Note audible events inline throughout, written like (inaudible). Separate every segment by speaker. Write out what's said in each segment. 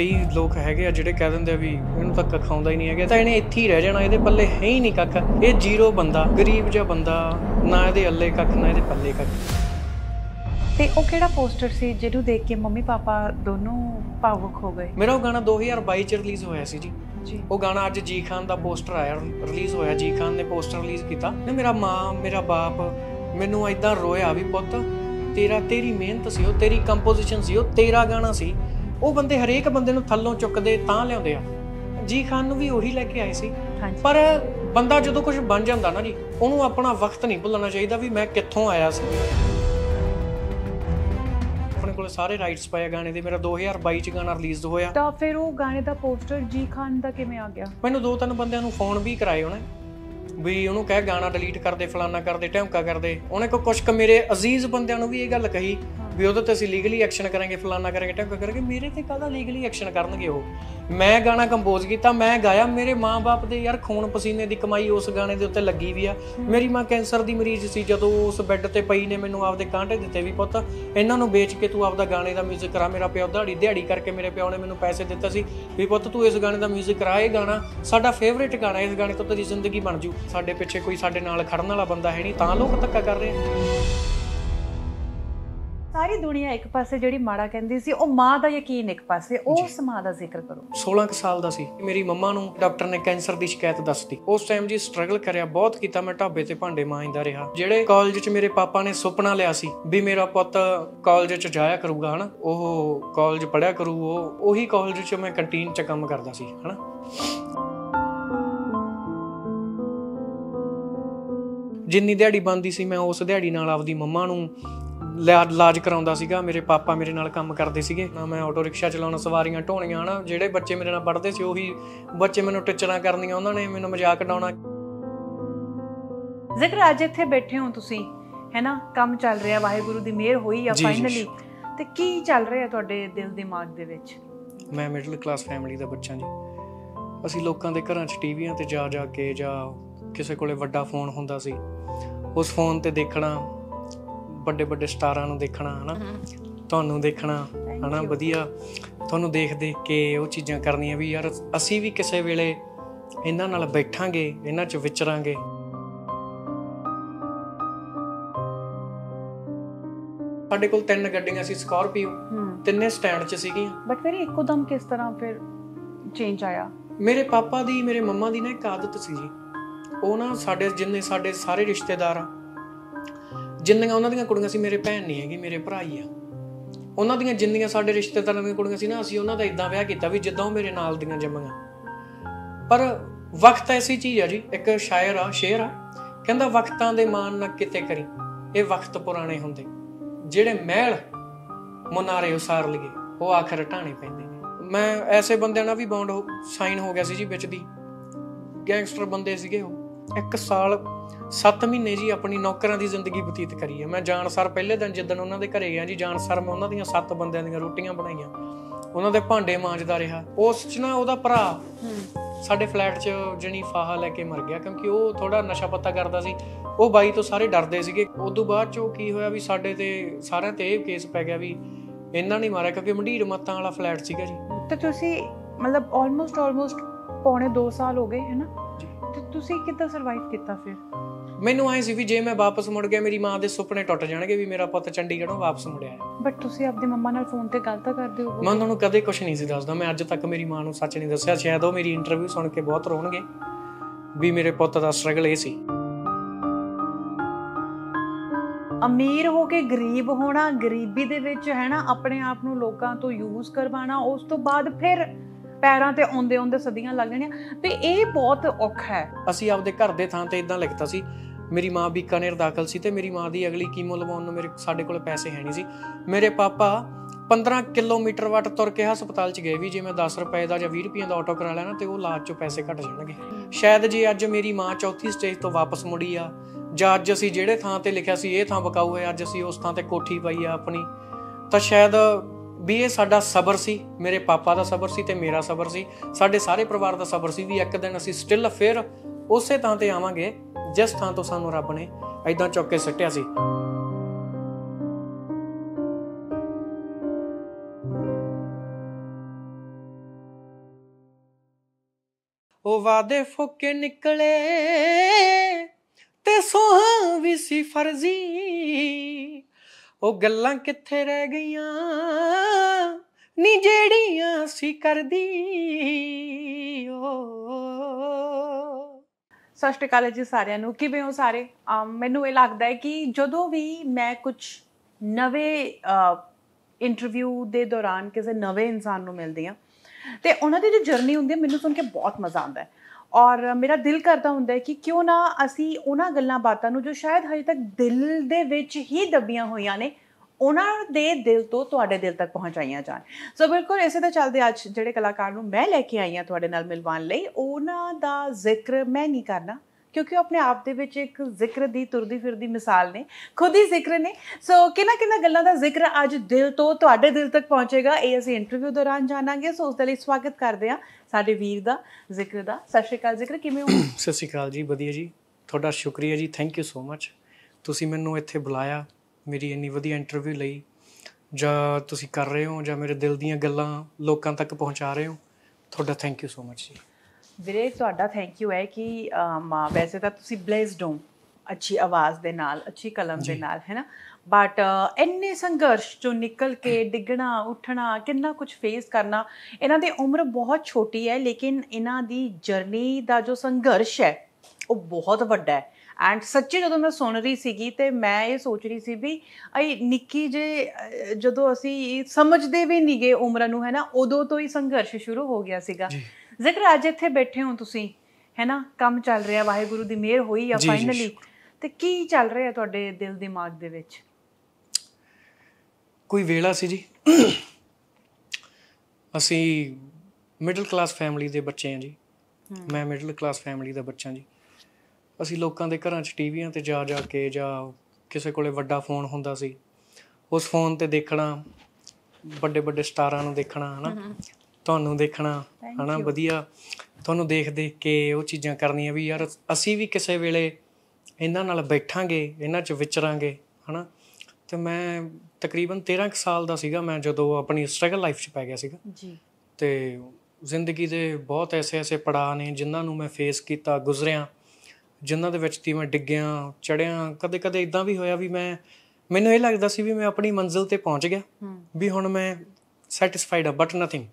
Speaker 1: ਕਈ ਲੋਕ ਹੈਗੇ ਆ ਜਿਹੜੇ ਕਹਿ ਦਿੰਦੇ ਆ ਵੀ ਇਹਨੂੰ ਤਾਂ ਕੱਖ ਆਉਂਦਾ ਹੀ ਨਹੀਂ ਹੈਗਾ ਤਾਂ ਇਹਨੇ ਇੱਥੇ ਹੀ ਰਹਿ ਜਾਣਾ ਇਹਦੇ ਪੱਲੇ ਹੈ ਹੀ ਨਹੀਂ ਕੱਖ ਇਹ ਜ਼ੀਰੋ ਬੰਦਾ ਗਰੀਬ ਜਿਹਾ ਬੰਦਾ ਨਾ ਇਹਦੇ ਅੱਲੇ ਕੱਖ ਨਾ ਇਹਦੇ ਪੱਲੇ ਕੱਖ
Speaker 2: ਤੇ ਉਹ ਕਿਹੜਾ ਪੋਸਟਰ ਸੀ ਜਿਹਨੂੰ ਦੇਖ ਕੇ ਮੰਮੀ ਪਾਪਾ ਦੋਨੋਂ ਭਾਵੁਕ ਹੋ ਗਏ
Speaker 1: ਮੇਰਾ ਉਹ ਗਾਣਾ 2022 ਚ ਰਿਲੀਜ਼ ਹੋਇਆ ਸੀ ਜੀ ਉਹ ਗਾਣਾ ਅੱਜ ਜੀ ਖਾਨ ਦਾ ਪੋਸਟਰ ਆਇਆ ਰਿਲੀਜ਼ ਹੋਇਆ ਜੀ ਖਾਨ ਨੇ ਪੋਸਟਰ ਰਿਲੀਜ਼ ਕੀਤਾ ਨਾ ਮੇਰਾ ਮਾਂ ਮੇਰਾ ਬਾਪ ਮੈਨੂੰ ਐਦਾਂ ਰੋਇਆ ਵੀ ਪੁੱਤ ਤੇਰਾ ਤੇਰੀ ਮਿਹਨਤ ਸੀ ਉਹ ਤੇਰੀ ਕੰਪੋਜੀਸ਼ਨ ਸੀ ਉਹ ਤੇਰਾ ਗਾਣਾ ਸੀ ਉਹ ਬੰਦੇ ਹਰੇਕ ਬੰਦੇ ਨੂੰ ਥੱਲੋਂ ਚੁੱਕਦੇ ਤਾਂ ਲਿਆਉਂਦੇ ਆ ਜੀ ਖਾਨ ਨੂੰ ਵੀ ਉਹੀ ਲੈ ਕੇ ਆਏ ਸੀ ਪਰ ਬੰਦਾ ਜਦੋਂ ਕੁਝ ਬਣ ਜਾਂਦਾ ਨਾ ਜੀ ਉਹਨੂੰ ਆਪਣਾ ਵਕਤ ਨਹੀਂ ਭੁੱਲਣਾ ਚਾਹੀਦਾ ਵੀ ਮੈਂ ਕਿੱਥੋਂ ਆਇਆ ਸੀ ਆਪਣੇ ਕੋਲ ਸਾਰੇ ਰਾਈਟਸ ਪਏ ਗਾਣੇ ਦੇ ਮੇਰਾ 2022 ਚ ਗਾਣਾ ਰਿਲੀਜ਼ ਹੋਇਆ
Speaker 2: ਤਾਂ ਫਿਰ ਉਹ ਗਾਣੇ ਦਾ ਪੋਸਟਰ ਜੀ ਖਾਨ ਦਾ ਕਿਵੇਂ ਆ ਗਿਆ
Speaker 1: ਮੈਨੂੰ ਦੋ ਤਿੰਨ ਬੰਦਿਆਂ ਨੂੰ ਫੋਨ ਵੀ ਕਰਾਏ ਉਹਨੇ ਵੀ ਉਹਨੂੰ ਕਹਿ ਗਾਣਾ ਡਿਲੀਟ ਕਰ ਦੇ ਫਲਾਨਾ ਕਰ ਦੇ ਢੌਂਕਾ ਕਰ ਦੇ ਉਹਨੇ ਕੋ ਕੁਝ ਕ ਮੇਰੇ ਅਜ਼ੀਜ਼ ਬੰਦਿਆਂ ਨੂੰ ਵੀ ਇਹ ਗੱਲ ਕਹੀ ਵੀ ਉਹਦੇ ਤੇ ਅਸੀਂ ਲੀਗਲੀ ਐਕਸ਼ਨ ਕਰਾਂਗੇ ਫਲਾਨਾ ਕਰਾਂਗੇ ਟੱਕਾ ਕਰਾਂਗੇ ਮੇਰੇ ਤੇ ਕਾਹਦਾ ਲੀਗਲੀ ਐਕਸ਼ਨ ਕਰਨਗੇ ਉਹ ਮੈਂ ਗਾਣਾ ਕੰਪੋਜ਼ ਕੀਤਾ ਮੈਂ ਗਾਇਆ ਮੇਰੇ ਮਾਪੇ ਦੇ ਯਾਰ ਖੂਨ ਪਸੀਨੇ ਦੀ ਕਮਾਈ ਉਸ ਗਾਣੇ ਦੇ ਉੱਤੇ ਲੱਗੀ ਵੀ ਆ ਮੇਰੀ ਮਾਂ ਕੈਂਸਰ ਦੀ ਮਰੀਜ਼ ਸੀ ਜਦੋਂ ਉਸ ਬੈੱਡ ਤੇ ਪਈ ਨੇ ਮੈਨੂੰ ਆਪਦੇ ਕਾਂਟੇ ਦਿੱਤੇ ਵੀ ਪੁੱਤ ਇਹਨਾਂ ਨੂੰ ਵੇਚ ਕੇ ਤੂੰ ਆਪਦਾ ਗਾਣੇ ਦਾ ਮਿਊਜ਼ਿਕ ਕਰਾ ਮੇਰਾ ਪਿਓ ਦਾੜੀ ਦਿਹਾੜੀ ਕਰਕੇ ਮੇਰੇ ਪਿਓ ਨੇ ਮੈਨੂੰ ਪੈਸੇ ਦਿੱਤਾ ਸੀ ਵੀ ਪੁੱਤ ਤੂੰ ਇਸ ਗਾਣੇ ਦਾ ਮਿਊਜ਼ਿਕ ਕਰਾ ਇਹ ਗਾਣਾ ਸਾਡਾ ਫੇਵਰੇਟ ਗਾਣਾ ਇਸ ਗਾਣੇ ਤੋਂ ਤੇਰੀ ਜ਼ਿੰਦਗੀ ਬਣ ਜੂ ਸਾਡੇ ਪਿੱਛੇ ਕੋਈ ਸਾਡੇ ਨਾਲ ਖੜਨ ਵਾਲਾ ਬੰਦਾ ਹੈ ਨਹੀਂ ਤਾਂ ਲੋਕ ਧੱਕਾ ਕਰ ਰਹੇ ਆ
Speaker 2: ਸਾਰੀ ਦੁਨੀਆ ਇੱਕ ਪਾਸੇ ਜਿਹੜੀ ਮਾੜਾ ਕਹਿੰਦੀ ਸੀ ਉਹ ਮਾਂ ਦਾ ਯਕੀਨ ਇੱਕ ਪਾਸੇ ਉਸ ਮਾਂ ਦਾ ਜ਼ਿਕਰ ਕਰੋ
Speaker 1: 16 ਸਾਲ ਦਾ ਸੀ ਮੇਰੀ ਮੰਮਾ ਨੂੰ ਡਾਕਟਰ ਨੇ ਕੈਂਸਰ ਦੀ ਸ਼ਿਕਾਇਤ ਦੱਸਤੀ ਉਸ ਟਾਈਮ ਜੀ ਸਟਰਗਲ ਕਰਿਆ ਬਹੁਤ ਕੀਤਾ ਮੈਂ ਢਾਬੇ ਤੇ ਭਾਂਡੇ ਮਾਂਜਦਾ ਰਿਹਾ ਜਿਹੜੇ ਕਾਲਜ 'ਚ ਮੇਰੇ ਪਾਪਾ ਨੇ ਸੁਪਨਾ ਲਿਆ ਸੀ ਵੀ ਮੇਰਾ ਪੁੱਤ ਕਾਲਜ 'ਚ ਜਾਇਆ ਕਰੂਗਾ ਹਨਾ ਉਹ ਕਾਲਜ ਪੜਿਆ ਕਰੂ ਉਹ ਉਹੀ ਕਾਲਜ 'ਚ ਮੈਂ ਕੰਟੀਨ 'ਚ ਕੰਮ ਕਰਦਾ ਸੀ ਹਨਾ ਜਿੰਨੀ ਦਿਹਾੜੀ ਬੰਦੀ ਸੀ ਮੈਂ ਉਸ ਦਿਹਾੜੀ ਨਾਲ ਆਪਦੀ ਮੰਮਾ ਨੂੰ ਇਲਾਜ ਕਰਾਉਂਦਾ ਸੀਗਾ ਮੇਰੇ ਪਾਪਾ ਮੇਰੇ ਨਾਲ ਕੰਮ ਕਰਦੇ ਸੀਗੇ ਨਾ ਮੈਂ ਆਟੋ ਰਿਕਸ਼ਾ ਚਲਾਉਣਾ ਸਵਾਰੀਆਂ ਢੋਣੀਆਂ ਹਨਾ ਜਿਹੜੇ ਬੱਚੇ ਮੇਰੇ ਨਾਲ ਪੜ੍ਹਦੇ ਸੀ ਉਹੀ ਬੱਚੇ ਮੈਨੂੰ ਟਿਚਣਾ ਕਰਨੀਆਂ ਉਹਨਾਂ ਨੇ ਮੈਨੂੰ ਮਜ਼ਾਕ ਉਡਾਉਣਾ
Speaker 2: ਜ਼ਿਕਰ ਅੱਜ ਇੱਥੇ ਬੈਠੇ ਹੋ ਤੁਸੀਂ ਹੈਨਾ ਕੰਮ ਚੱਲ ਰਿਹਾ ਵਾਹਿਗੁਰੂ ਦੀ ਮਿਹਰ ਹੋਈ ਆ ਫਾਈਨਲੀ ਤੇ ਕੀ ਚੱਲ ਰਿਹਾ ਤੁਹਾਡੇ ਦਿਲ ਦਿਮਾਗ ਦੇ ਵਿੱਚ
Speaker 1: ਮੈਂ ਮਿਡਲ ਕਲਾਸ ਫੈਮਿਲੀ ਦਾ ਬੱਚਾ ਜੀ ਅਸੀਂ ਲੋਕਾਂ ਦੇ ਘਰਾਂ 'ਚ ਟੀਵੀਆਂ ਤੇ ਜਾ ਜਾ ਕੇ ਜਾਂ ਕਿਸੇ ਕੋਲੇ ਵੱਡਾ ਫੋਨ ਹੁੰਦਾ ਸੀ ਉਸ ਫੋਨ ਤੇ ਦੇਖਣਾ ਵੱਡੇ ਵੱਡੇ ਸਟਾਰਾਂ ਨੂੰ ਦੇਖਣਾ ਹਨਾ ਤੁਹਾਨੂੰ ਦੇਖਣਾ ਹਨਾ ਵਧੀਆ ਤੁਹਾਨੂੰ ਦੇਖ ਦੇਖ ਕੇ ਉਹ ਚੀਜ਼ਾਂ ਕਰਨੀਆਂ ਵੀ ਯਾਰ ਅਸੀਂ ਵੀ ਕਿਸੇ ਵੇਲੇ ਇਹਨਾਂ ਨਾਲ ਬੈਠਾਂਗੇ ਇਹਨਾਂ 'ਚ ਵਿਚਰਾਂਗੇ ਸਾਡੇ ਕੋਲ ਤਿੰਨ ਗੱਡੀਆਂ ਸੀ ਸਕਾਰਪੀਓ ਤਿੰਨੇ ਸਟੈਂਡ 'ਚ ਸੀਗੀਆਂ
Speaker 2: ਬਟ ਫਿਰ ਇੱਕੋ ਦਮ ਕਿਸ ਤਰ੍ਹਾਂ ਫਿਰ ਚੇਂਜ ਆਇਆ
Speaker 1: ਮੇਰੇ ਪਾਪਾ ਦੀ ਮੇਰੇ ਮੰਮਾ ਦੀ ਨਾ ਇੱਕ ਆਦਤ ਸੀ ਜੀ ਉਹ ਨਾ ਸਾਡੇ ਜਿੰਨੇ ਸਾਡੇ ਸਾਰੇ ਰਿਸ਼ਤੇਦਾਰ ਆ ਜਿੰਨੀਆਂ ਉਹਨਾਂ ਦੀਆਂ ਕੁੜੀਆਂ ਸੀ ਮੇਰੇ ਭੈਣ ਨਹੀਂ ਹੈਗੀ ਮੇਰੇ ਭਰਾ ਹੀ ਆ ਉਹਨਾਂ ਦੀਆਂ ਜਿੰਨੀਆਂ ਸਾਡੇ ਰਿਸ਼ਤੇਦਾਰਾਂ ਦੀਆਂ ਕੁੜੀਆਂ ਸੀ ਨਾ ਅਸੀਂ ਉਹਨਾਂ ਦਾ ਇਦਾਂ ਵਿਆਹ ਕੀਤਾ ਵੀ ਜਿੱਦਾਂ ਉਹ ਮੇਰੇ ਨਾਲ ਦੀਆਂ ਜੰਮੀਆਂ ਪਰ ਵਕਤ ਐਸੀ ਚੀਜ਼ ਆ ਜੀ ਇੱਕ ਸ਼ਾਇਰ ਆ ਸ਼ੇਰ ਆ ਕਹਿੰਦਾ ਵਕਤਾਂ ਦੇ ਮਾਨ ਨਾ ਕਿਤੇ ਕਰੀ ਇਹ ਵਕਤ ਪੁਰਾਣੇ ਹੁੰਦੇ ਜਿਹੜੇ ਮਹਿਲ ਮੁਨਾਰੇ ਉਸਾਰ ਲਗੇ ਉਹ ਆਖਰ ਟਾਣੇ ਪੈਂਦੇ ਮੈਂ ਐਸੇ ਬੰਦਿਆਂ ਨਾਲ ਵੀ ਬੌਂਡ ਸਾਈਨ ਹੋ ਗਿਆ ਸੀ ਜੀ ਵਿੱਚ ਦੀ ਗੈਂਗਸਟਰ ਬੰਦੇ ਸੀਗੇ ਉਹ ਇੱਕ ਸਾਲ 7 ਮਹੀਨੇ ਜੀ ਆਪਣੀ ਨੌਕਰਾਂ ਦੀ ਜ਼ਿੰਦਗੀ ਬਤੀਤ ਕਰੀ ਹੈ ਮੈਂ ਜਾਨਸਰ ਪਹਿਲੇ ਦਿਨ ਜਿੱਦਣ ਉਹਨਾਂ ਦੇ ਘਰੇ ਗਿਆ ਜੀ ਜਾਨਸਰ ਮੈਂ ਉਹਨਾਂ ਦੀਆਂ 7 ਬੰਦਿਆਂ ਦੀਆਂ ਰੋਟੀਆਂ ਬਣਾਈਆਂ ਉਹਨਾਂ ਦੇ ਭਾਂਡੇ ਮਾਂਜਦਾ ਰਿਹਾ ਉਸ ਚ ਨਾ ਉਹਦਾ ਭਰਾ ਸਾਡੇ ਫਲੈਟ 'ਚ ਜਣੀ ਫਾਹਾ ਲੈ ਕੇ ਮਰ ਗਿਆ ਕਿਉਂਕਿ ਉਹ ਥੋੜਾ ਨਸ਼ਾ ਪੱਤਾ ਕਰਦਾ ਸੀ ਉਹ ਬਾਈ ਤੋਂ ਸਾਰੇ ਡਰਦੇ ਸੀਗੇ ਉਸ ਤੋਂ ਬਾਅਦ ਚੋ ਕੀ ਹੋਇਆ ਵੀ ਸਾਡੇ ਤੇ ਸਾਰਿਆਂ ਤੇ ਇਹ ਕੇਸ ਪੈ ਗਿਆ ਵੀ ਇਹਨਾਂ ਨੇ ਮਾਰਿਆ ਕਿਉਂਕਿ ਮੰਡੀਰ ਮੱਤਾਂ ਵਾਲਾ ਫਲੈਟ ਸੀਗਾ ਜੀ
Speaker 2: ਤਾਂ ਤੁਸੀਂ ਮਤਲਬ ਆਲਮੋਸਟ ਆਲਮੋਸਟ ਪੌਣੇ 2 ਸਾਲ ਹੋ ਗਏ ਹੈ ਨਾ ਤੇ ਤੁਸੀਂ ਕਿੱਦਾਂ ਸਰਵਾਈਵ ਕੀਤਾ ਫਿਰ
Speaker 1: ਮੈਨੂੰ ਆਏ ਸੀ ਵੀ ਜੇ ਮੈਂ ਵਾਪਸ ਮੁੜ ਗਿਆ ਮੇਰੀ ਮਾਂ ਦੇ ਸੁਪਨੇ ਟੁੱਟ ਜਾਣਗੇ ਵੀ ਮੇਰਾ ਪੁੱਤ ਚੰਡੀਗੜ੍ਹੋਂ ਵਾਪਸ ਮੁੜਿਆ ਹੈ
Speaker 2: ਬਟ ਤੁਸੀਂ ਆਪਦੇ ਮੰਮਾ ਨਾਲ ਫੋਨ ਤੇ ਗੱਲ ਤਾਂ ਕਰਦੇ ਹੋ ਮੈਂ
Speaker 1: ਉਹਨਾਂ ਨੂੰ ਕਦੇ ਕੁਝ ਨਹੀਂ ਸੀ ਦੱਸਦਾ ਮੈਂ ਅੱਜ ਤੱਕ ਮੇਰੀ ਮਾਂ ਨੂੰ ਸੱਚ ਨਹੀਂ ਦੱਸਿਆ ਸ਼ਾਇਦ ਉਹ ਮੇਰੀ ਇੰਟਰਵਿਊ ਸੁਣ ਕੇ ਬਹੁਤ ਰੋਣਗੇ ਵੀ ਮੇਰੇ ਪੁੱਤ ਦਾ ਸਟਰਗਲ ਇਹ ਸੀ
Speaker 2: ਅਮੀਰ ਹੋ ਕੇ ਗਰੀਬ ਹੋਣਾ ਗਰੀਬੀ ਦੇ ਵਿੱਚ ਹੈ ਨਾ ਆਪਣੇ ਆਪ ਨੂੰ ਲੋਕਾਂ ਤੋਂ ਯੂਜ਼ ਕਰਵਾਣਾ ਉਸ ਤੋਂ ਬਾਅਦ ਫਿਰ ਪੈਰਾਂ ਤੇ ਆਉਂਦੇ ਆਉਂਦੇ ਸਦੀਆਂ ਲੱਗ ਜਾਣੀਆਂ ਤੇ ਇਹ ਬਹੁਤ ਔਖਾ ਹੈ
Speaker 1: ਅਸੀਂ ਆਪਦੇ ਘਰ ਦੇ ਥਾਂ ਤੇ ਇਦਾਂ ਲਿਖਤਾ ਸੀ ਮੇਰੀ ਮਾਂ ਬੀਕਾਨੇਰ ਦਾਖਲ ਸੀ ਤੇ ਮੇਰੀ ਮਾਂ ਦੀ ਅਗਲੀ ਕੀਮੋ ਲਵਾਉਣ ਨੂੰ ਮੇਰੇ ਸਾਡੇ ਕੋਲ ਪੈਸੇ ਹੈ ਨਹੀਂ ਸੀ ਮੇਰੇ ਪਾਪਾ 15 ਕਿਲੋਮੀਟਰ ਵੱਟ ਤੁਰ ਕੇ ਹਸਪਤਾਲ ਚ ਗਏ ਵੀ ਜੇ ਮੈਂ 10 ਰੁਪਏ ਦਾ ਜਾਂ 20 ਰੁਪਏ ਦਾ ਆਟੋ ਕਰਾ ਲੈਣਾ ਤੇ ਉਹ ਲਾਜ ਚੋਂ ਪੈਸੇ ਘਟ ਜਾਣਗੇ ਸ਼ਾਇਦ ਜੇ ਅੱਜ ਮੇਰੀ ਮਾਂ ਚੌਥੀ ਸਟੇਜ ਤੋਂ ਵਾਪਸ ਮੁੜੀ ਆ ਜਾਂ ਅੱਜ ਅਸੀਂ ਜਿਹੜੇ ਥਾਂ ਤੇ ਲਿਖਿਆ ਸੀ ਇਹ ਥਾਂ ਬਕਾਉ ਹੈ ਅੱਜ ਅਸੀਂ ਉਸ ਥਾਂ ਤੇ ਕੋਠੀ ਪਾਈ ਆ ਆਪਣੀ ਤਾਂ ਸ਼ਾਇਦ ਵੀ ਇਹ ਸਾਡਾ ਸਬਰ ਸੀ ਮੇਰੇ ਪਾਪਾ ਦਾ ਸਬਰ ਸੀ ਤੇ ਮੇਰਾ ਸਬਰ ਸੀ ਸਾਡੇ ਸਾਰੇ ਪਰਿਵਾਰ ਦਾ ਸਬਰ ਸੀ ਵੀ ਇੱਕ ਦਿਨ ਅਸੀਂ ਸਟਿਲ ਫਿਰ ਉਸੇ ਥਾਂ ਤੇ ਆਵਾਂਗੇ ਜਿਸ ਥਾਂ ਤੋਂ ਸਾਨੂੰ ਰੱਬ ਨੇ ਐਦਾਂ ਚੁੱਕ ਕੇ ਸੱਟਿਆ ਸੀ ਉਹ ਵਾਦੇ ਫੁੱਕੇ ਨਿਕਲੇ ਤੇ ਸੋਹਾਂ ਵੀ ਸੀ ਫਰਜ਼ੀ ਉਹ ਗੱਲਾਂ ਕਿੱਥੇ ਰਹਿ ਗਈਆਂ ਨੀ ਜਿਹੜੀਆਂ ਸੀ
Speaker 2: ਕਰਦੀ ਓ ਸਤਿ ਸ਼੍ਰੀ ਜੀ ਸਾਰਿਆਂ ਨੂੰ ਕਿਵੇਂ ਹੋ ਸਾਰੇ ਮੈਨੂੰ ਇਹ ਲੱਗਦਾ ਹੈ ਕਿ ਜਦੋਂ ਵੀ ਮੈਂ ਕੁਝ ਨਵੇਂ ਇੰਟਰਵਿਊ ਦੇ ਦੌਰਾਨ ਕਿਸੇ ਨਵੇਂ ਇਨਸਾਨ ਨੂੰ ਮਿਲਦੀ ਆ ਤੇ ਉਹਨਾਂ ਦੀ ਜੋ ਜਰਨੀ ਹੁੰਦੀ ਹੈ ਮੈਨੂੰ ਸੁਣ ਕੇ ਬਹੁਤ ਮਜ਼ਾ ਆਉਂਦਾ ਹੈ ਔਰ ਮੇਰਾ ਦਿਲ ਕਰਦਾ ਹੁੰਦਾ ਹੈ ਕਿ ਕਿਉਂ ਨਾ ਅਸੀਂ ਉਹਨਾਂ ਗੱਲਾਂ ਬਾਤਾਂ ਨੂੰ ਜੋ ਸ਼ਾਇਦ ਹਜੇ ਤੱਕ ਦਿਲ ਦੇ ਵਿੱਚ ਹੀ ਦਬੀਆਂ ਹੋਈਆਂ ਨੇ ਉਹਨਾਂ ਦੇ ਦਿਲ ਤੋਂ ਤੁਹਾਡੇ ਦਿਲ ਤੱਕ ਪਹੁੰਚਾਈਆਂ ਜਾਣ ਸੋ ਬਿਲਕੁਲ ਇਸੇ ਤੇ ਚੱਲਦੇ ਅੱਜ ਜਿਹੜੇ ਕਲਾਕਾਰ ਨੂੰ ਮੈਂ ਲੈ ਕੇ ਆਈ ਹਾਂ ਤੁਹਾਡੇ ਨਾਲ ਮਿਲਵਾਉਣ ਲਈ ਉਹਨਾਂ ਦਾ ਜ਼ਿਕਰ ਮੈਂ ਨਹੀਂ ਕਰਨਾ ਕਿਉਂਕਿ ਉਹ ਆਪਣੇ ਆਪ ਦੇ ਵਿੱਚ ਇੱਕ ਜ਼ਿਕਰ ਦੀ ਤੁਰਦੀ ਫਿਰਦੀ ਮਿਸਾਲ ਨੇ ਖੁਦ ਹੀ ਜ਼ਿਕਰ ਨੇ ਸੋ ਕਿਨਾ ਕਿਨਾ ਗੱਲਾਂ ਦਾ ਜ਼ਿਕਰ ਅੱਜ ਦਿਲ ਤੋਂ ਤੁਹਾਡੇ ਦਿਲ ਤੱਕ ਪਹੁੰਚੇਗਾ ਇਹ ਅਸੀਂ ਇੰਟਰਵਿਊ ਦੌਰਾਨ ਜਾਣਾਂਗੇ ਸੋ ਉਸ ਦੇ ਲਈ ਸਵਾਗਤ ਕਰਦੇ ਹਾਂ ਸਾਡੇ ਵੀਰ ਦਾ ਜ਼ਿਕਰ ਦਾ ਸਤਿ ਸ਼੍ਰੀ ਅਕਾਲ ਜ਼ਿਕਰ ਕਿਵੇਂ ਹੋ (clears throat)
Speaker 1: ਸਤਿ ਸ਼੍ਰੀ ਅਕਾਲ ਜੀ ਵਧੀਆ ਜੀ ਤੁਹਾਡਾ ਸ਼ੁਕਰੀਆ ਜੀ ਥੈਂਕ ਯੂ ਸੋ ਮੱਚ ਤੁਸੀਂ ਮੈਨੂੰ ਇੱਥੇ ਬੁਲਾਇਆ ਮੇਰੀ ਇੰਨੀ ਵਧੀਆ ਇੰਟਰਵਿਊ ਲਈ ਜਾਂ ਤੁਸੀਂ ਕਰ ਰਹੇ ਹੋ ਜਾਂ ਮੇਰੇ ਦਿਲ ਦੀਆਂ ਗੱਲਾਂ ਲੋਕਾਂ ਤੱਕ ਪਹੁੰਚਾ ਰਹੇ ਹੋ ਤੁਹਾਡਾ ਥੈਂਕ ਯੂ ਸੋ ਮੱਚ ਜੀ
Speaker 2: ਵੀਰੇ ਤੁਹਾਡਾ ਥੈਂਕ ਯੂ ਹੈ ਕਿ ਵੈਸੇ ਤਾਂ ਤੁਸੀਂ ਬਲੇਸਡ ਹੋ ਅੱਛੀ ਆਵਾਜ਼ ਦੇ ਨਾਲ ਅੱਛੀ ਕਲਮ ਦੇ ਨਾਲ ਹੈ ਨਾ ਬਟ ਇੰਨੇ ਸੰਘਰਸ਼ ਚੋਂ ਨਿਕਲ ਕੇ ਡਿੱਗਣਾ ਉੱਠਣਾ ਕਿੰਨਾ ਕੁਝ ਫੇਸ ਕਰਨਾ ਇਹਨਾਂ ਦੀ ਉਮਰ ਬਹੁਤ ਛੋਟੀ ਹੈ ਲੇਕਿਨ ਇਹਨਾਂ ਦੀ ਜਰਨੀ ਦਾ ਜੋ ਸੰਘਰਸ਼ ਹੈ ਉਹ ਬਹੁਤ ਵੱਡਾ ਹੈ ਐਂਡ ਸੱਚੀ ਜਦੋਂ ਮੈਂ ਸੁਣ ਰਹੀ ਸੀਗੀ ਤੇ ਮੈਂ ਇਹ ਸੋਚ ਰਹੀ ਸੀ ਵੀ ਅਈ ਨਿੱਕੀ ਜੇ ਜਦੋਂ ਅਸੀਂ ਸਮਝਦੇ ਵੀ ਨਹੀਂਗੇ ਉਮਰ ਨੂੰ ਹੈ ਨਾ ਉਦੋਂ ਤੋਂ ਹੀ ਸੰਘਰਸ਼ ਸ਼ੁਰੂ ਹੋ ਗਿਆ ਸੀਗਾ ਜ਼ਿਕਰ ਅੱਜ ਇੱਥੇ ਬੈਠੇ ਹੋ ਤੁਸੀਂ ਹੈਨਾ ਕੰਮ ਚੱਲ ਰਿਹਾ ਵਾਹਿਗੁਰੂ ਦੀ ਮਿਹਰ ਹੋਈ ਆ ਫਾਈਨਲੀ ਤੇ ਕੀ ਚੱਲ ਰਿਹਾ ਤੁਹਾਡੇ ਦਿਲ ਦਿਮਾਗ ਦੇ ਵਿੱਚ
Speaker 1: ਕੋਈ ਵੇਲਾ ਸੀ ਜੀ ਅਸੀਂ ਮਿਡਲ ਕਲਾਸ ਫੈਮਿਲੀ ਦੇ ਬੱਚੇ ਆ ਜੀ ਮੈਂ ਮਿਡਲ ਕਲਾਸ ਫੈਮਿਲੀ ਦਾ ਬੱਚਾ ਜੀ ਅਸੀਂ ਲੋਕਾਂ ਦੇ ਘਰਾਂ 'ਚ ਟੀਵੀਆਂ ਤੇ ਜਾ ਜਾ ਕੇ ਜਾਂ ਕਿਸੇ ਕੋਲੇ ਵੱਡਾ ਫੋਨ ਹੁੰਦਾ ਸੀ ਉਸ ਫੋਨ ਤੇ ਦੇਖਣਾ ਵੱਡੇ ਵੱਡੇ ਸਟਾਰਾਂ ਨੂੰ ਦੇਖਣਾ ਹਨਾ ਤੁਹਾਨੂੰ ਦੇਖਣਾ ਹਨਾ ਵਧੀਆ ਤੁਹਾਨੂੰ ਦੇਖ ਦੇਖ ਕੇ ਉਹ ਚੀਜ਼ਾਂ ਕਰਨੀਆਂ ਵੀ ਯਾਰ ਅਸੀਂ ਵੀ ਕਿਸੇ ਵੇਲੇ ਇਹਨਾਂ ਨਾਲ ਬੈਠਾਂਗੇ ਇਹਨਾਂ 'ਚ ਵਿਚਰਾਂਗੇ ਹਨਾ ਤੇ ਮੈਂ ਤਕਰੀਬਨ 13 ਸਾਲ ਦਾ ਸੀਗਾ ਮੈਂ ਜਦੋਂ ਆਪਣੀ ਸਟਰਗਲ ਲਾਈਫ 'ਚ ਪੈ ਗਿਆ ਸੀਗਾ ਜੀ ਤੇ ਜ਼ਿੰਦਗੀ ਦੇ ਬਹੁਤ ਐਸੇ ਐਸੇ ਪੜਾਅ ਨੇ ਜਿਨ੍ਹਾਂ ਨੂੰ ਮੈਂ ਫੇਸ ਕੀਤਾ ਗੁਜ਼ਰਿਆ ਜਿਨ੍ਹਾਂ ਦੇ ਵਿੱਚ ਤੀ ਮੈਂ ਡਿੱਗਿਆ ਚੜਿਆ ਕਦੇ-ਕਦੇ ਇਦਾਂ ਵੀ ਹੋਇਆ ਵੀ ਮੈਂ ਮੈਨੂੰ ਇਹ ਲੱਗਦਾ ਸੀ ਵੀ ਮੈਂ ਆਪਣੀ ਮੰਜ਼ਿਲ ਤੇ ਪਹੁੰਚ ਗਿਆ ਵੀ ਹੁਣ ਮੈਂ ਸੈਟੀਸਫਾਈਡ ਆ ਬਟ ਨਥਿੰਗ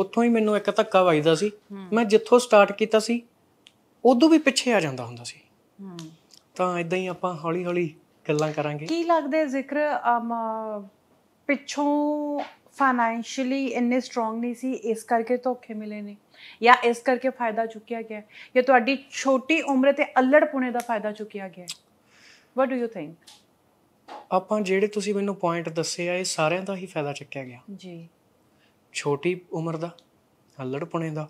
Speaker 1: ਉੱਥੋਂ ਹੀ ਮੈਨੂੰ ਇੱਕ ਧੱਕਾ ਵੱਜਦਾ ਸੀ ਮੈਂ ਜਿੱਥੋਂ ਸਟਾਰਟ ਕੀਤਾ ਸੀ ਉਦੋਂ ਵੀ ਪਿੱਛੇ ਆ ਜਾਂਦਾ ਹੁੰਦਾ ਸੀ ਤਾਂ ਇਦਾਂ ਹੀ ਆਪਾਂ ਹੌਲੀ ਹੌਲੀ ਗੱਲਾਂ ਕਰਾਂਗੇ ਕੀ
Speaker 2: ਲੱਗਦਾ ਹੈ ਜ਼ਿਕਰ ਪਿੱਛੋਂ ਫਾਈਨੈਂਸ਼ੀਅਲੀ ਇੰਨੇ ਸਟਰੋਂਗ ਨਹੀਂ ਸੀ ਇਸ ਕਰਕੇ ਧੋਖੇ ਮਿਲੇ ਨੇ ਜਾਂ ਇਸ ਕਰਕੇ ਫਾਇਦਾ ਚੁੱਕਿਆ ਗਿਆ ਜਾਂ ਤੁਹਾਡੀ ਛੋਟੀ ਉਮਰ ਤੇ ਅਲੜਪੁਣੇ ਦਾ ਫਾਇਦਾ ਚੁੱਕਿਆ ਗਿਆ ਵਾਟ ਡੂ ਯੂ ਥਿੰਕ
Speaker 1: ਆਪਾਂ ਜਿਹੜੇ ਤੁਸੀਂ ਮੈਨੂੰ ਪੁਆਇੰਟ ਦੱਸੇ ਆ ਇਹ ਸਾਰਿਆਂ ਦਾ ਹੀ ਫਾਇਦਾ ਚੁੱਕਿਆ ਗਿਆ ਜੀ ਛੋਟੀ ਉਮਰ ਦਾ ਹੱਲੜਪੁਣੇ ਦਾ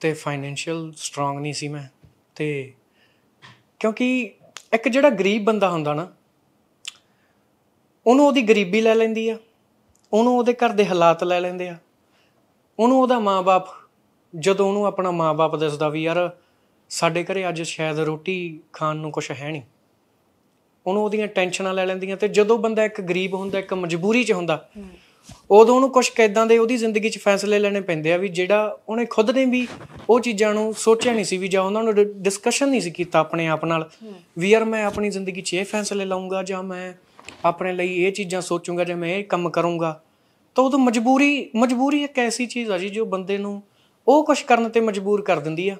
Speaker 1: ਤੇ ਫਾਈਨੈਂਸ਼ੀਅਲ ਸਟਰੋਂਗ ਨਹੀਂ ਸੀ ਮੈਂ ਤੇ ਕਿਉਂਕਿ ਇੱਕ ਜਿਹੜਾ ਗਰੀਬ ਬੰਦਾ ਹੁੰਦਾ ਨਾ ਉਹਨੂੰ ਉਹਦੀ ਗਰੀਬੀ ਲੈ ਲੈਂਦੀ ਆ ਉਹਨੂੰ ਉਹਦੇ ਘਰ ਦੇ ਹਾਲਾਤ ਲੈ ਲੈਂਦੇ ਆ ਉਹਨੂੰ ਉਹਦਾ ਮਾਪੇ ਜਦੋਂ ਉਹਨੂੰ ਆਪਣਾ ਮਾਪੇ ਦੱਸਦਾ ਵੀ ਯਾਰ ਸਾਡੇ ਘਰੇ ਅੱਜ ਸ਼ਾਇਦ ਰੋਟੀ ਖਾਣ ਨੂੰ ਕੁਝ ਹੈ ਨਹੀਂ ਉਹਨੂੰ ਉਹਦੀਆਂ ਟੈਨਸ਼ਨਾਂ ਲੈ ਲੈਂਦੀਆਂ ਤੇ ਜਦੋਂ ਬੰਦਾ ਇੱਕ ਗਰੀਬ ਹੁੰਦਾ ਇੱਕ ਮਜਬੂਰੀ 'ਚ ਹੁੰਦਾ ਉਦੋਂ ਉਹਨੂੰ ਕੁਝ ਕਿਦਾਂ ਦੇ ਉਹਦੀ ਜ਼ਿੰਦਗੀ 'ਚ ਫੈਸਲੇ ਲੈਣੇ ਪੈਂਦੇ ਆ ਵੀ ਜਿਹੜਾ ਉਹਨੇ ਖੁਦ ਨੇ ਵੀ ਉਹ ਚੀਜ਼ਾਂ ਨੂੰ ਸੋਚਿਆ ਨਹੀਂ ਸੀ ਵੀ ਜਾਂ ਉਹਨਾਂ ਨੂੰ ਡਿਸਕਸ਼ਨ ਨਹੀਂ ਸੀ ਕੀਤਾ ਆਪਣੇ ਆਪ ਨਾਲ ਵੀ ਯਾਰ ਮੈਂ ਆਪਣੀ ਜ਼ਿੰਦਗੀ 'ਚ ਇਹ ਫੈਸਲੇ ਲਾਉਂਗਾ ਜਾਂ ਮੈਂ ਆਪਣੇ ਲਈ ਇਹ ਚੀਜ਼ਾਂ ਸੋਚੂੰਗਾ ਜਾਂ ਮੈਂ ਇਹ ਕੰਮ ਕਰੂੰਗਾ ਤਾਂ ਉਹ ਤਾਂ ਮਜਬੂਰੀ ਮਜਬੂਰੀ ਇੱਕ ਐਸੀ ਚੀਜ਼ ਆ ਜੀ ਜੋ ਬੰਦੇ ਨੂੰ ਉਹ ਕੁਝ ਕਰਨ ਤੇ ਮਜਬੂਰ ਕਰ ਦਿੰਦੀ ਆ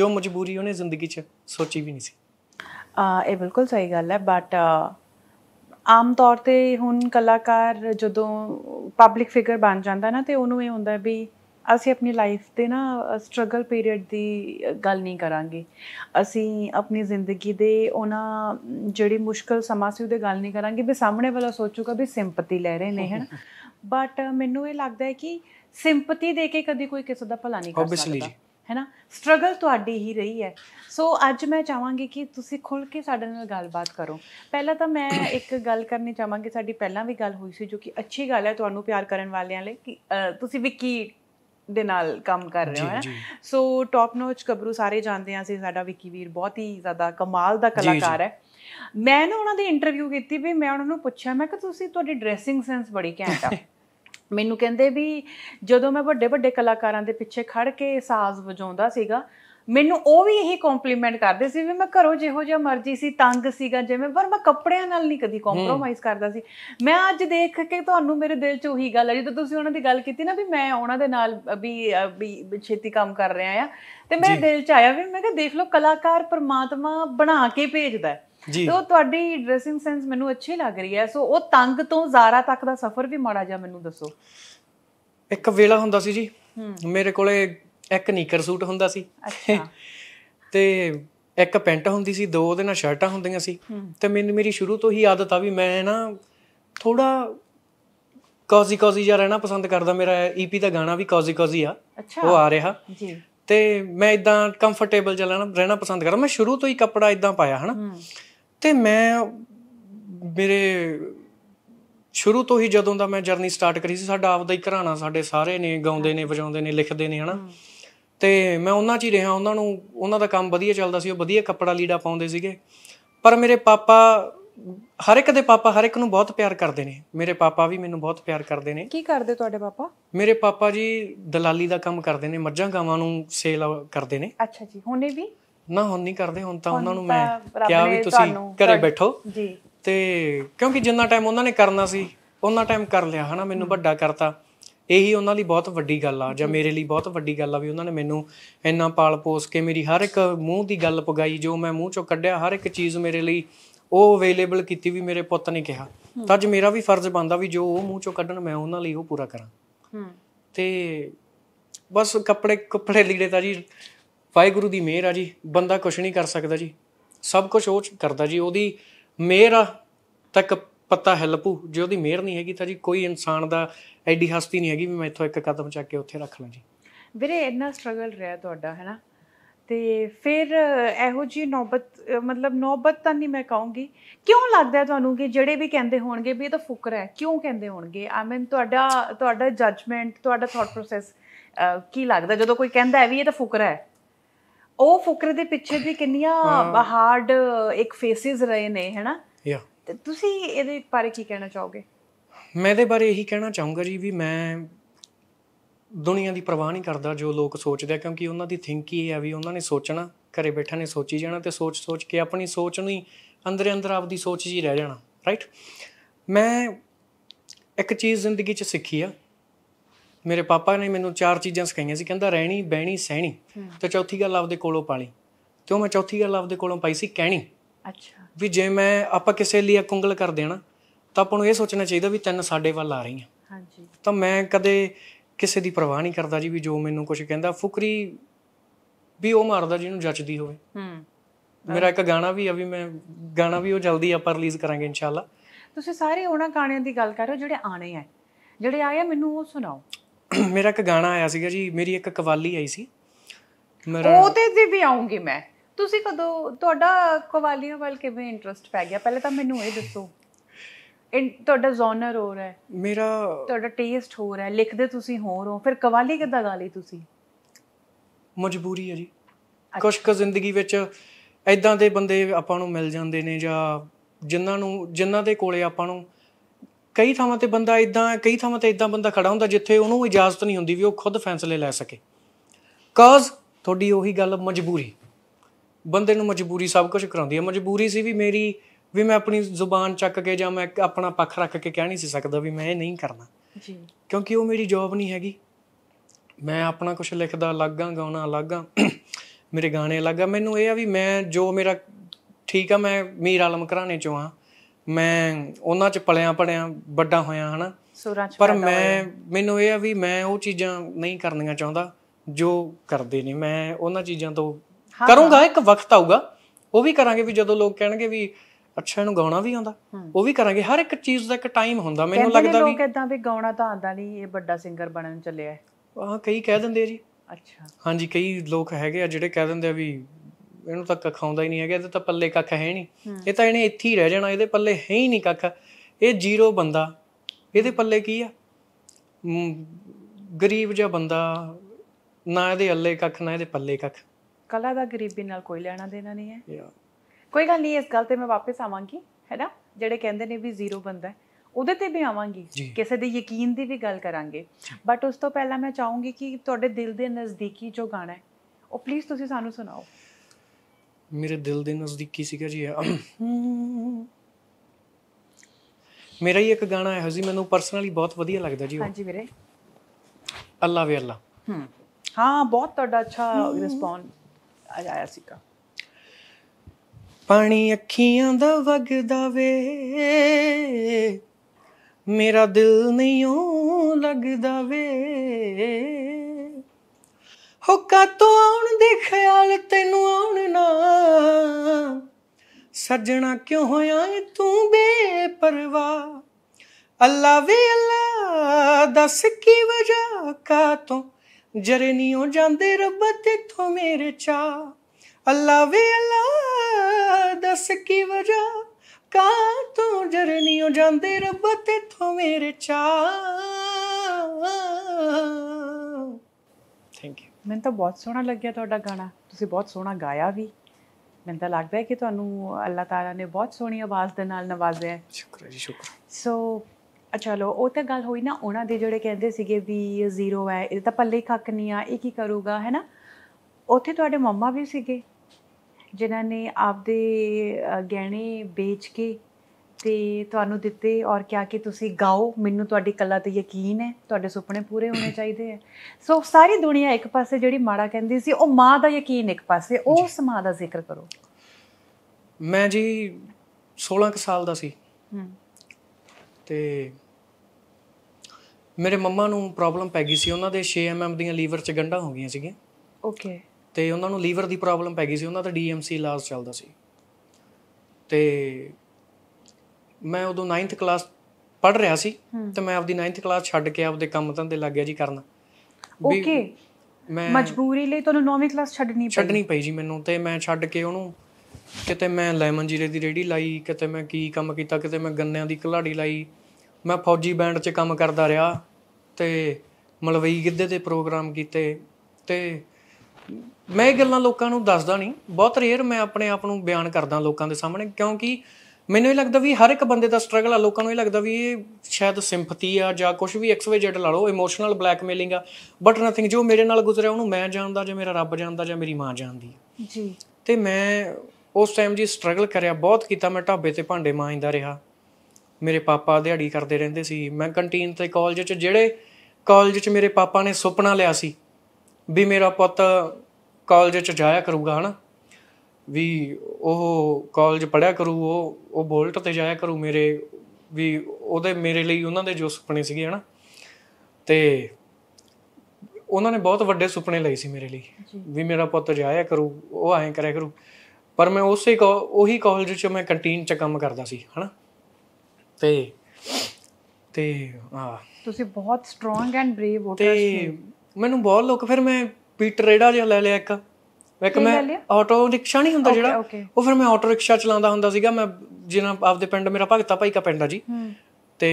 Speaker 1: ਜੋ ਮਜਬੂਰੀ ਉਹਨੇ ਜ਼ਿੰਦਗੀ 'ਚ ਸੋਚੀ ਵੀ ਨਹੀਂ ਸੀ
Speaker 2: ਆ ਇਹ ਬਿਲਕੁਲ ਸਹੀ ਗੱਲ ਹੈ ਬਟ ਆਮ ਤੌਰ ਤੇ ਹੁਣ ਕਲਾਕਾਰ ਜਦੋਂ ਪਬਲਿਕ ਫਿਗਰ ਬਣ ਜਾਂਦਾ ਨਾ ਤੇ ਉਹਨੂੰ ਇਹ ਹੁੰਦਾ ਵੀ ਅਸੀਂ ਆਪਣੀ ਲਾਈਫ ਦੇ ਨਾ ਸਟਰਗਲ ਪੀਰੀਅਡ ਦੀ ਗੱਲ ਨਹੀਂ ਕਰਾਂਗੇ ਅਸੀਂ ਆਪਣੀ ਜ਼ਿੰਦਗੀ ਦੇ ਉਹਨਾਂ ਜਿਹੜੀ ਮੁਸ਼ਕਲ ਸਮਾਂ ਸੀ ਉਹਦੇ ਗੱਲ ਨਹੀਂ ਕਰਾਂਗੇ ਵੀ ਸਾਹਮਣੇ ਵਾਲਾ ਸੋਚੂਗਾ ਵੀ ਸਿੰਪਤੀ ਲੈ ਰਹੇ ਨੇ ਹਨ ਬਟ (laughs) ਮੈਨੂੰ ਇਹ ਲੱਗਦਾ ਹੈ ਕਿ ਸਿੰਪਤੀ ਦੇ ਕੇ ਕਦੀ ਕੋਈ ਕਿਸੇ ਦਾ ਭਲਾ ਨਹੀਂ ਕਰ ਸਕਦਾ ਨਾ ਸਟਰਗਲ ਤੁਹਾਡੀ ਹੀ ਰਹੀ ਹੈ ਸੋ ਅੱਜ ਮੈਂ ਚਾਹਾਂਗੀ ਕਿ ਤੁਸੀਂ ਖੁੱਲ ਕੇ ਸਾਡੇ ਨਾਲ ਗੱਲਬਾਤ ਕਰੋ ਪਹਿਲਾਂ ਤਾਂ ਮੈਂ (coughs) ਇੱਕ ਗੱਲ ਕਰਨੀ ਚਾਹਾਂਗੀ ਸਾਡੀ ਪਹਿਲਾਂ ਵੀ ਗੱਲ ਹੋਈ ਸੀ ਜੋ ਕਿ ਅੱਛੀ ਗੱਲ ਹੈ ਤੁਹਾਨੂੰ ਪਿਆਰ ਕਰਨ ਵਾਲਿਆਂ ਲਈ ਕਿ ਤੁਸੀਂ ਵਿੱਕੀ ਦੇ ਨਾਲ ਕੰਮ ਕਰ ਰਹੇ ਹੋ ਹੈ ਸੋ ਟੌਪ ਨੋਚ ਕਬਰੂ ਸਾਰੇ ਜਾਣਦੇ ਆ ਸੀ ਸਾਡਾ ਵਿੱਕੀ ਵੀਰ ਬਹੁਤ ਹੀ ਜ਼ਿਆਦਾ ਕਮਾਲ ਦਾ ਕਲਾਕਾਰ ਹੈ ਮੈਂ ਨਾ ਉਹਨਾਂ ਦੇ ਇੰਟਰਵਿਊ ਕੀਤੀ ਵੀ ਮੈਂ ਉਹਨਾਂ ਨੂੰ ਪੁੱਛਿਆ ਮੈਂ ਕਿ ਤੁਸੀਂ ਤੁਹਾਡੀ ਡਰੈਸਿੰਗ ਸੈਂਸ ਬੜੀ ਘੈਂਟ ਆ (laughs) ਮੈਨੂੰ ਕਹਿੰਦੇ ਵੀ ਜਦੋਂ ਮੈਂ ਵੱਡੇ ਵੱਡੇ ਕਲਾਕਾਰਾਂ ਦੇ ਪਿੱਛੇ ਖੜ ਕੇ ਸਾਜ਼ ਵਜਾਉਂਦਾ ਸੀਗਾ ਮੈਨੂੰ ਉਹ ਵੀ ਇਹੀ ਕੰਪਲੀਮੈਂਟ ਕਰਦੇ ਸੀ ਵੀ ਮੈਂ ਘਰੋਂ ਜਿਹੋ ਜਿਹਾ ਮਰਜ਼ੀ ਸੀ ਤੰਗ ਸੀਗਾ ਜਿਵੇਂ ਪਰ ਮੈਂ ਕੱਪੜਿਆਂ ਨਾਲ ਨਹੀਂ ਕਦੀ ਕੰਪਰੋਮਾਈਜ਼ ਕਰਦਾ ਸੀ ਮੈਂ ਅੱਜ ਦੇਖ ਕੇ ਤੁਹਾਨੂੰ ਮੇਰੇ ਦਿਲ 'ਚ ਉਹੀ ਗੱਲ ਆ ਜਦੋਂ ਤੁਸੀਂ ਉਹਨਾਂ ਦੀ ਗੱਲ ਕੀਤੀ ਨਾ ਵੀ ਮੈਂ ਉਹਨਾਂ ਦੇ ਨਾਲ ਵੀ ਵੀ ਛੇਤੀ ਕੰਮ ਕਰ ਰਿਹਾ ਆ ਤੇ ਮੇਰੇ ਦਿਲ 'ਚ ਆਇਆ ਵੀ ਮੈਂ ਕਿਹਾ ਦੇਖ ਲਓ ਕਲਾਕਾਰ ਪਰਮਾਤਮਾ ਬਣਾ ਕੇ ਭੇਜਦਾ ਹੈ ਤੇ ਉਹ ਤੁਹਾਡੀ ਡਰੈਸਿੰਗ ਸੈਂਸ ਮੈਨੂੰ ਅੱਛੀ ਲੱਗ ਰਹੀ ਹੈ ਸੋ ਉਹ ਤੰਗ ਤੋਂ ਜ਼ਾਰਾ ਤੱਕ ਦਾ ਸਫ਼ਰ ਵੀ ਮਾੜਾ ਜਾ ਮੈਨੂੰ ਦੱਸੋ
Speaker 1: ਇੱਕ ਵੇਲਾ ਹੁੰਦਾ ਸੀ ਜੀ ਮੇਰੇ ਕੋਲੇ ਇੱਕ ਨੀਕਰ ਸੂਟ ਹੁੰਦਾ ਸੀ ਅੱਛਾ ਤੇ ਇੱਕ ਪੈਂਟ ਹੁੰਦੀ ਸੀ ਦੋ ਉਹਦੇ ਨਾਲ ਸ਼ਰਟਾਂ ਹੁੰਦੀਆਂ ਸੀ ਤੇ ਮੈਨੂੰ ਮੇਰੀ ਸ਼ੁਰੂ ਤੋਂ ਹੀ ਆਦਤ ਆ ਵੀ ਮੈਂ ਨਾ ਥੋੜਾ ਕੌਜ਼ੀ ਕੌਜ਼ੀ ਜਿਹਾ ਰਹਿਣਾ ਪਸੰਦ ਕਰਦਾ ਮੇਰਾ ਈਪੀ e ਦਾ ਗਾਣਾ ਵੀ ਕੌਜ਼ੀ ਕੌਜ਼ੀ ਆ ਉਹ ਆ ਰਿਹਾ ਜੀ ਤੇ ਮੈਂ ਇਦਾਂ ਕੰਫਰਟੇਬਲ ਜਿਹਾ ਰਹਿਣਾ ਪਸੰਦ ਕਰਦਾ ਮੈਂ ਸ਼ੁਰੂ ਤੋਂ ਹੀ ਕੱਪੜਾ ਇਦਾਂ ਪਾਇਆ ਹਨਾ ਤੇ ਮੈਂ ਮੇਰੇ ਸ਼ੁਰੂ ਤੋਂ ਹੀ ਜਦੋਂ ਦਾ ਮੈਂ ਜਰਨੀ ਸਟਾਰਟ ਕਰੀ ਸੀ ਸਾਡਾ ਆਪਦਾ ਹੀ ਘਰਾਣਾ ਸਾਡੇ ਸਾਰੇ ਨੇ ਗਾਉਂਦੇ ਨੇ ਵਜਾਉਂਦੇ ਨੇ ਲਿਖਦੇ ਨੇ ਹਨਾ ਤੇ ਮੈਂ ਉਹਨਾਂ 'ਚ ਹੀ ਰਿਹਾ ਉਹਨਾਂ ਨੂੰ ਉਹਨਾਂ ਦਾ ਕੰਮ ਵਧੀਆ ਚੱਲਦਾ ਸੀ ਉਹ ਵਧੀਆ ਕੱਪੜਾ ਲੀੜਾ ਪਾਉਂਦੇ ਸੀਗੇ ਪਰ ਮੇਰੇ ਪਾਪਾ ਹਰ ਇੱਕ ਦੇ ਪਾਪਾ ਹਰ ਇੱਕ ਨੂੰ ਬਹੁਤ ਪਿਆਰ ਕਰਦੇ ਨੇ ਮੇਰੇ ਪਾਪਾ ਵੀ ਮੈਨੂੰ ਬਹੁਤ ਪਿਆਰ ਕਰਦੇ ਨੇ
Speaker 2: ਕੀ ਕਰਦੇ ਤੁਹਾਡੇ ਪਾਪਾ
Speaker 1: ਮੇਰੇ ਪਾਪਾ ਜੀ ਦਲਾਲੀ ਦਾ ਕੰਮ ਕਰਦੇ ਨੇ ਮੱਝਾਂ ਗਾਵਾਂ ਨੂੰ ਸੇਲ ਕਰਦੇ ਨੇ ਅੱਛਾ ਜੀ ਹੁਣੇ ਵੀ ਨਾ ਹੁਣ ਨਹੀਂ ਕਰਦੇ ਹੁਣ ਤਾਂ ਉਹਨਾਂ ਨੂੰ ਮੈਂ ਕਿਹਾ ਵੀ ਤੁਸੀਂ ਘਰੇ ਬੈਠੋ ਜੀ ਤੇ ਕਿਉਂਕਿ ਜਿੰਨਾ ਟਾਈਮ ਉਹਨਾਂ ਨੇ ਕਰਨਾ ਸੀ ਉਹਨਾਂ ਟਾਈਮ ਕਰ ਲਿਆ ਹਨਾ ਮੈਨੂੰ ਵੱਡਾ ਕਰਤਾ ਇਹੀ ਉਹਨਾਂ ਲਈ ਬਹੁਤ ਵੱਡੀ ਗੱਲ ਆ ਜਾਂ ਮੇਰੇ ਲਈ ਬਹੁਤ ਵੱਡੀ ਗੱਲ ਆ ਵੀ ਉਹਨਾਂ ਨੇ ਮੈਨੂੰ ਇੰਨਾ ਪਾਲ ਪੋਸ ਕੇ ਮੇਰੀ ਹਰ ਇੱਕ ਮੂੰਹ ਦੀ ਗੱਲ ਪਗਾਈ ਜੋ ਮੈਂ ਮੂੰਹ ਚੋਂ ਕੱਢਿਆ ਹਰ ਇੱਕ ਚੀਜ਼ ਮੇਰੇ ਲਈ ਉਹ ਅਵੇਲੇਬਲ ਕੀਤੀ ਵੀ ਮੇਰੇ ਪੁੱਤ ਨੇ ਕਿਹਾ ਤਾਂ ਅੱਜ ਮੇਰਾ ਵੀ ਫਰਜ਼ ਬਣਦਾ ਵੀ ਜੋ ਉਹ ਮੂੰਹ ਚੋਂ ਕੱਢਣ ਮੈਂ ਉਹਨਾਂ ਲਈ ਉਹ ਪੂਰਾ ਕਰਾਂ ਤੇ ਬਸ ਕੱਪੜੇ ਕੱਪੜੇ ਲੀੜੇ ਤਾਂ ਜੀ ਵਾਹਿਗੁਰੂ ਦੀ ਮਿਹਰ ਆ ਜੀ ਬੰਦਾ ਕੁਝ ਨਹੀਂ ਕਰ ਸਕਦਾ ਜੀ ਸਭ ਕੁਝ ਉਹ ਕਰਦਾ ਜੀ ਉਹਦੀ ਮਿਹਰ ਤੱਕ ਹੈ ਹਿਲਪੂ ਜੇ ਉਹਦੀ ਮਿਹਰ ਨਹੀਂ ਹੈਗੀ ਤਾਂ ਜੀ ਕੋਈ ਇਨਸਾਨ ਦਾ ਐਡੀ ਹਸਤੀ ਨਹੀਂ ਹੈਗੀ ਵੀ ਮੈਂ ਇੱਥੋਂ ਇੱਕ ਕਦਮ ਚੱਕ ਕੇ ਉੱਥੇ ਰੱਖ ਲਾਂ
Speaker 2: ਜੀ ਵੀਰੇ ਇੰਨਾ ਸਟਰਗਲ ਰਿਹਾ ਤੁਹਾਡਾ ਹੈਨਾ ਤੇ ਫਿਰ ਇਹੋ ਜੀ ਨੌਬਤ ਮਤਲਬ ਨੌਬਤ ਤਾਂ ਨਹੀਂ ਮੈਂ ਕਹਾਂਗੀ ਕਿਉਂ ਲੱਗਦਾ ਤੁਹਾਨੂੰ ਕਿ ਜਿਹੜੇ ਵੀ ਕਹਿੰਦੇ ਹੋਣਗੇ ਵੀ ਇਹ ਤਾਂ ਫੁਕਰ ਹੈ ਕਿਉਂ ਕਹਿੰਦੇ ਹੋਣਗੇ ਆਈ ਮੀਨ ਤੁਹਾਡਾ ਤੁਹਾਡਾ ਜਜਮੈਂਟ ਤੁਹਾਡਾ ਥਾਟ ਪ੍ਰੋਸੈਸ ਕੀ ਲੱਗਦਾ ਜਦੋਂ ਕੋਈ ਕਹਿੰਦਾ ਹੈ ਵੀ ਇਹ ਤਾਂ ਫੁਕਰ ਹੈ ਉਹ ਫੁਕਰ ਦੇ ਪਿੱਛੇ ਵੀ ਕਿੰਨੀਆਂ ਹਾਰਡ ਇੱਕ ਫੇਸਿਸ ਰਹੇ ਨੇ ਹੈਨਾ ਯਾ ਤੇ ਤੁਸੀਂ ਇਹਦੇ ਬਾਰੇ ਕੀ ਕਹਿਣਾ ਚਾਹੋਗੇ
Speaker 1: ਮੈਂ ਇਹਦੇ ਬਾਰੇ ਇਹੀ ਕਹਿਣਾ ਚਾਹੂੰਗਾ ਜੀ ਵੀ ਮੈਂ ਦੁਨੀਆ ਦੀ ਪਰਵਾਹ ਨਹੀਂ ਕਰਦਾ ਜੋ ਲੋਕ ਸੋਚਦੇ ਆ ਕਿਉਂਕਿ ਉਹਨਾਂ ਦੀ ਥਿੰਕ ਹੀ ਹੈ ਵੀ ਉਹਨਾਂ ਨੇ ਸੋਚਣਾ ਘਰੇ ਬੈਠਾ ਨੇ ਸੋਚੀ ਜਾਣਾ ਤੇ ਸੋਚ ਸੋਚ ਕੇ ਆਪਣੀ ਸੋਚ ਨੂੰ ਹੀ ਅੰਦਰੇ ਅੰਦਰ ਆਪਦੀ ਸੋਚ ਜੀ ਰਹਿ ਜਾਣਾ ਰਾਈਟ ਮੈਂ ਇੱਕ ਚੀਜ਼ ਜ਼ਿੰਦਗੀ 'ਚ ਸਿੱਖੀ ਆ ਮੇਰੇ ਪਾਪਾ ਨੇ ਮੈਨੂੰ ਚਾਰ ਚੀਜ਼ਾਂ ਸਿਖਾਈਆਂ ਸੀ ਕਹਿੰਦਾ ਰਹਿਣੀ ਬਹਿਣੀ ਸਹਿਣੀ ਤੇ ਚੌਥੀ ਗੱਲ ਆਪਦੇ ਕੋਲੋਂ ਪਾਣੀ ਤੇ ਉਹ ਮੈਂ ਚੌਥੀ ਗੱਲ ਆਪਦੇ ਕੋਲੋਂ ਪਾਈ ਸੀ ਕਹਿਣੀ ਅੱਛਾ ਵੀ ਜੇ ਮੈਂ ਆਪਾਂ ਕਿਸੇ ਲਈ ਕੁੰਗਲ ਕਰ ਦੇਣਾ ਤਾਂ ਆਪਾਂ ਨੂੰ ਇਹ ਸੋਚਣਾ ਚਾਹੀਦਾ ਵੀ ਤਿੰਨ ਸਾਡੇ ਵੱਲ ਆ ਰਹੀਆਂ ਹਾਂਜੀ ਤਾਂ ਮੈਂ ਕਦੇ ਕਿਸੇ ਦੀ ਪਰਵਾਹ ਨਹੀਂ ਕਰਦਾ ਜੀ ਵੀ ਜੋ ਮੈਨੂੰ ਕੁਝ ਕਹਿੰਦਾ ਫੁਕਰੀ ਵੀ ਉਹ ਮਾਰਦਾ ਜਿਹਨੂੰ ਜੱਚਦੀ ਹੋਵੇ ਹੂੰ ਮੇਰਾ ਇੱਕ ਗਾਣਾ ਵੀ ਆ ਵੀ ਮੈਂ ਗਾਣਾ ਵੀ ਉਹ ਜਲਦੀ ਆਪਾਂ ਰਿਲੀਜ਼ ਕਰਾਂਗੇ ਇਨਸ਼ਾਅੱਲਾ
Speaker 2: ਤੁਸੀਂ ਸਾਰੇ ਉਹਨਾਂ ਗਾਣਿਆਂ ਦੀ ਗੱਲ ਕਰ ਰਹੇ ਹੋ ਜਿਹੜੇ ਆਣੇ ਆ ਜਿਹੜੇ ਆਏ ਆ ਮੈਨੂੰ ਉਹ ਸੁਣਾਓ
Speaker 1: (clears throat) ਮੇਰਾ ਇੱਕ ਗਾਣਾ ਆਇਆ ਸੀਗਾ ਜੀ ਮੇਰੀ ਇੱਕ ਕਵਾਲੀ ਆਈ ਸੀ ਮੇਰਾ ਉਹ
Speaker 2: ਤੇ ਵੀ ਆਉਂਗੀ ਮੈਂ ਤੁਸੀਂ ਕਦੋਂ ਤੁਹਾਡਾ ਕਵਾਲੀਆਂ ਵੱਲ ਕਿਵੇਂ ਇੰਟਰਸਟ ਪੈ ਗਿਆ ਪਹਿਲੇ ਤਾਂ ਮੈਨੂੰ ਇਹ ਦੱਸੋ ਤੁਹਾਡਾ ਜ਼ੋਨਰ ਹੋ ਰਿਹਾ ਹੈ ਮੇਰਾ ਤੁਹਾਡਾ ਟੇਸਟ ਹੋ ਰਿਹਾ ਹੈ ਲਿਖਦੇ ਤੁਸੀਂ ਹੋਰ ਹੋ ਫਿਰ ਕਵਾਲੀ ਕਿੱਦਾਂ ਗਾ ਲਈ ਤੁਸੀਂ
Speaker 1: ਮਜਬੂਰੀ ਹੈ ਜੀ ਕੁਝ ਕੁ ਜ਼ਿੰਦਗੀ ਵਿੱਚ ਐਦਾਂ ਦੇ ਬੰਦੇ ਆਪਾਂ ਨੂੰ ਮਿਲ ਜਾਂਦੇ ਨੇ ਜਾਂ ਜਿਨ੍ਹਾਂ ਨੂੰ ਜਿਨ੍ਹਾਂ ਦੇ ਕੋਲੇ ਆਪਾਂ ਨੂੰ ਕਈ ਥਾਵਾਂ ਤੇ ਬੰਦਾ ਇਦਾਂ ਕਈ ਥਾਵਾਂ ਤੇ ਇਦਾਂ ਬੰਦਾ ਖੜਾ ਹੁੰਦਾ ਜਿੱਥੇ ਉਹਨੂੰ ਇਜਾਜ਼ਤ ਨਹੀਂ ਹੁੰਦੀ ਵੀ ਉਹ ਖੁਦ ਫੈਸਲੇ ਲੈ ਸਕੇ ਕਾਜ਼ ਤੁਹਾਡੀ ਉਹੀ ਗੱਲ ਮਜਬੂਰੀ ਬੰਦੇ ਨੂੰ ਮਜਬੂਰੀ ਸਭ ਕੁਝ ਕਰਾਉਂਦੀ ਹੈ ਮਜਬੂਰੀ ਸੀ ਵੀ ਮੇਰੀ ਵੀ ਮੈਂ ਆਪਣੀ ਜ਼ੁਬਾਨ ਚੱਕ ਕੇ ਜਾਂ ਮੈਂ ਆਪਣਾ ਪੱਖ ਰੱਖ ਕੇ ਕਹਿ ਨਹੀਂ ਸੀ ਸਕਦਾ ਵੀ ਮੈਂ ਇਹ ਨਹੀਂ ਕਰਨਾ ਜੀ ਕਿਉਂਕਿ ਉਹ ਮੇਰੀ ਜੌਬ ਨਹੀਂ ਹੈਗੀ ਮੈਂ ਆਪਣਾ ਕੁਝ ਲਿਖਦਾ ਅਲੱਗਾ ਗਾਉਣਾ ਅਲੱਗਾ ਮੇਰੇ ਗਾਣੇ ਅਲੱਗਾ ਮੈਨੂੰ ਇਹ ਆ ਵੀ ਮੈਂ ਜੋ ਮੇਰਾ ਠੀਕ ਆ ਮੈਂ ਮੀਰ ਆਲਮ ਘਰਾਣੇ ਚੋਂ ਆ ਮੈਂ ਉਹਨਾਂ ਚ ਪਲਿਆ ਪੜਿਆ ਵੱਡਾ ਹੋਇਆ ਹਨਾ
Speaker 2: ਪਰ ਮੈਂ
Speaker 1: ਮੈਨੂੰ ਇਹ ਆ ਵੀ ਮੈਂ ਉਹ ਚੀਜ਼ਾਂ ਨਹੀਂ ਕਰਨੀਆਂ ਚਾਹੁੰਦਾ ਜੋ ਕਰਦੇ ਨੇ ਮੈਂ ਉਹਨਾਂ ਚੀਜ਼ਾਂ ਤੋਂ ਕਰੂੰਗਾ ਇੱਕ ਵਕਤ ਆਊਗਾ ਉਹ ਵੀ ਕਰਾਂਗੇ ਵੀ ਜਦੋਂ ਲੋਕ ਕਹਿਣਗੇ ਵੀ ਅੱਛਾ ਇਹਨੂੰ ਗਾਉਣਾ ਵੀ ਆਉਂਦਾ ਉਹ ਵੀ ਕਰਾਂਗੇ ਹਰ ਇੱਕ ਚੀਜ਼ ਦਾ ਇੱਕ ਟਾਈਮ ਹੁੰਦਾ ਮੈਨੂੰ ਲੱਗਦਾ ਵੀ ਲੋਕ
Speaker 2: ਇਦਾਂ ਵੀ ਗਾਉਣਾ ਤਾਂ ਆਂਦਾ ਨਹੀਂ ਇਹ ਵੱਡਾ ਸਿੰਗਰ ਬਣਨ ਚੱਲਿਆ ਹੈ ਹਾਂ ਕਈ ਕਹਿ ਦਿੰਦੇ ਆ ਜੀ ਅੱਛਾ
Speaker 1: ਹਾਂਜੀ ਕਈ ਲੋਕ ਹੈਗੇ ਆ ਜਿਹੜੇ ਕਹਿ ਦਿੰਦੇ ਆ ਵੀ ਇਹਨੂੰ ਤਾਂ ਕੱਖ ਆਉਂਦਾ ਹੀ ਨਹੀਂ ਹੈਗਾ ਇਹਦੇ ਤਾਂ ਪੱਲੇ ਕੱਖ ਹੈ ਨਹੀਂ ਇਹ ਤਾਂ ਇਹਨੇ ਇੱਥੇ ਹੀ ਰਹਿ ਜਾਣਾ ਇਹਦੇ ਪੱਲੇ ਹੈ ਹੀ ਨਹੀਂ ਕੱਖ ਇਹ ਜ਼ੀਰੋ ਬੰਦਾ ਇਹਦੇ ਪੱਲੇ ਕੀ ਆ ਗਰੀਬ ਜਿਹਾ ਬੰਦਾ ਨਾ ਇਹਦੇ ਅੱਲੇ ਕੱਖ ਨਾ ਇਹਦੇ ਪੱਲੇ ਕੱਖ
Speaker 2: ਕਲਾ ਦਾ ਗਰੀਬੀ ਨਾਲ ਕੋਈ ਲੈਣਾ ਦੇਣਾ ਨਹੀਂ ਹੈ ਕੋਈ ਗੱਲ ਨਹੀਂ ਇਸ ਗੱਲ ਤੇ ਮੈਂ ਵਾਪਸ ਆਵਾਂਗੀ ਹੈਨਾ ਜਿਹੜੇ ਕਹਿੰਦੇ ਨੇ ਵੀ ਜ਼ੀਰੋ ਬੰਦਾ ਹੈ ਉਹਦੇ ਤੇ ਵੀ ਆਵਾਂਗੀ ਕਿਸੇ ਦੇ ਯਕੀਨ ਦੀ ਵੀ ਗੱਲ ਕਰਾਂਗੇ ਬਟ ਉਸ ਤੋਂ ਪਹਿਲਾਂ ਮੈਂ ਚਾਹੂੰਗੀ ਕਿ ਤੁਹਾਡੇ ਦਿਲ ਦੇ ਨਜ਼ਦੀਕੀ ਜੋ ਗਾਣਾ ਹੈ ਉਹ ਪਲੀਜ਼ ਤੁਸੀਂ ਸਾਨੂੰ ਸੁਣਾਓ
Speaker 1: ਮੇਰੇ ਦਿਲ ਦੇ ਨਜ਼ਦੀਕੀ ਸੀਗਾ ਜੀ ਮੇਰਾ ਹੀ ਇੱਕ ਗਾਣਾ ਹੈ ਹਜੀ ਮੈਨੂੰ ਪਰਸਨਲੀ ਬਹੁਤ ਵਧੀਆ ਲੱਗਦਾ ਜੀ ਹਾਂਜੀ ਵੀਰੇ ਅੱਲਾ ਵੇ ਅੱਲਾ
Speaker 2: ਹਾਂ ਹਾਂ ਬਹੁਤ ਤੁਹਾਡਾ ਅੱਛਾ ਰਿਸਪੌਂਡ ਆਇਆ ਸੀਗਾ
Speaker 1: ਪਾਣੀ ਅੱਖੀਆਂ ਦਾ ਵਗਦਾ ਵੇ ਮੇਰਾ ਦਿਲ ਨਹੀਂ ਲੱਗਦਾ ਵੇ ਹੁੱਕਾ ਤੋਂ ਆਉਣ ਦੇ ਖਿਆਲ ਤੈਨੂੰ ਆਉਣ ਨਾ ਸੱਜਣਾ ਕਿਉਂ ਹੋਇਆ ਏ ਤੂੰ ਬੇਪਰਵਾ ਅੱਲਾ ਵੇ ਅੱਲਾ ਦੱਸ ਕੀ ਵਜ੍ਹਾ ਕਾ ਤੋਂ ਜਰੇ ਨਹੀਂ ਹੋ ਜਾਂਦੇ ਰੱਬ ਤੇਥੋਂ ਮੇਰੇ ਚਾ ਅੱਲਾ ਵੇ ਅੱਲਾ ਦੱਸ ਕੀ ਵਜ੍ਹਾ ਕਾ ਤੂੰ ਜਰੇ ਨਹੀਂ ਹੋ ਜਾਂਦੇ ਰੱਬ
Speaker 2: ਤੇਥੋਂ ਮੇਰੇ ਚਾ ਥੈਂਕ ਯੂ ਮੈਨੂੰ ਤਾਂ ਬਹੁਤ ਸੋਹਣਾ ਲੱਗਿਆ ਤੁਹਾਡਾ ਗਾਣਾ ਤੁਸੀਂ ਬਹੁਤ ਸੋਹਣਾ ਗਾਇਆ ਵੀ ਮੈਨੂੰ ਤਾਂ ਲੱਗਦਾ ਹੈ ਕਿ ਤੁਹਾਨੂੰ ਅੱਲਾਹ ਤਾਲਾ ਨੇ ਬਹੁਤ ਸੋਹਣੀ ਆਵਾਜ਼ ਦੇ ਨਾਲ ਨਵਾਜ਼ਿਆ ਹੈ ਸ਼ੁਕਰ ਜੀ ਸ਼ੁਕਰ ਸੋ ਲੋ ਉਹ ਤਾਂ ਗੱਲ ਹੋਈ ਨਾ ਉਹਨਾਂ ਦੇ ਜਿਹੜੇ ਕਹਿੰਦੇ ਸੀਗੇ ਵੀ ਜ਼ੀਰੋ ਹੈ ਇਹ ਤਾਂ ਪੱਲੇ ਖੱਕ ਨਹੀਂ ਆ ਇਹ ਕੀ ਕਰੂਗਾ ਹੈ ਨਾ ਉੱਥੇ ਤੁਹਾਡੇ ਮੰਮਾ ਵੀ ਸੀਗੇ ਜਿਨ੍ਹਾਂ ਨੇ ਆਪਦੇ ਗਹਿਣੇ ਵੇਚ ਕੇ ਤੇ ਤੁਹਾਨੂੰ ਦਿੱਤੇ ਔਰ ਕਿਹਾ ਕਿ ਤੁਸੀਂ ਗਾਓ ਮੈਨੂੰ ਤੁਹਾਡੀ ਕਲਾ ਤੇ ਯਕੀਨ ਹੈ ਤੁਹਾਡੇ ਸੁਪਨੇ ਪੂਰੇ ਹੋਣੇ (clears throat) ਚਾਹੀਦੇ ਹੈ ਸੋ ਸਾਰੀ ਦੁਨੀਆ ਇੱਕ ਪਾਸੇ ਜਿਹੜੀ ਮਾੜਾ ਕਹਿੰਦੀ ਸੀ ਉਹ ਮਾਂ ਦਾ ਯਕੀਨ ਇੱਕ ਪਾਸੇ ਉਹ ਮਾਂ ਦਾ ਜ਼ਿਕਰ ਕਰੋ
Speaker 1: ਮੈਂ ਜੀ 16 ਸਾਲ ਦਾ ਸੀ ਹੂੰ ਤੇ ਮੇਰੇ ਮੰਮਾ ਨੂੰ ਪ੍ਰੋਬਲਮ ਪੈ ਗਈ ਸੀ ਉਹਨਾਂ ਦੇ 6 mm ਦੀਆਂ ਲੀਵਰ ਚ ਗੰਢਾਂ ਹੋ ਗਈਆਂ ਸੀਗੀਆਂ ਓਕੇ ਤੇ ਉਹਨਾਂ ਨੂੰ ਲੀਵਰ ਦੀ ਪ੍ਰੋਬਲਮ ਪੈ ਗਈ ਸੀ ਉਹਨਾਂ ਦਾ ਡੀਐਮਸੀ ਇਲਾਜ ਚੱਲਦਾ ਸੀ ਤੇ ਮੈਂ ਉਦੋਂ 9th ਕਲਾਸ ਪੜ ਰਿਹਾ ਸੀ ਤੇ ਮੈਂ ਆਪਦੀ 9th ਕਲਾਸ ਛੱਡ ਕੇ ਆਪਦੇ ਕੰਮ ਧੰਦੇ ਲੱਗ ਗਿਆ ਜੀ ਕਰਨ ਓਕੇ ਮੈਂ ਮਜਬੂਰੀ
Speaker 2: ਲਈ ਤੁਹਾਨੂੰ 9ਵੀਂ ਕਲਾਸ ਛੱਡਣੀ ਪਈ ਛੱਡਣੀ
Speaker 1: ਪਈ ਜੀ ਮੈਨੂੰ ਤੇ ਮੈਂ ਛੱਡ ਕੇ ਉਹਨੂੰ ਕਿਤੇ ਮੈਂ ਲੈਮਨ ਜੀਰੇ ਦੀ ਰੇੜੀ ਲਾਈ ਕਿਤੇ ਮੈਂ ਕੀ ਕੰਮ ਕੀਤਾ ਕਿਤੇ ਮੈਂ ਗੰਨਿਆਂ ਦੀ ਕਲਾੜੀ ਲਾਈ ਮੈਂ ਫੌਜੀ ਬੈਂਡ 'ਚ ਕੰਮ ਕਰਦਾ ਰਿਹਾ ਤੇ ਮਲਵਈ ਗਿੱਧੇ ਦੇ ਪ੍ਰੋਗਰਾਮ ਕੀਤੇ ਤੇ ਮੈਂ ਇਹ ਗੱਲਾਂ ਲੋਕਾਂ ਨੂੰ ਦੱਸਦਾ ਨਹੀਂ ਬਹੁਤ ਰੇਅਰ ਮੈਂ ਆਪਣੇ ਆਪ ਨੂੰ ਬਿਆਨ ਕਰਦਾ ਲੋਕਾਂ ਦੇ ਸਾਹਮਣੇ ਕਿਉਂਕਿ ਮੈਨੂੰ ਇਹ ਲੱਗਦਾ ਵੀ ਹਰ ਇੱਕ ਬੰਦੇ ਦਾ ਸਟਰਗਲ ਆ ਲੋਕਾਂ ਨੂੰ ਇਹ ਲੱਗਦਾ ਵੀ ਇਹ ਸ਼ਾਇਦ ਸਿੰਪਥੀ ਆ ਜਾਂ ਕੁਝ ਵੀ ਐਕਸ ਵਾਈ ਜ਼ੈਡ ਲਾ ਲਓ ਇਮੋਸ਼ਨਲ ਬਲੈਕਮੇਲਿੰਗ ਆ ਬਟ ਨਥਿੰਗ ਜੋ ਮੇਰੇ ਨਾਲ ਗੁਜ਼ਰਿਆ ਉਹਨੂੰ ਮੈਂ ਜਾਣਦਾ ਜਾਂ ਮੇਰਾ ਰੱਬ ਜਾਣਦਾ ਜਾਂ ਮੇਰੀ ਮਾਂ ਜਾਣਦੀ ਜੀ ਤੇ ਮੈਂ ਉਸ ਟਾਈਮ ਜੀ ਸਟਰਗਲ ਕਰਿਆ ਬਹੁਤ ਕੀਤਾ ਮੈਂ ਢਾਬੇ ਤੇ ਭਾਂਡੇ ਮਾਂਜਦਾ ਰਿਹਾ ਮੇਰੇ ਪਾਪਾ ਦਿਹਾੜੀ ਕਰਦੇ ਰਹਿੰਦੇ ਸੀ ਮੈਂ ਕੰਟੀਨ ਤੇ ਕਾਲਜ 'ਚ ਜਿਹੜੇ ਕਾਲਜ 'ਚ ਮੇਰੇ ਪਾਪਾ ਨੇ ਸੁਪਨਾ ਲਿਆ ਸੀ ਵੀ ਮੇਰਾ ਪੁੱਤ ਕਾਲਜ 'ਚ ਜਾਇਆ ਕਰੂਗਾ ਹਨਾ ਵੀ ਉਹ ਕਾਲਜ ਪੜਿਆ ਕਰੂ ਉਹ ਉਹ ਬੋਲਟ ਤੇ ਜਾਇਆ ਕਰੂ ਮੇਰੇ ਵੀ ਉਹਦੇ ਮੇਰੇ ਲਈ ਉਹਨਾਂ ਦੇ ਜੋ ਸੁਪਨੇ ਸੀਗੇ ਹਨਾ ਤੇ ਉਹਨਾਂ ਨੇ ਬਹੁਤ ਵੱਡੇ ਸੁਪਨੇ ਲਏ ਸੀ ਮੇਰੇ ਲਈ ਵੀ ਮੇਰਾ ਪੁੱਤ ਜਾਇਆ ਕਰੂ ਉਹ ਐਂ ਕਰਿਆ ਕਰੂ ਪਰ ਮੈਂ ਉਸੇ ਉਹੀ ਕਾਲਜ 'ਚ ਮੈਂ ਕੰਟੀਨ 'ਚ ਕੰਮ ਕਰਦਾ ਸੀ ਹਨਾ ਤੇ ਤੇ ਆ
Speaker 2: ਤੁਸੀਂ ਬਹੁਤ ਸਟਰੋਂਗ ਐਂਡ ਬਰੇਵ ਹੋ ਤੇ
Speaker 1: ਮੈਨੂੰ ਬਹੁਤ ਲੋਕ ਫਿਰ ਮੈਂ ਪੀਟਰ ਰੇੜਾ ਜਿਹਾ ਲੈ ਲਿਆ ਇੱਕ ਇੱਕ ਮੈਂ ਆਟੋ ਰਿਕਸ਼ਾ ਨਹੀਂ ਹੁੰਦਾ ਜਿਹੜਾ ਉਹ ਫਿਰ ਮੈਂ ਆਟੋ ਰਿਕਸ਼ਾ ਚਲਾਉਂਦਾ ਹੁੰਦਾ ਸੀਗਾ ਮੈਂ ਜਿਹਨਾਂ ਆਪਦੇ ਪਿੰਡ ਮੇਰਾ ਭਗਤਾ ਭਾਈ ਦਾ ਪਿੰਡ ਆ ਜੀ ਤੇ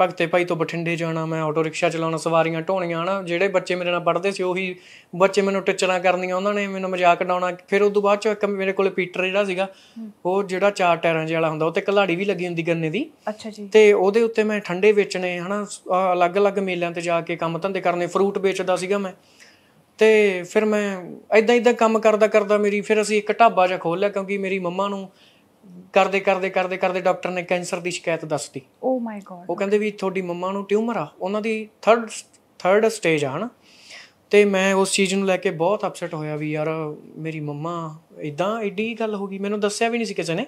Speaker 1: ਭਗਤੇ ਭਾਈ ਤੋਂ ਬਠਿੰਡੇ ਜਾਣਾ ਮੈਂ ਆਟੋ ਰਿਕਸ਼ਾ ਚਲਾਉਣਾ ਸਵਾਰੀਆਂ ਢੋਣੀਆਂ ਹਨਾ ਜਿਹੜੇ ਬੱਚੇ ਮੇਰੇ ਨਾਲ ਪੜਦੇ ਸੀ ਉਹੀ ਬੱਚੇ ਮੈਨੂੰ ਟਿਚਰਾਂ ਕਰਨੀਆਂ ਉਹਨਾਂ ਨੇ ਮੈਨੂੰ ਮਜ਼ਾਕ ਡਾਉਣਾ ਫਿਰ ਉਸ ਤੋਂ ਬਾਅਦ ਚ ਇੱਕ ਮੇਰੇ ਕੋਲੇ ਪੀਟਰ ਜਿਹੜਾ ਸੀਗਾ ਉਹ ਜਿਹੜਾ ਚਾਰ ਟਾਇਰਾਂ ਜਿਹਾ ਵਾਲਾ ਹੁੰਦਾ ਉਹ ਤੇ ਕਲਾੜੀ ਵੀ ਲੱਗੀ ਹੁੰਦੀ ਗੰਨੇ ਦੀ ਅੱਛਾ ਜੀ ਤੇ ਉਹਦੇ ਉੱਤੇ ਮੈਂ ਠੰਡੇ ਵੇਚਣੇ ਹਨਾ ਅਲੱਗ-ਅਲੱਗ ਮੇਲਿਆਂ ਤੇ ਜਾ ਕੇ ਕੰਮ ਧੰਦੇ ਕਰਨੇ ਫਰੂਟ ਵੇਚਦਾ ਸੀਗਾ ਮੈਂ ਤੇ ਫਿਰ ਮੈਂ ਐਦਾਂ ਐਦਾਂ ਕੰਮ ਕਰਦਾ ਕਰਦਾ ਮੇਰੀ ਫਿਰ ਅਸੀਂ ਇੱਕ ਢਾਬਾ ਜਿਹਾ ਖੋਲ ਲਿਆ ਕਿਉਂਕਿ ਮੇਰੀ ਮੰਮਾ ਨੂੰ ਕਰਦੇ ਕਰਦੇ ਕਰਦੇ ਕਰਦੇ ਡਾਕਟਰ ਨੇ ਕੈਂਸਰ ਦੀ ਸ਼ਿਕਾਇਤ ਦੱਸਤੀ
Speaker 2: ਓ ਮਾਈ ਗੋਡ ਉਹ
Speaker 1: ਕਹਿੰਦੇ ਵੀ ਤੁਹਾਡੀ ਮੰਮਾ ਨੂੰ ਟਿਊਮਰ ਆ ਉਹਨਾਂ ਦੀ ਥਰਡ ਥਰਡ ਸਟੇਜ ਆ ਹਨਾ ਤੇ ਮੈਂ ਉਸ ਚੀਜ਼ ਨੂੰ ਲੈ ਕੇ ਬਹੁਤ ਅਪਸੈਟ ਹੋਇਆ ਵੀ ਯਾਰ ਮੇਰੀ ਮੰਮਾ ਇਦਾਂ ਐਡੀ ਗੱਲ ਹੋ ਗਈ ਮੈਨੂੰ ਦੱਸਿਆ ਵੀ ਨਹੀਂ ਸੀ ਕਿਸੇ ਨੇ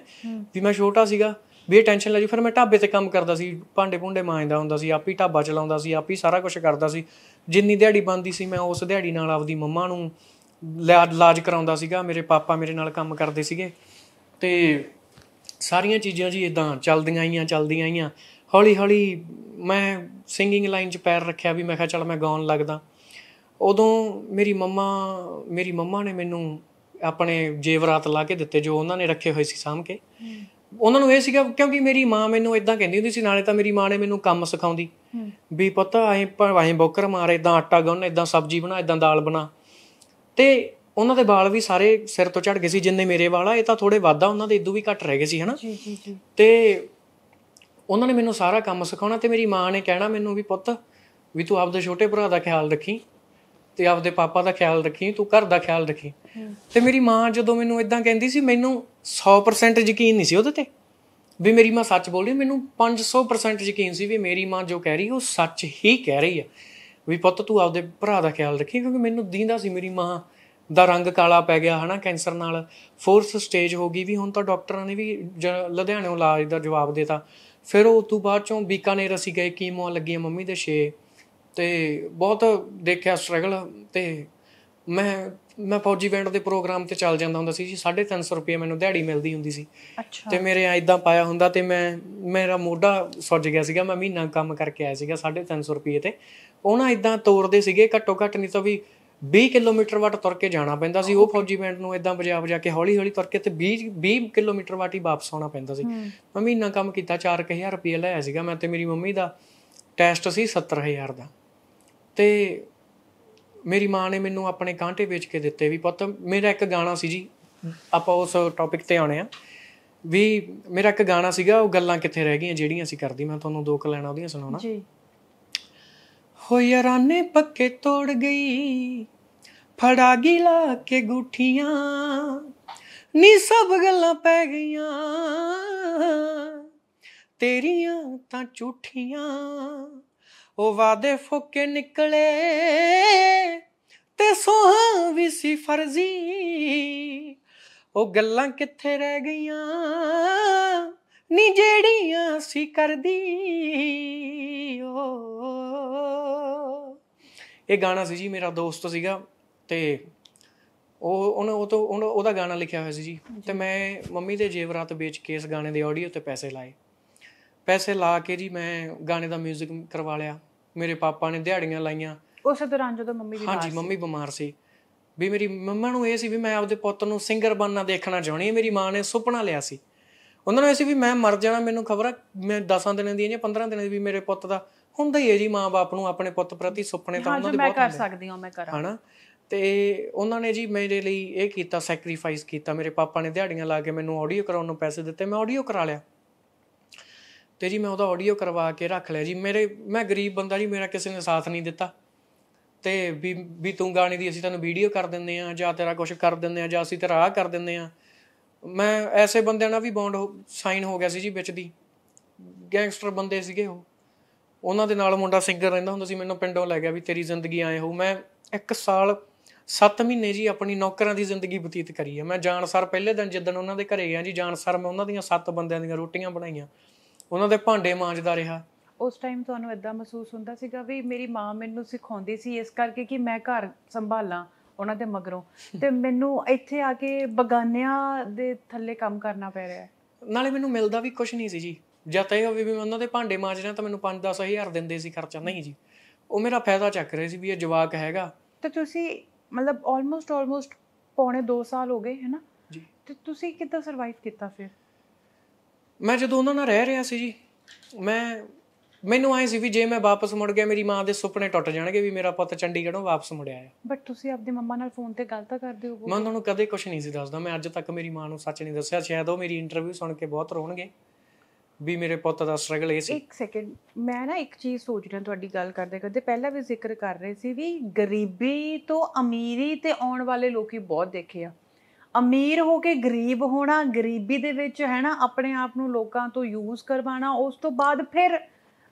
Speaker 1: ਵੀ ਮੈਂ ਛੋਟਾ ਸੀਗਾ ਵੀ ਇਹ ਟੈਨਸ਼ਨ ਲੈ ਜੀ ਫਿਰ ਮੈਂ ਢਾਬੇ ਤੇ ਕੰਮ ਕਰਦਾ ਸੀ ਭਾਂਡੇ ਭੁੰਡੇ ਮਾਂਜਦਾ ਹੁੰਦਾ ਸੀ ਆਪ ਹੀ ਢਾਬਾ ਚਲਾਉਂਦਾ ਸੀ ਆਪ ਹੀ ਸਾਰਾ ਕੁਝ ਕਰਦਾ ਸੀ ਜਿੰਨੀ ਦਿਹਾੜੀ ਬੰਦੀ ਸੀ ਮੈਂ ਉਸ ਦਿਹਾੜੀ ਨਾਲ ਆਪਦੀ ਮੰਮਾ ਨੂੰ ਇਲਾਜ ਕਰਾਉਂਦਾ ਸੀਗਾ ਮੇਰੇ ਪਾਪਾ ਮੇਰੇ ਨਾਲ ਕੰਮ ਕਰਦੇ ਸੀਗੇ ਤੇ ਸਾਰੀਆਂ ਚੀਜ਼ਾਂ ਜੀ ਇਦਾਂ ਚੱਲਦੀਆਂ ਆਈਆਂ ਚੱਲਦੀਆਂ ਆਈਆਂ ਹੌਲੀ ਹੌਲੀ ਮੈਂ ਸਿੰਗਿੰਗ ਲਾਈਨ 'ਚ ਪੈਰ ਰੱਖਿਆ ਵੀ ਮੈਂ ਕਿਹਾ ਚੱਲ ਮੈਂ ਗਾਉਣ ਲੱਗਦਾ ਉਦੋਂ ਮੇਰੀ ਮੰਮਾ ਮੇਰੀ ਮੰਮਾ ਨੇ ਮੈਨੂੰ ਆਪਣੇ ਜੇਵਰਾਤ ਲਾ ਕੇ ਦਿੱਤੇ ਜੋ ਉਹਨਾਂ ਨੇ ਰੱਖੇ ਹੋਏ ਸੀ ਸਾਂਭ ਕੇ ਉਹਨਾਂ ਨੂੰ ਇਹ ਸੀਗਾ ਕਿਉਂਕਿ ਮੇਰੀ ਮਾਂ ਮੈਨੂੰ ਇਦਾਂ ਕਹਿੰਦੀ ਹੁੰਦੀ ਸੀ ਨਾਲੇ ਤਾਂ ਮੇਰੀ ਮਾਂ ਨੇ ਮੈਨੂੰ ਕੰਮ ਸਿਖਾਉਂਦੀ ਵੀ ਪਤਾ ਐ ਭਾਵੇਂ ਬੋਕਰ ਮਾਰ ਇਦਾਂ ਆਟਾ ਗੁੰਨ ਇਦਾਂ ਸਬਜ਼ੀ ਬਣਾ ਇਦਾਂ ਦਾਲ ਬਣਾ ਤੇ ਉਹਨਾਂ ਦੇ ਵਾਲ ਵੀ ਸਾਰੇ ਸਿਰ ਤੋਂ ਝੜ ਗਏ ਸੀ ਜਿੰਨੇ ਮੇਰੇ ਵਾਲ ਆ ਇਹ ਤਾਂ ਥੋੜੇ ਵਾਧਾ ਉਹਨਾਂ ਦੇ ਇਦੋਂ ਵੀ ਘੱਟ ਰਹਿ ਗਏ ਸੀ ਹਨਾ ਜੀ ਜੀ ਜੀ ਤੇ ਉਹਨਾਂ ਨੇ ਮੈਨੂੰ ਸਾਰਾ ਕੰਮ ਸਿਖਾਉਣਾ ਤੇ ਮੇਰੀ ਮਾਂ ਨੇ ਕਹਿਣਾ ਮੈਨੂੰ ਵੀ ਪੁੱਤ ਵੀ ਤੂੰ ਆਪਦੇ ਛੋਟੇ ਭਰਾ ਦਾ ਖਿਆਲ ਰੱਖੀ ਤੇ ਆਪਦੇ ਪਾਪਾ ਦਾ ਖਿਆਲ ਰੱਖੀ ਤੂੰ ਘਰ ਦਾ ਖਿਆਲ ਰੱਖੀ ਤੇ ਮੇਰੀ ਮਾਂ ਜਦੋਂ ਮੈਨੂੰ ਇਦਾਂ ਕਹਿੰਦੀ ਸੀ ਮੈਨੂੰ 100% ਯਕੀਨ ਨਹੀਂ ਸੀ ਉਹਦੇ ਤੇ ਵੀ ਮੇਰੀ ਮਾਂ ਸੱਚ ਬੋਲ ਰਹੀ ਮੈਨੂੰ 500% ਯਕੀਨ ਸੀ ਵੀ ਮੇਰੀ ਮਾਂ ਜੋ ਕਹਿ ਰਹੀ ਉਹ ਸੱਚ ਹੀ ਕਹਿ ਰਹੀ ਆ ਵੀ ਪੁੱਤ ਤੂੰ ਆਪਦੇ ਭਰਾ ਦਾ ਖਿਆਲ ਰੱਖੀ ਕਿਉਂਕਿ ਮੈਨੂੰ ਦੀਂਦਾ ਸੀ ਮੇਰੀ ਮਾਂ ਦਾ ਰੰਗ ਕਾਲਾ ਪੈ ਗਿਆ ਹਨਾ ਕੈਂਸਰ ਨਾਲ ਫੋਰਸ ਸਟੇਜ ਹੋ ਗਈ ਵੀ ਹੁਣ ਤਾਂ ਡਾਕਟਰਾਂ ਨੇ ਵੀ ਲੁਧਿਆਣੇੋਂ ਇਲਾਜ ਦਾ ਜਵਾਬ ਦਿੱਤਾ ਫਿਰ ਉਹ ਤੋਂ ਬਾਅਦ ਚੋਂ ਬੀਕਾਨੇਰ ਅਸੀਂ ਗਏ ਕੀਮੋ ਲੱਗੀਆਂ ਮੰਮੀ ਦੇ 6 ਤੇ ਬਹੁਤ ਦੇਖਿਆ ਸਟਰਗਲ ਤੇ ਮੈਂ ਮੈਂ ਫੌਜੀ ਬੈਂਡ ਦੇ ਪ੍ਰੋਗਰਾਮ ਤੇ ਚੱਲ ਜਾਂਦਾ ਹੁੰਦਾ ਸੀ ਜੀ 350 ਰੁਪਏ ਮੈਨੂੰ ਦਿਹਾੜੀ ਮਿਲਦੀ ਹੁੰਦੀ ਸੀ ਅੱਛਾ ਤੇ ਮੇਰੇ ਐਦਾਂ ਪਾਇਆ ਹੁੰਦਾ ਤੇ ਮੈਂ ਮੇਰਾ ਮੋਢਾ ਸੁੱਜ ਗਿਆ ਸੀਗਾ ਮੈਂ ਮਹੀਨਾ ਕੰਮ ਕਰਕੇ ਆਇਆ ਸੀਗਾ 350 ਰੁਪਏ ਤੇ ਉਹਨਾਂ ਇਦਾਂ ਐਦਾਂ ਤੋਰਦੇ ਸੀਗੇ ਘੱਟੋ ਘੱਟ ਨਹੀਂ ਤਾਂ ਵੀ 20 ਕਿਲੋਮੀਟਰ ਵਾਟ ਤੁਰ ਕੇ ਜਾਣਾ ਪੈਂਦਾ ਸੀ ਉਹ ਫੌਜੀ ਬੈਂਡ ਨੂੰ ਇਦਾਂ ਵਜਾ ਜਾ ਕੇ ਹੌਲੀ ਹੌਲੀ ਤੁਰ ਕੇ ਤੇ 20 20 ਕਿਲੋਮੀਟਰ ਵਾਟ ਹੀ ਵਾਪਸ ਆਉਣਾ ਪੈਂਦਾ ਸੀ ਮੈਂ ਮਹੀਨਾ ਕੰਮ ਕੀਤਾ 4000 ਰੁਪਏ ਲਾਇਆ ਸੀਗਾ ਮੈਂ ਤੇ ਮੇਰੀ ਮੰਮੀ ਦਾ ਟੈਸਟ ਸੀ 70000 ਦਾ ਤੇ ਮੇਰੀ ਮਾਂ ਨੇ ਮੈਨੂੰ ਆਪਣੇ ਕਾਂਟੇ ਵੇਚ ਕੇ ਦਿੱਤੇ ਵੀ ਪੁੱਤ ਮੇਰਾ ਇੱਕ ਗਾਣਾ ਸੀ ਜੀ ਆਪਾਂ ਉਸ ਟੌਪਿਕ ਤੇ ਆਉਣੇ ਆ ਵੀ ਮੇਰਾ ਇੱਕ ਗਾਣਾ ਸੀਗਾ ਉਹ ਗੱਲਾਂ ਕਿੱਥੇ ਰਹਿ ਗਈਆਂ ਜਿਹੜੀਆਂ ਅਸੀਂ ਕਰਦੀ ਮੈਂ ਤੁਹਾਨੂੰ ਦੋ ਕੁ ਲੈਣਾ ਉਹਦੀਆਂ ਸੁਣਾਉਣਾ ਜੀ ਹੋ ਯਾਰਾਨੇ ਪੱਕੇ ਤੋੜ ਗਈ ਫੜਾ ਗਿਲਾ ਕੇ ਗੁੱਠੀਆਂ ਨੀ ਸਭ ਗੱਲਾਂ ਪੈ ਗਈਆਂ ਤੇਰੀਆਂ ਤਾਂ ਝੂਠੀਆਂ ਉਹ ਵਾਦੇ ਫੋਕੇ ਨਿਕਲੇ ਤੇ ਸੋਹਾਂ ਵੀ ਸੀ ਫਰਜ਼ੀ ਉਹ ਗੱਲਾਂ ਕਿੱਥੇ ਰਹਿ ਗਈਆਂ ਨੀ ਜਿਹੜੀਆਂ ਸੀ ਕਰਦੀ ਓ ਇਹ ਗਾਣਾ ਸੀ ਜੀ ਮੇਰਾ ਦੋਸਤ ਸੀਗਾ ਤੇ ਉਹ ਉਹਨੇ ਉਹ ਤੋਂ ਉਹਦਾ ਗਾਣਾ ਲਿਖਿਆ ਹੋਇਆ ਸੀ ਜੀ ਤੇ ਮੈਂ ਮੰਮੀ ਦੇ ਜੇਵਰਾਤ ਵੇਚ ਕੇ ਇਸ ਗਾਣੇ ਦੇ ਆਡੀਓ ਤੇ ਪੈਸੇ ਲਾਏ ਪੈਸੇ ਲਾ ਕੇ ਜੀ ਮੈਂ ਗਾਣੇ ਦਾ 뮤직 ਕਰਵਾ ਲਿਆ ਮੇਰੇ ਪਾਪਾ ਨੇ ਦਿਹਾੜੀਆਂ ਲਾਈਆਂ
Speaker 2: ਉਸ ਦੌਰਾਨ ਜਦੋਂ ਮੰਮੀ ਬਿਮਾਰ ਹਾਂਜੀ ਮੰਮੀ
Speaker 1: ਬਿਮਾਰ ਸੀ ਵੀ ਮੇਰੀ ਮੰਮਾ ਨੂੰ ਇਹ ਸੀ ਵੀ ਮੈਂ ਆਪਦੇ ਪੁੱਤ ਨੂੰ ਸਿੰਗਰ ਬਣਨਾ ਦੇਖਣਾ ਚਾਹਣੀ ਹੈ ਮੇਰੀ ਮਾਂ ਨੇ ਸੁਪਨਾ ਲਿਆ ਸੀ ਉਹਨਾਂ ਨੂੰ ਇਹ ਸੀ ਵੀ ਮੈਂ ਮਰ ਜਾਣਾ ਮੈਨੂੰ ਖਬਰ ਆ ਮੈਂ 10 ਦਿਨਾਂ ਦੀ ਜਾਂ 15 ਦਿਨਾਂ ਦੀ ਵੀ ਮੇਰੇ ਪੁੱਤ ਦਾ ਹੁੰਦਾ ਹੀ ਹੈ ਜੀ ਮਾਂ-ਬਾਪ ਨੂੰ ਆਪਣੇ ਪੁੱਤ ਪ੍ਰਤੀ ਸੁਪਨੇ ਤਾਂ ਉਹਨਾਂ ਦੇ ਬਹੁਤ ਹੁੰਦੇ ਮੈਂ ਕਰ ਸਕਦੀ
Speaker 2: ਹਾਂ ਮੈਂ ਕਰਾਂ ਹਨਾ
Speaker 1: ਤੇ ਉਹਨਾਂ ਨੇ ਜੀ ਮੇਰੇ ਲਈ ਇਹ ਕੀਤਾ ਸੈਕਰੀਫਾਈਸ ਕੀਤਾ ਮੇਰੇ ਪਾਪਾ ਨੇ ਦਿਹਾੜੀਆਂ ਲਾ ਕੇ ਮੈਨੂੰ ਆਡੀਓ ਕਰਾਉਣ ਨੂੰ ਪੈਸੇ ਦਿੱਤੇ ਮੈਂ ਆਡੀਓ ਕਰਾ ਲਿਆ ਤੇ ਜੀ ਮੈਂ ਉਹਦਾ ਆਡੀਓ ਕਰਵਾ ਕੇ ਰੱਖ ਲਿਆ ਜੀ ਮੇਰੇ ਮੈਂ ਗਰੀਬ ਬੰਦਾ ਜੀ ਮੇਰਾ ਕਿਸੇ ਨੇ ਸਾਥ ਨਹੀਂ ਦਿੱਤਾ ਤੇ ਵੀ ਵੀ ਤੂੰ ਗਾਣੇ ਦੀ ਅਸੀਂ ਤੈਨੂੰ ਵੀਡੀਓ ਕਰ ਦਿੰਦੇ ਆ ਜਾਂ ਤੇਰਾ ਕੁਝ ਕਰ ਦਿੰਦੇ ਆ ਜਾਂ ਅਸੀਂ ਤੇਰਾ ਆ ਕਰ ਦਿੰਦੇ ਆ ਮੈਂ ਐਸੇ ਬੰਦਿਆਂ ਨਾਲ ਵੀ ਬੌਂਡ ਸਾਈਨ ਹੋ ਗਿਆ ਸੀ ਜੀ ਵਿੱਚ ਦੀ ਗੈਂਗਸਟਰ ਬੰਦੇ ਸੀਗੇ ਉਹ ਉਹਨਾਂ ਦੇ ਨਾਲ ਮੁੰਡਾ ਸਿੰਗਰ ਰਹਿੰਦਾ ਹੁੰਦਾ ਸੀ ਮੈਨੂੰ ਪਿੰਡੋਂ ਲੈ ਗਿਆ ਵੀ ਤੇਰੀ ਜ਼ਿੰਦਗੀ ਆਏ ਹੋ ਮੈਂ ਇੱਕ ਸਾਲ 7 ਮਹੀਨੇ ਜੀ ਆਪਣੀ ਨੌਕਰਾਂ ਦੀ ਜ਼ਿੰਦਗੀ ਬਤੀਤ ਕਰੀ ਹੈ ਮੈਂ ਜਾਣ ਸਰ ਪਹਿਲੇ ਦਿਨ ਜਿੱਦਣ ਉਹਨਾਂ ਦੇ ਘਰੇ ਗਿਆ ਜੀ ਜਾਣ ਸਰ ਮੈਂ ਉਹਨਾਂ ਦੀਆਂ 7 ਬੰਦਿਆਂ ਦੀਆਂ ਰੋਟੀਆਂ ਬਣਾਈਆਂ ਉਹਨਾਂ ਦੇ ਭਾਂਡੇ ਮਾਂਜਦਾ ਰਿਹਾ
Speaker 2: ਉਸ ਟਾਈਮ ਤੁਹਾਨੂੰ ਇਦਾਂ ਮਹਿਸੂਸ ਹੁੰਦਾ ਸੀਗਾ ਵੀ ਮੇਰੀ ਮਾਂ ਮੈਨੂੰ ਸਿਖਾਉਂਦੀ ਸੀ ਇਸ ਕਰਕੇ ਕਿ ਮੈਂ ਘਰ ਸੰਭਾਲਾਂ ਉਹਨਾਂ ਦੇ ਮਗਰੋਂ ਤੇ ਮੈਨੂੰ ਇੱਥੇ ਆ ਕੇ ਬਗਾਨਿਆਂ ਦੇ ਥੱਲੇ ਕੰਮ ਕਰਨਾ ਪੈ ਰਿਹਾ ਨਾਲੇ ਮੈਨੂੰ ਮਿਲਦਾ ਵੀ ਕੁਝ ਨਹੀਂ ਸੀ ਜੀ
Speaker 1: ਜਦ ਤਾਂ ਹੋਵੇ ਵੀ ਮੈਂ ਉਹਨਾਂ ਦੇ ਭਾਂਡੇ ਮਾਂਜ ਰਿਹਾ ਤਾਂ ਮੈਨੂੰ 5-10000 ਦਿੰਦੇ ਸੀ ਖਰਚਾ ਨਹੀਂ ਜੀ ਉਹ ਮੇਰਾ ਫਾਇਦਾ ਚੱਕ ਰਹੇ ਸੀ ਵੀ ਇਹ ਜਵਾਕ ਹੈਗਾ
Speaker 2: ਤੇ ਤੁਸੀਂ ਮਤਲਬ ਆਲਮੋਸਟ ਆਲਮੋਸਟ ਪੌਣੇ 2 ਸਾਲ ਹੋ ਗਏ ਹੈ ਨਾ ਜੀ ਤੇ ਤੁਸੀਂ ਕਿੱਦਾਂ ਸਰਵਾਈਵ ਕੀਤਾ ਫਿਰ
Speaker 1: ਮੈਂ ਜਦੋਂ ਉਹਨਾਂ ਨਾਲ ਰਹਿ ਰਿਹਾ ਸੀ ਜੀ ਮੈਂ ਮੈਨੂੰ ਆਏ ਸੀ ਵੀ ਜੇ ਮੈਂ ਵਾਪਸ ਮੁੜ ਗਿਆ ਮੇਰੀ ਮਾਂ ਦੇ ਸੁਪਨੇ ਟੁੱਟ ਜਾਣਗੇ ਵੀ ਮੇਰਾ ਪੁੱਤ ਚੰਡੀਗੜ੍ਹੋਂ ਵਾਪਸ ਮੁੜਿਆ ਹੈ
Speaker 2: ਬਟ ਤੁਸੀਂ ਆਪਦੀ ਮੰਮਾ ਨਾਲ ਫੋਨ ਤੇ ਗੱਲ ਤਾਂ ਕਰਦੇ ਹੋ ਮੈਂ ਉਹਨਾਂ
Speaker 1: ਨੂੰ ਕਦੇ ਕੁਝ ਨਹੀਂ ਸੀ ਦੱਸਦਾ ਮੈਂ ਅੱਜ ਤੱਕ ਮੇਰੀ ਮਾਂ ਨੂੰ ਸੱਚ ਨਹੀਂ ਦੱਸਿਆ ਸ਼ਾਇਦ ਉਹ ਮੇਰੀ ਇੰਟਰਵਿਊ ਸੁਣ ਕੇ ਬਹੁਤ ਰੋਣਗੇ ਵੀ ਮੇਰੇ ਪੁੱਤ ਦਾ ਸਟਰਗਲ ਇਹ ਸੀ ਇੱਕ
Speaker 2: ਸੈਕਿੰਡ ਮੈਂ ਨਾ ਇੱਕ ਚੀਜ਼ ਸੋਚ ਰਿਹਾ ਤੁਹਾਡੀ ਗੱਲ ਕਰਦੇ ਕਰਦੇ ਪਹਿਲਾਂ ਵੀ ਜ਼ਿਕਰ ਕਰ ਰਹੇ ਸੀ ਵੀ ਗਰੀਬੀ ਤੋਂ ਅਮੀਰੀ ਤੇ ਆਉਣ ਵਾਲੇ ਲੋਕੀ ਬਹੁਤ ਦੇਖੇ ਆ ਅਮੀਰ ਹੋ ਕੇ ਗਰੀਬ ਹੋਣਾ ਗਰੀਬੀ ਦੇ ਵਿੱਚ ਹੈ ਨਾ ਆਪਣੇ ਆਪ ਨੂੰ ਲੋਕਾਂ ਤੋਂ ਯੂਜ਼ ਕਰਵਾਣਾ ਉਸ ਤੋਂ ਬਾਅਦ ਫਿਰ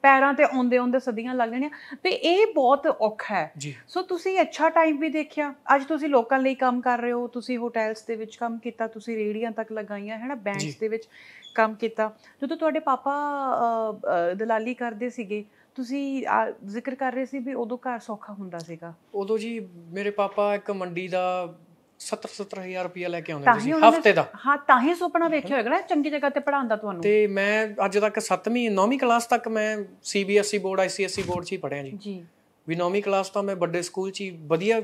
Speaker 2: ਪੈਰਾਂ ਤੇ ਆਉਂਦੇ ਆਉਂਦੇ ਸਦੀਆਂ ਲੱਗ ਜਾਣੀਆਂ ਤੇ ਇਹ ਬਹੁਤ ਔਖਾ ਹੈ ਸੋ ਤੁਸੀਂ ਅੱਛਾ ਟਾਈਮ ਵੀ ਦੇਖਿਆ ਅੱਜ ਤੁਸੀਂ ਲੋਕਾਂ ਲਈ ਕੰਮ ਕਰ ਰਹੇ ਹੋ ਤੁਸੀਂ ਹੋਟਲਸ ਦੇ ਵਿੱਚ ਕੰਮ ਕੀਤਾ ਤੁਸੀਂ ਰੇੜੀਆਂ ਤੱਕ ਲਗਾਈਆਂ ਹੈਨਾ ਬੈਂਕਸ ਦੇ ਵਿੱਚ ਕੰਮ ਕੀਤਾ ਜਦੋਂ ਤੁਹਾਡੇ ਪਾਪਾ ਦਲਾਲੀ ਕਰਦੇ ਸੀਗੇ ਤੁਸੀਂ ਜ਼ਿਕਰ ਕਰ ਰਹੇ ਸੀ ਵੀ ਉਦੋਂ ਘਰ ਸੌਖਾ ਹੁੰਦਾ ਸੀਗਾ ਉਦੋਂ ਜੀ
Speaker 1: ਮੇਰੇ ਪਾਪਾ ਇੱਕ ਮੰਡੀ ਦਾ 70 70000 ਰੁਪਿਆ ਲੈ ਕੇ ਆਉਂਦੇ ਤੁਸੀਂ ਹਫਤੇ ਦਾ
Speaker 2: ਹਾਂ ਤਾਂ ਹੀ ਸੁਪਨਾ ਵੇਖਿਆ ਹੋਏਗਾ ਨਾ ਚੰਗੀ ਜਗ੍ਹਾ ਤੇ ਪੜਾਉਂਦਾ ਤੁਹਾਨੂੰ ਤੇ
Speaker 1: ਮੈਂ ਅੱਜ ਤੱਕ 7ਵੀਂ 9ਵੀਂ ਕਲਾਸ ਤੱਕ ਮੈਂ ਸੀਬੀਐਸਈ ਬੋਰਡ ਆਈਸੀਐਸਈ ਬੋਰਡ 'ਚ ਹੀ ਪੜਿਆ ਜੀ ਜੀ ਵੀ 9ਵੀਂ ਕਲਾਸ ਤਾਂ ਮੈਂ ਵੱਡੇ ਸਕੂਲ 'ਚ ਹੀ ਵਧੀਆ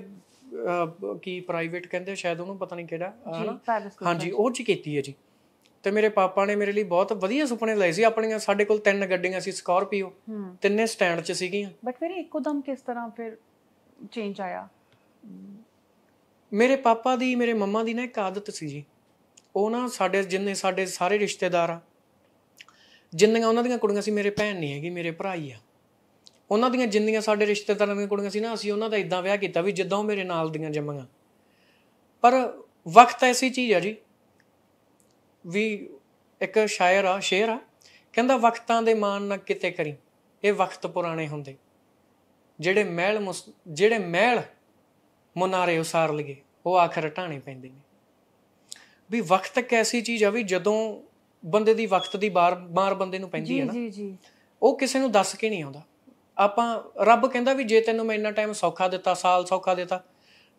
Speaker 1: ਕੀ ਪ੍ਰਾਈਵੇਟ ਕਹਿੰਦੇ ਸ਼ਾਇਦ ਉਹਨੂੰ ਪਤਾ ਨਹੀਂ ਕਿਹੜਾ ਹਾਂ ਹਾਂਜੀ ਉਹ 'ਚ ਕੀਤੀ ਹੈ ਜੀ ਤੇ ਮੇਰੇ ਪਾਪਾ ਨੇ ਮੇਰੇ ਲਈ ਬਹੁਤ ਵਧੀਆ ਸੁਪਨੇ ਲਏ ਸੀ ਆਪਣੀਆਂ ਸਾਡੇ ਕੋਲ ਤਿੰਨ ਗੱਡੀਆਂ ਸੀ ਸਕਾਰਪੀਓ ਤਿੰਨੇ ਸਟੈਂਡ 'ਚ ਸੀਗੀਆਂ
Speaker 2: ਬਟ ਫਿਰ ਇੱਕੋ ਦਮ ਕਿਸ ਤਰ੍ਹਾਂ ਫਿਰ ਚੇਂਜ ਆਇਆ
Speaker 1: ਮੇਰੇ ਪਾਪਾ ਦੀ ਮੇਰੇ ਮੰਮਾ ਦੀ ਨਾ ਇੱਕ ਆਦਤ ਸੀ ਜੀ ਉਹ ਨਾ ਸਾਡੇ ਜਿੰਨੇ ਸਾਡੇ ਸਾਰੇ ਰਿਸ਼ਤੇਦਾਰ ਆ ਜਿੰਨੀਆਂ ਉਹਨਾਂ ਦੀਆਂ ਕੁੜੀਆਂ ਸੀ ਮੇਰੇ ਭੈਣ ਨਹੀਂ ਹੈਗੀ ਮੇਰੇ ਭਰਾ ਹੀ ਆ ਉਹਨਾਂ ਦੀਆਂ ਜਿੰਨੀਆਂ ਸਾਡੇ ਰਿਸ਼ਤੇਦਾਰਾਂ ਦੀਆਂ ਕੁੜੀਆਂ ਸੀ ਨਾ ਅਸੀਂ ਉਹਨਾਂ ਦਾ ਇਦਾਂ ਵਿਆਹ ਕੀਤਾ ਵੀ ਜਿੱਦਾਂ ਉਹ ਮੇਰੇ ਨਾਲ ਦੀਆਂ ਜੰਮੀਆਂ ਪਰ ਵਕਤ ਐਸੀ ਚੀਜ਼ ਆ ਜੀ ਵੀ ਇੱਕ ਸ਼ਾਇਰ ਆ ਸ਼ੇਰ ਆ ਕਹਿੰਦਾ ਵਕਤਾਂ ਦੇ ਮਾਨ ਨਾ ਕਿਤੇ ਕਰੀ ਇਹ ਵਕਤ ਪੁਰਾਣੇ ਹੁੰਦੇ ਜਿਹੜੇ ਮਹਿਲ ਜਿਹੜੇ ਮਹਿਲ ਮੁਨਾਰੇ ਉਸਾਰ ਲਗੇ ਉਹ ਆਖਰ ਟਾਣੇ ਪੈਂਦੇ ਨੇ ਵੀ ਵਕਤ ਇੱਕ ਐਸੀ ਚੀਜ਼ ਆ ਵੀ ਜਦੋਂ ਬੰਦੇ ਦੀ ਵਕਤ ਦੀ ਬਾਰ ਬਾਰ ਬੰਦੇ ਨੂੰ ਪੈਂਦੀ ਹੈ ਨਾ ਜੀ ਜੀ ਉਹ ਕਿਸੇ ਨੂੰ ਦੱਸ ਕੇ ਨਹੀਂ ਆਉਂਦਾ ਆਪਾਂ ਰੱਬ ਕਹਿੰਦਾ ਵੀ ਜੇ ਤੈਨੂੰ ਮੈਂ ਇੰਨਾ ਟਾਈਮ ਸੌਖਾ ਦਿੱਤਾ ਸਾਲ ਸੌਖਾ ਦਿੱਤਾ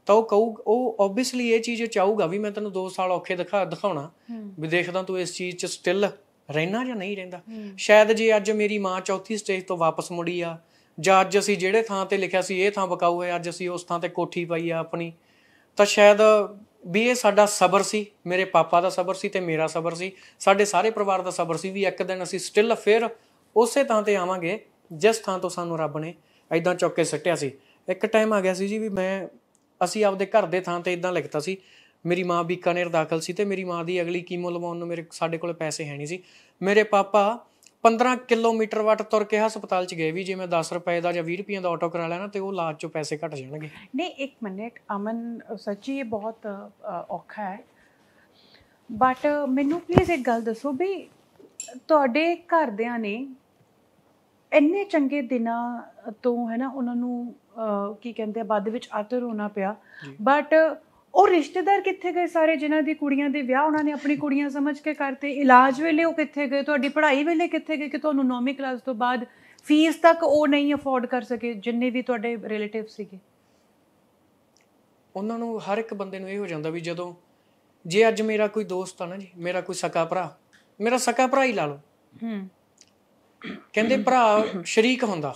Speaker 1: ਤਾਂ ਉਹ ਕਹੂ ਉਹ ਆਬਵੀਅਸਲੀ ਇਹ ਚੀਜ਼ ਚਾਹੂਗਾ ਵੀ ਮੈਂ ਤੈਨੂੰ 2 ਸਾਲ ਔਖੇ ਦਿਖਾ ਦਿਖਾਉਣਾ ਵੀ ਦੇਖਦਾ ਤੂੰ ਇਸ ਚੀਜ਼ 'ਚ ਸਟਿਲ ਰਹਿਣਾ ਜਾਂ ਨਹੀਂ ਰਹਿੰਦਾ ਸ਼ਾਇਦ ਜੇ ਅੱਜ ਮੇਰੀ ਮਾਂ ਚੌਥੀ ਸਟੇਜ ਤੋਂ ਵਾਪਸ ਮੁੜੀ ਆ ਜਾਂ ਅੱਜ ਅਸੀਂ ਜਿਹੜੇ ਥਾਂ ਤੇ ਲਿਖਿਆ ਸੀ ਇਹ ਥਾਂ ਬਕਾਉ ਹੈ ਅੱਜ ਅਸੀਂ ਉਸ ਥਾਂ ਤੇ ਕੋਠੀ ਪਾਈ ਆ ਆਪਣੀ ਤਾਂ ਸ਼ਾਇਦ ਵੀ ਇਹ ਸਾਡਾ ਸਬਰ ਸੀ ਮੇਰੇ ਪਾਪਾ ਦਾ ਸਬਰ ਸੀ ਤੇ ਮੇਰਾ ਸਬਰ ਸੀ ਸਾਡੇ ਸਾਰੇ ਪਰਿਵਾਰ ਦਾ ਸਬਰ ਸੀ ਵੀ ਇੱਕ ਦਿਨ ਅਸੀਂ ਸਟਿਲ ਫਿਰ ਉਸੇ ਥਾਂ ਤੇ ਆਵਾਂਗੇ ਜਿਸ ਥਾਂ ਤੋਂ ਸਾਨੂੰ ਰੱਬ ਨੇ ਐਦਾਂ ਚੁੱਕ ਕੇ ਸੱਟਿਆ ਸੀ ਇੱਕ ਟਾਈਮ ਆ ਗਿਆ ਸੀ ਜੀ ਵੀ ਮੈਂ ਅਸੀਂ ਆਪਦੇ ਘਰ ਦੇ ਥਾਂ ਤੇ ਇਦਾਂ ਲਿਖਤਾ ਸੀ ਮੇਰੀ ਮਾਂ ਬੀਕਾਨੇਰ ਦਾਖਲ ਸੀ ਤੇ ਮੇਰੀ ਮਾਂ ਦੀ ਅਗਲੀ ਕੀਮੋ ਲਵਾਉਣ ਨੂੰ ਮੇਰੇ ਸਾਡੇ ਕੋਲ ਪੈਸੇ ਹੈ ਨਹੀਂ ਸੀ ਮੇਰੇ ਪਾਪਾ 15 ਕਿਲੋਮੀਟਰ ਵੱਟ ਤੁਰ ਕੇ ਹਸਪਤਾਲ ਚ ਗਏ ਵੀ ਜੇ ਮੈਂ 10 ਰੁਪਏ ਦਾ ਜਾਂ 20 ਰੁਪਏ ਦਾ ਆਟੋ ਕਰਾ ਲੈਣਾ ਤੇ ਉਹ ਲਾਜ ਚੋਂ ਪੈਸੇ ਘਟ ਜਾਣਗੇ
Speaker 2: ਨਹੀਂ ਇੱਕ ਮਿੰਟ ਅਮਨ ਸੱਚੀ ਇਹ ਬਹੁਤ ਔਖਾ ਹੈ ਬਟ ਮੈਨੂੰ ਪਲੀਜ਼ ਇੱਕ ਗੱਲ ਦੱਸੋ ਵੀ ਤੁਹਾਡੇ ਘਰਦਿਆਂ ਨੇ ਇੰਨੇ ਚੰਗੇ ਦਿਨਾਂ ਤੋਂ ਹੈ ਨਾ ਉਹਨਾਂ ਨੂੰ ਕੀ ਕਹਿੰਦੇ ਆ ਬਾਅਦ ਵਿੱਚ ਆਤਰ ਹੋਣਾ ਪਿਆ ਬਟ ਉਹ ਰਿਸ਼ਤੇਦਾਰ ਕਿੱਥੇ ਗਏ ਸਾਰੇ ਜਿਨ੍ਹਾਂ ਦੀ ਕੁੜੀਆਂ ਦੇ ਵਿਆਹ ਉਹਨਾਂ ਨੇ ਆਪਣੀ ਕੁੜੀਆਂ ਸਮਝ ਕੇ ਕਰਤੇ ਇਲਾਜ ਵੇਲੇ ਉਹ ਕਿੱਥੇ ਗਏ ਤੁਹਾਡੀ ਪੜ੍ਹਾਈ ਵੇਲੇ ਕਿੱਥੇ ਗਏ ਕਿ ਤੁਹਾਨੂੰ 9ਵੀਂ ਕਲਾਸ ਤੋਂ ਬਾਅਦ ਫੀਸ ਤੱਕ ਉਹ ਨਹੀਂ ਅਫੋਰਡ ਕਰ ਸਕੇ ਜਿੰਨੇ ਵੀ ਤੁਹਾਡੇ ਰਿਲੇਟਿਵ ਸੀਗੇ
Speaker 1: ਉਹਨਾਂ ਨੂੰ ਹਰ ਇੱਕ ਬੰਦੇ ਨੂੰ ਇਹ ਹੋ ਜਾਂਦਾ ਵੀ ਜਦੋਂ ਜੇ ਅੱਜ ਮੇਰਾ ਕੋਈ ਦੋਸਤ ਆ ਨਾ ਜੀ ਮੇਰਾ ਕੋਈ ਸਕਾ ਭਰਾ ਮੇਰਾ ਸਕਾ ਭਰਾ ਹੀ ਲਾ ਲਓ ਹੂੰ ਕਹਿੰਦੇ ਭਰਾ ਸ਼ਰੀਕ ਹੁੰਦਾ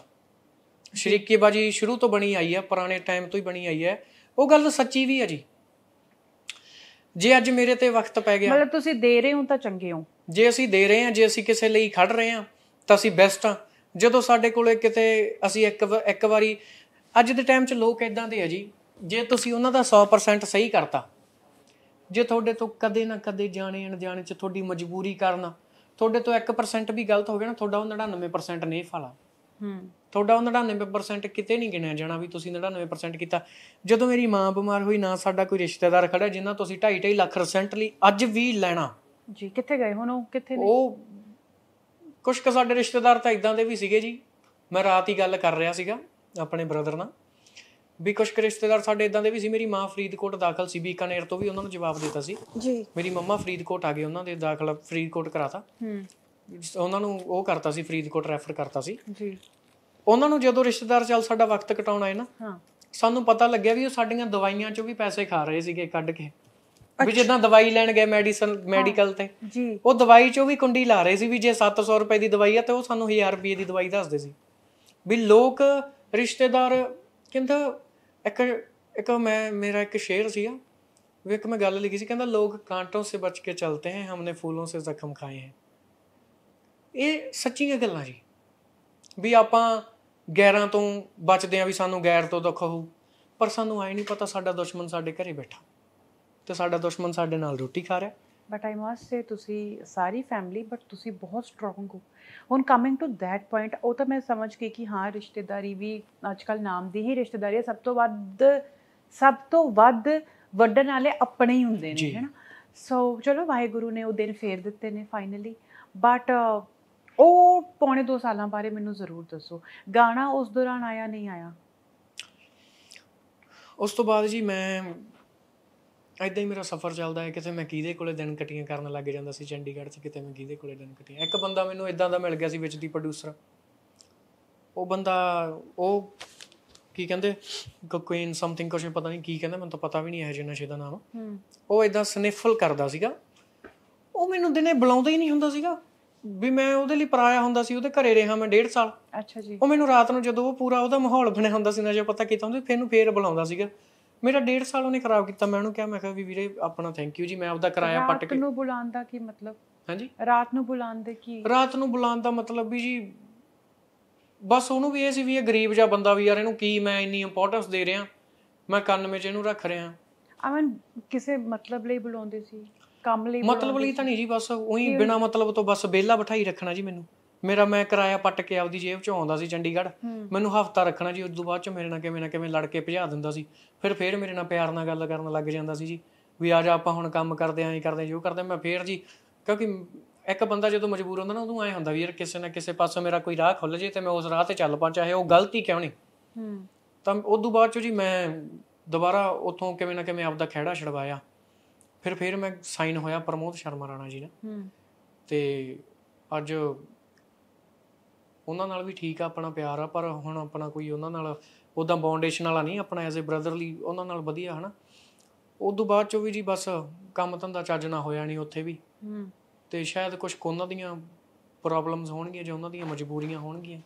Speaker 1: ਸ਼ਰੀਕੀ ਬਾਜੀ ਸ਼ੁਰੂ ਤੋਂ ਬਣੀ ਆਈ ਹੈ ਪੁਰਾਣੇ ਟਾਈਮ ਤੋਂ ਹੀ ਬਣੀ ਆਈ ਹੈ ਉਹ ਗੱਲ ਸੱਚੀ ਵੀ ਹੈ ਜੀ ਜੇ ਅੱਜ ਮੇਰੇ ਤੇ ਵਕਤ ਪੈ ਗਿਆ ਮਤਲਬ
Speaker 2: ਤੁਸੀਂ ਦੇ ਰਹੇ ਹੋ ਤਾਂ ਚੰਗੇ ਹੋ
Speaker 1: ਜੇ ਅਸੀਂ ਦੇ ਰਹੇ ਹਾਂ ਜੇ ਅਸੀਂ ਕਿਸੇ ਲਈ ਖੜ ਰਹੇ ਹਾਂ ਤਾਂ ਅਸੀਂ ਬੈਸਟ ਹਾਂ ਜਦੋਂ ਸਾਡੇ ਕੋਲੇ ਕਿਤੇ ਅਸੀਂ ਇੱਕ ਇੱਕ ਵਾਰੀ ਅੱਜ ਦੇ ਟਾਈਮ 'ਚ ਲੋਕ ਇਦਾਂ ਦੇ ਆ ਜੀ ਜੇ ਤੁਸੀਂ ਉਹਨਾਂ ਦਾ 100% ਸਹੀ ਕਰਤਾ ਜੇ ਤੁਹਾਡੇ ਤੋਂ ਕਦੇ ਨਾ ਕਦੇ ਜਾਣੇ ਅਣਜਾਣੇ 'ਚ ਤੁਹਾਡੀ ਮਜਬੂਰੀ ਕਰਨਾ ਤੁਹਾਡੇ ਤੋਂ 1% ਵੀ ਗਲਤ ਹੋ ਗਿਆ ਨਾ ਤੁਹਾਡਾ ਉਹ 99% ਨਹੀਂ ਫਲਾ ਹੂੰ ਤੁਹਾਡਾ 99% ਕਿਤੇ ਨਹੀਂ ਗਿਣਿਆ ਜਾਣਾ ਵੀ ਤੁਸੀਂ 99% ਕੀਤਾ ਜਦੋਂ ਮੇਰੀ ਮਾਂ ਬਿਮਾਰ ਹੋਈ ਨਾ ਸਾਡਾ ਕੋਈ ਰਿਸ਼ਤੇਦਾਰ ਖੜਾ ਜਿੰਨਾ ਤੁਸੀਂ 2.5 ਲੱਖ ਰਸੈਂਟਲੀ ਅੱਜ ਵੀ ਲੈਣਾ
Speaker 2: ਜੀ ਕਿੱਥੇ ਗਏ ਹੁਣ ਉਹ ਕਿੱਥੇ ਨੇ ਉਹ
Speaker 1: ਕੁਝ ਕ ਸਾਡੇ ਰਿਸ਼ਤੇਦਾਰ ਤਾਂ ਇਦਾਂ ਦੇ ਵੀ ਸੀਗੇ ਜੀ ਮੈਂ ਰਾਤ ਹੀ ਗੱਲ ਕਰ ਰਿਹਾ ਸੀਗਾ ਆਪਣੇ ਬ੍ਰਦਰ ਨਾਲ ਵੀ ਕੁਝ ਰਿਸ਼ਤੇਦਾਰ ਸਾਡੇ ਇਦਾਂ ਦੇ ਵੀ ਸੀ ਮੇਰੀ ਮਾਂ ਫਰੀਦਕੋਟ ਦਾਖਲ ਸੀ ਬੀਕਾਨੇਰ ਤੋਂ ਵੀ ਉਹਨਾਂ ਨੂੰ ਜਵਾਬ ਦਿੱਤਾ ਸੀ ਜੀ ਮੇਰੀ ਮੰਮਾ ਫਰੀਦਕੋਟ ਆ ਗਏ ਉਹਨਾਂ ਦੇ ਦਾਖਲ ਫਰੀਦਕੋਟ ਕਰਾਤਾ ਹੂੰ ਉਹਨਾਂ ਨੂੰ ਉਹ ਕਰਤਾ ਸੀ ਫਰੀਦਕੋਟ ਰੈਫਰ ਕਰਤਾ ਸੀ ਜੀ ਉਹਨਾਂ ਨੂੰ ਜਦੋਂ ਰਿਸ਼ਤੇਦਾਰ ਚੱਲ ਸਾਡਾ ਵਕਤ ਕਟਾਉਣਾ ਹੈ ਨਾ ਹਾਂ ਸਾਨੂੰ ਪਤਾ ਲੱਗਿਆ ਵੀ ਉਹ ਸਾਡੀਆਂ ਦਵਾਈਆਂ ਚੋਂ ਵੀ ਪੈਸੇ ਖਾ ਰਹੇ ਸੀਗੇ ਕੱਢ ਕੇ ਵੀ ਜਿੱਦਾਂ ਦਵਾਈ ਲੈਣ ਗਏ ਮੈਡੀਸਨ ਮੈਡੀਕਲ ਤੇ ਜੀ ਉਹ ਦਵਾਈ ਚੋਂ ਵੀ ਕੁੰਡੀ ਲਾ ਰਹੇ ਸੀ ਵੀ ਜੇ 700 ਰੁਪਏ ਦੀ ਦਵਾਈ ਆ ਤੇ ਉਹ ਸਾਨੂੰ 1000 ਰੁਪਏ ਦੀ ਦਵਾਈ ਦੱਸਦੇ ਸੀ ਵੀ ਲੋਕ ਰਿਸ਼ਤੇਦਾਰ ਕਹਿੰਦਾ ਇੱਕ ਇੱਕ ਮੈਂ ਮੇਰਾ ਇੱਕ ਸ਼ੇਰ ਸੀ ਵੀ ਇੱਕ ਮੈਂ ਗੱਲ ਲਿਖੀ ਸੀ ਕਹਿੰਦਾ ਲੋਕ ਕਾਂਟੋਂ ਸੇ ਬਚ ਕੇ ਚਲਤੇ ਹਨ ਹਮਨੇ ਫੂਲੋਂ ਸੇ ਜ਼ਖਮ ਖਾਏ ਹਨ ਇਹ ਸੱਚੀਆਂ ਗੱਲਾਂ ਜੀ ਵੀ ਆਪਾਂ ਗੈਰਾਂ ਤੋਂ ਬਚਦੇ ਆ ਵੀ ਸਾਨੂੰ ਗੈਰ ਤੋਂ ਦੁੱਖ ਹੋਊ ਪਰ ਸਾਨੂੰ ਐ ਨਹੀਂ ਪਤਾ ਸਾਡਾ ਦੁਸ਼ਮਣ ਸਾਡੇ ਘਰੇ ਬੈਠਾ ਤੇ ਸਾਡਾ ਦੁਸ਼ਮਣ ਸਾਡੇ ਨਾਲ ਰੋਟੀ ਖਾ ਰਿਹਾ
Speaker 2: ਬਟ ਆਈ ਮਸਟ ਸੇ ਤੁਸੀਂ ਸਾਰੀ ਫੈਮਿਲੀ ਬਟ ਤੁਸੀਂ ਬਹੁਤ ਸਟਰੋਂਗ ਹੋ ਹੁਣ ਕਮਿੰਗ ਟੂ ਥੈਟ ਪੁਆਇੰਟ ਉਹ ਤਾਂ ਮੈਂ ਸਮਝ ਗਈ ਕਿ ਹਾਂ ਰਿਸ਼ਤੇਦਾਰੀ ਵੀ ਅੱਜਕੱਲ ਨਾਮ ਦੀ ਹੀ ਰਿਸ਼ਤੇਦਾਰੀ ਹੈ ਸਭ ਤੋਂ ਵੱਧ ਸਭ ਤੋਂ ਵੱਧ ਵੱਡਣ ਵਾਲੇ ਆਪਣੇ ਹੀ ਹੁੰਦੇ ਨੇ ਹੈਨਾ ਸੋ ਚਲੋ ਵਾਹਿਗੁਰੂ ਨੇ ਉਹ ਦਿਨ ਫੇਰ ਦਿੱਤੇ ਨੇ ਫਾਈਨਲੀ ਬਟ ਉਹ ਪੌਣੇ 2 ਸਾਲਾਂ ਬਾਰੇ ਮੈਨੂੰ ਜ਼ਰੂਰ ਦੱਸੋ ਗਾਣਾ ਉਸ ਦੌਰਾਨ ਆਇਆ ਨਹੀਂ ਆਇਆ ਉਸ ਤੋਂ
Speaker 1: ਬਾਅਦ ਜੀ ਮੈਂ ਐਦਾਂ ਹੀ ਮੇਰਾ ਸਫ਼ਰ ਚੱਲਦਾ ਹੈ ਕਿਤੇ ਮੈਂ ਕਿਹਦੇ ਕੋਲੇ ਦਿਨ ਕਟੀਆਂ ਕਰਨ ਲੱਗ ਜਾਂਦਾ ਸੀ ਚੰਡੀਗੜ੍ਹ 'ਚ ਕਿਤੇ ਮੈਂ ਕਿਹਦੇ ਕੋਲੇ ਦਿਨ ਕਟੀਆਂ ਇੱਕ ਬੰਦਾ ਮੈਨੂੰ ਇਦਾਂ ਦਾ ਮਿਲ ਗਿਆ ਸੀ ਵਿੱਚ ਦੀ ਪ੍ਰੋਡਿਊਸਰ ਉਹ ਬੰਦਾ ਉਹ ਕੀ ਕਹਿੰਦੇ ਕੋਕੇਨ ਸਮਥਿੰਗ ਕੁਝ ਪਤਾ ਨਹੀਂ ਕੀ ਕਹਿੰਦਾ ਮੈਨੂੰ ਤਾਂ ਪਤਾ ਵੀ ਨਹੀਂ ਇਹ ਜਿਹੇ ਨਸ਼ੇ ਦਾ ਨਾਮ ਉਹ ਇਦਾਂ ਸਨਿਫਲ ਕਰਦਾ ਸੀਗਾ ਉਹ ਮੈਨੂੰ ਦਿਨੇ ਬੁਲਾਉਂਦਾ ਹੀ ਨਹੀਂ ਹੁੰਦਾ ਸੀਗਾ ਵੀ ਮੈਂ ਉਹਦੇ ਲਈ ਪਰਾਇਆ ਹੁੰਦਾ ਸੀ ਉਹਦੇ ਘਰੇ ਰਿਹਾ ਮੈਂ ਡੇਢ ਸਾਲ ਅੱਛਾ ਜੀ ਉਹ ਮੈਨੂੰ ਰਾਤ ਨੂੰ ਜਦੋਂ ਉਹ ਪੂਰਾ ਉਹਦਾ ਮਾਹੌਲ ਬਣਿਆ ਹੁੰਦਾ ਸੀ ਨਾ ਜੇ ਪਤਾ ਕੀਤਾ ਹੁੰਦਾ ਫਿਰ ਨੂੰ ਫੇਰ ਬੁਲਾਉਂਦਾ ਸੀਗਾ ਮੇਰਾ ਡੇਢ ਸਾਲ ਉਹਨੇ ਖਰਾਬ ਕੀਤਾ ਮੈਂ ਉਹਨੂੰ ਕਿਹਾ ਮੈਂ ਕਿਹਾ ਵੀ ਵੀਰੇ ਆਪਣਾ ਥੈਂਕ ਯੂ ਜੀ ਮੈਂ ਆਪਦਾ ਕਿਰਾਇਆ ਪੱਟ ਕੇ ਰਾਤ
Speaker 2: ਨੂੰ ਬੁਲਾਉਣ ਦਾ ਕੀ ਮਤਲਬ ਹਾਂਜੀ ਰਾਤ ਨੂੰ ਬੁਲਾਉਣ ਦੇ ਕੀ ਰਾਤ
Speaker 1: ਨੂੰ ਬੁਲਾਉਣ ਦਾ ਮਤਲਬ ਵੀ ਜੀ ਬਸ ਉਹਨੂੰ ਵੀ ਇਹ ਸੀ ਵੀ ਇਹ ਗਰੀਬ ਜਿਹਾ ਬੰਦਾ ਵੀ ਯਾਰ ਇਹਨੂੰ ਕੀ ਮੈਂ ਇੰਨੀ ਇੰਪੋਰਟੈਂਸ ਦੇ ਰਿਹਾ ਮੈਂ ਕੰਨ ਵਿੱਚ ਇਹਨੂੰ ਰੱਖ ਰਿਹਾ
Speaker 2: ਆਵਨ ਕਿਸੇ ਮਤਲਬ ਲਈ ਬੁਲਾਉਂਦੇ ਸੀ ਕੰਮ ਲਈ ਮਤਲਬ ਲਈ ਤਾਂ ਨਹੀਂ ਜੀ ਬਸ ਉਹੀ ਬਿਨਾ
Speaker 1: ਮਤਲਬ ਤੋਂ ਬਸ ਬੇਲਾ ਬਿਠਾਈ ਰੱਖਣਾ ਜੀ ਮੈਨੂੰ ਮੇਰਾ ਮੈਂ ਕਿਰਾਇਆ ਪੱਟ ਕੇ ਆਪਦੀ ਜੇਬ ਚੋਂ ਆਉਂਦਾ ਸੀ ਚੰਡੀਗੜ੍ਹ ਮੈਨੂੰ ਹਫਤਾ ਰੱਖਣਾ ਜੀ ਉਸ ਤੋਂ ਬਾਅਦ ਚ ਮੇਰੇ ਨਾਲ ਕਿਵੇਂ ਨਾ ਕਿਵੇਂ ਲੜ ਕੇ ਭਜਾ ਦਿੰਦਾ ਸੀ ਫਿਰ ਫੇਰ ਮੇਰੇ ਨਾਲ ਪਿਆਰ ਨਾਲ ਗੱਲ ਕਰਨ ਲੱਗ ਜਾਂਦਾ ਸੀ ਜੀ ਵੀ ਆ ਜਾ ਆਪਾਂ ਹੁਣ ਕੰਮ ਕਰਦੇ ਆਂ ਇਹ ਕਰਦੇ ਜੋ ਕਰਦੇ ਮੈਂ ਫੇਰ ਜੀ ਕਿਉਂਕਿ ਇੱਕ ਬੰਦਾ ਜਦੋਂ ਮਜਬੂਰ ਹੁੰਦਾ ਨਾ ਉਦੋਂ ਐ ਹੁੰਦਾ ਵੀ ਯਾਰ ਕਿਸੇ ਨਾ ਕਿਸੇ ਪਾਸੋਂ ਮੇਰਾ ਕੋਈ ਰਾਹ ਖੁੱਲ ਜੇ ਤੇ ਮੈਂ ਉਸ ਰਾਹ ਤੇ ਚੱਲ ਪਾਂ ਚਾਹੇ ਉਹ ਗਲਤੀ ਕਿਉਂ ਨਹੀਂ ਹੂੰ ਤਾਂ ਉਸ ਤੋਂ ਬਾਅਦ ਚ ਜੀ ਮੈਂ ਦੁਬਾਰਾ ਉੱਥੋਂ ਕਿਵੇਂ ਨਾ ਕਿਵੇਂ ਆਪਦਾ ਖਿਹੜਾ ਛੜਵਾਇਆ ਫਿਰ ਫਿਰ ਮੈਂ ਸਾਈਨ ਹੋਇਆ ਪ੍ਰਮੋਦ ਸ਼ਰਮਾ ਰਾਣਾ ਜੀ ਨਾਲ ਹੂੰ ਤੇ ਅੱਜ ਉਹਨਾਂ ਨਾਲ ਵੀ ਠੀਕ ਆ ਆਪਣਾ ਪਿਆਰ ਆ ਪਰ ਹੁਣ ਆਪਣਾ ਕੋਈ ਉਹਨਾਂ ਨਾਲ ਉਦਾਂ ਬੌਂਡੇਸ਼ਨ ਵਾਲਾ ਨਹੀਂ ਆਪਣਾ ਐਜ਼ ਅ ਬ੍ਰਦਰਲੀ ਉਹਨਾਂ ਨਾਲ ਵਧੀਆ ਹਨਾ ਉਸ ਤੋਂ ਬਾਅਦ ਚੋ ਵੀ ਜੀ ਬਸ ਕੰਮ ਧੰਦਾ ਚੱਜ ਨਾ ਹੋਇਆ ਨਹੀਂ ਉੱਥੇ ਵੀ ਹੂੰ ਤੇ ਸ਼ਾਇਦ ਕੁਝ ਕੋਨਾਂ ਦੀਆਂ ਪ੍ਰੋਬਲਮਸ ਹੋਣਗੀਆਂ ਜਾਂ ਉਹਨਾਂ ਦੀਆਂ ਮਜਬੂਰੀਆਂ ਹੋਣਗੀਆਂ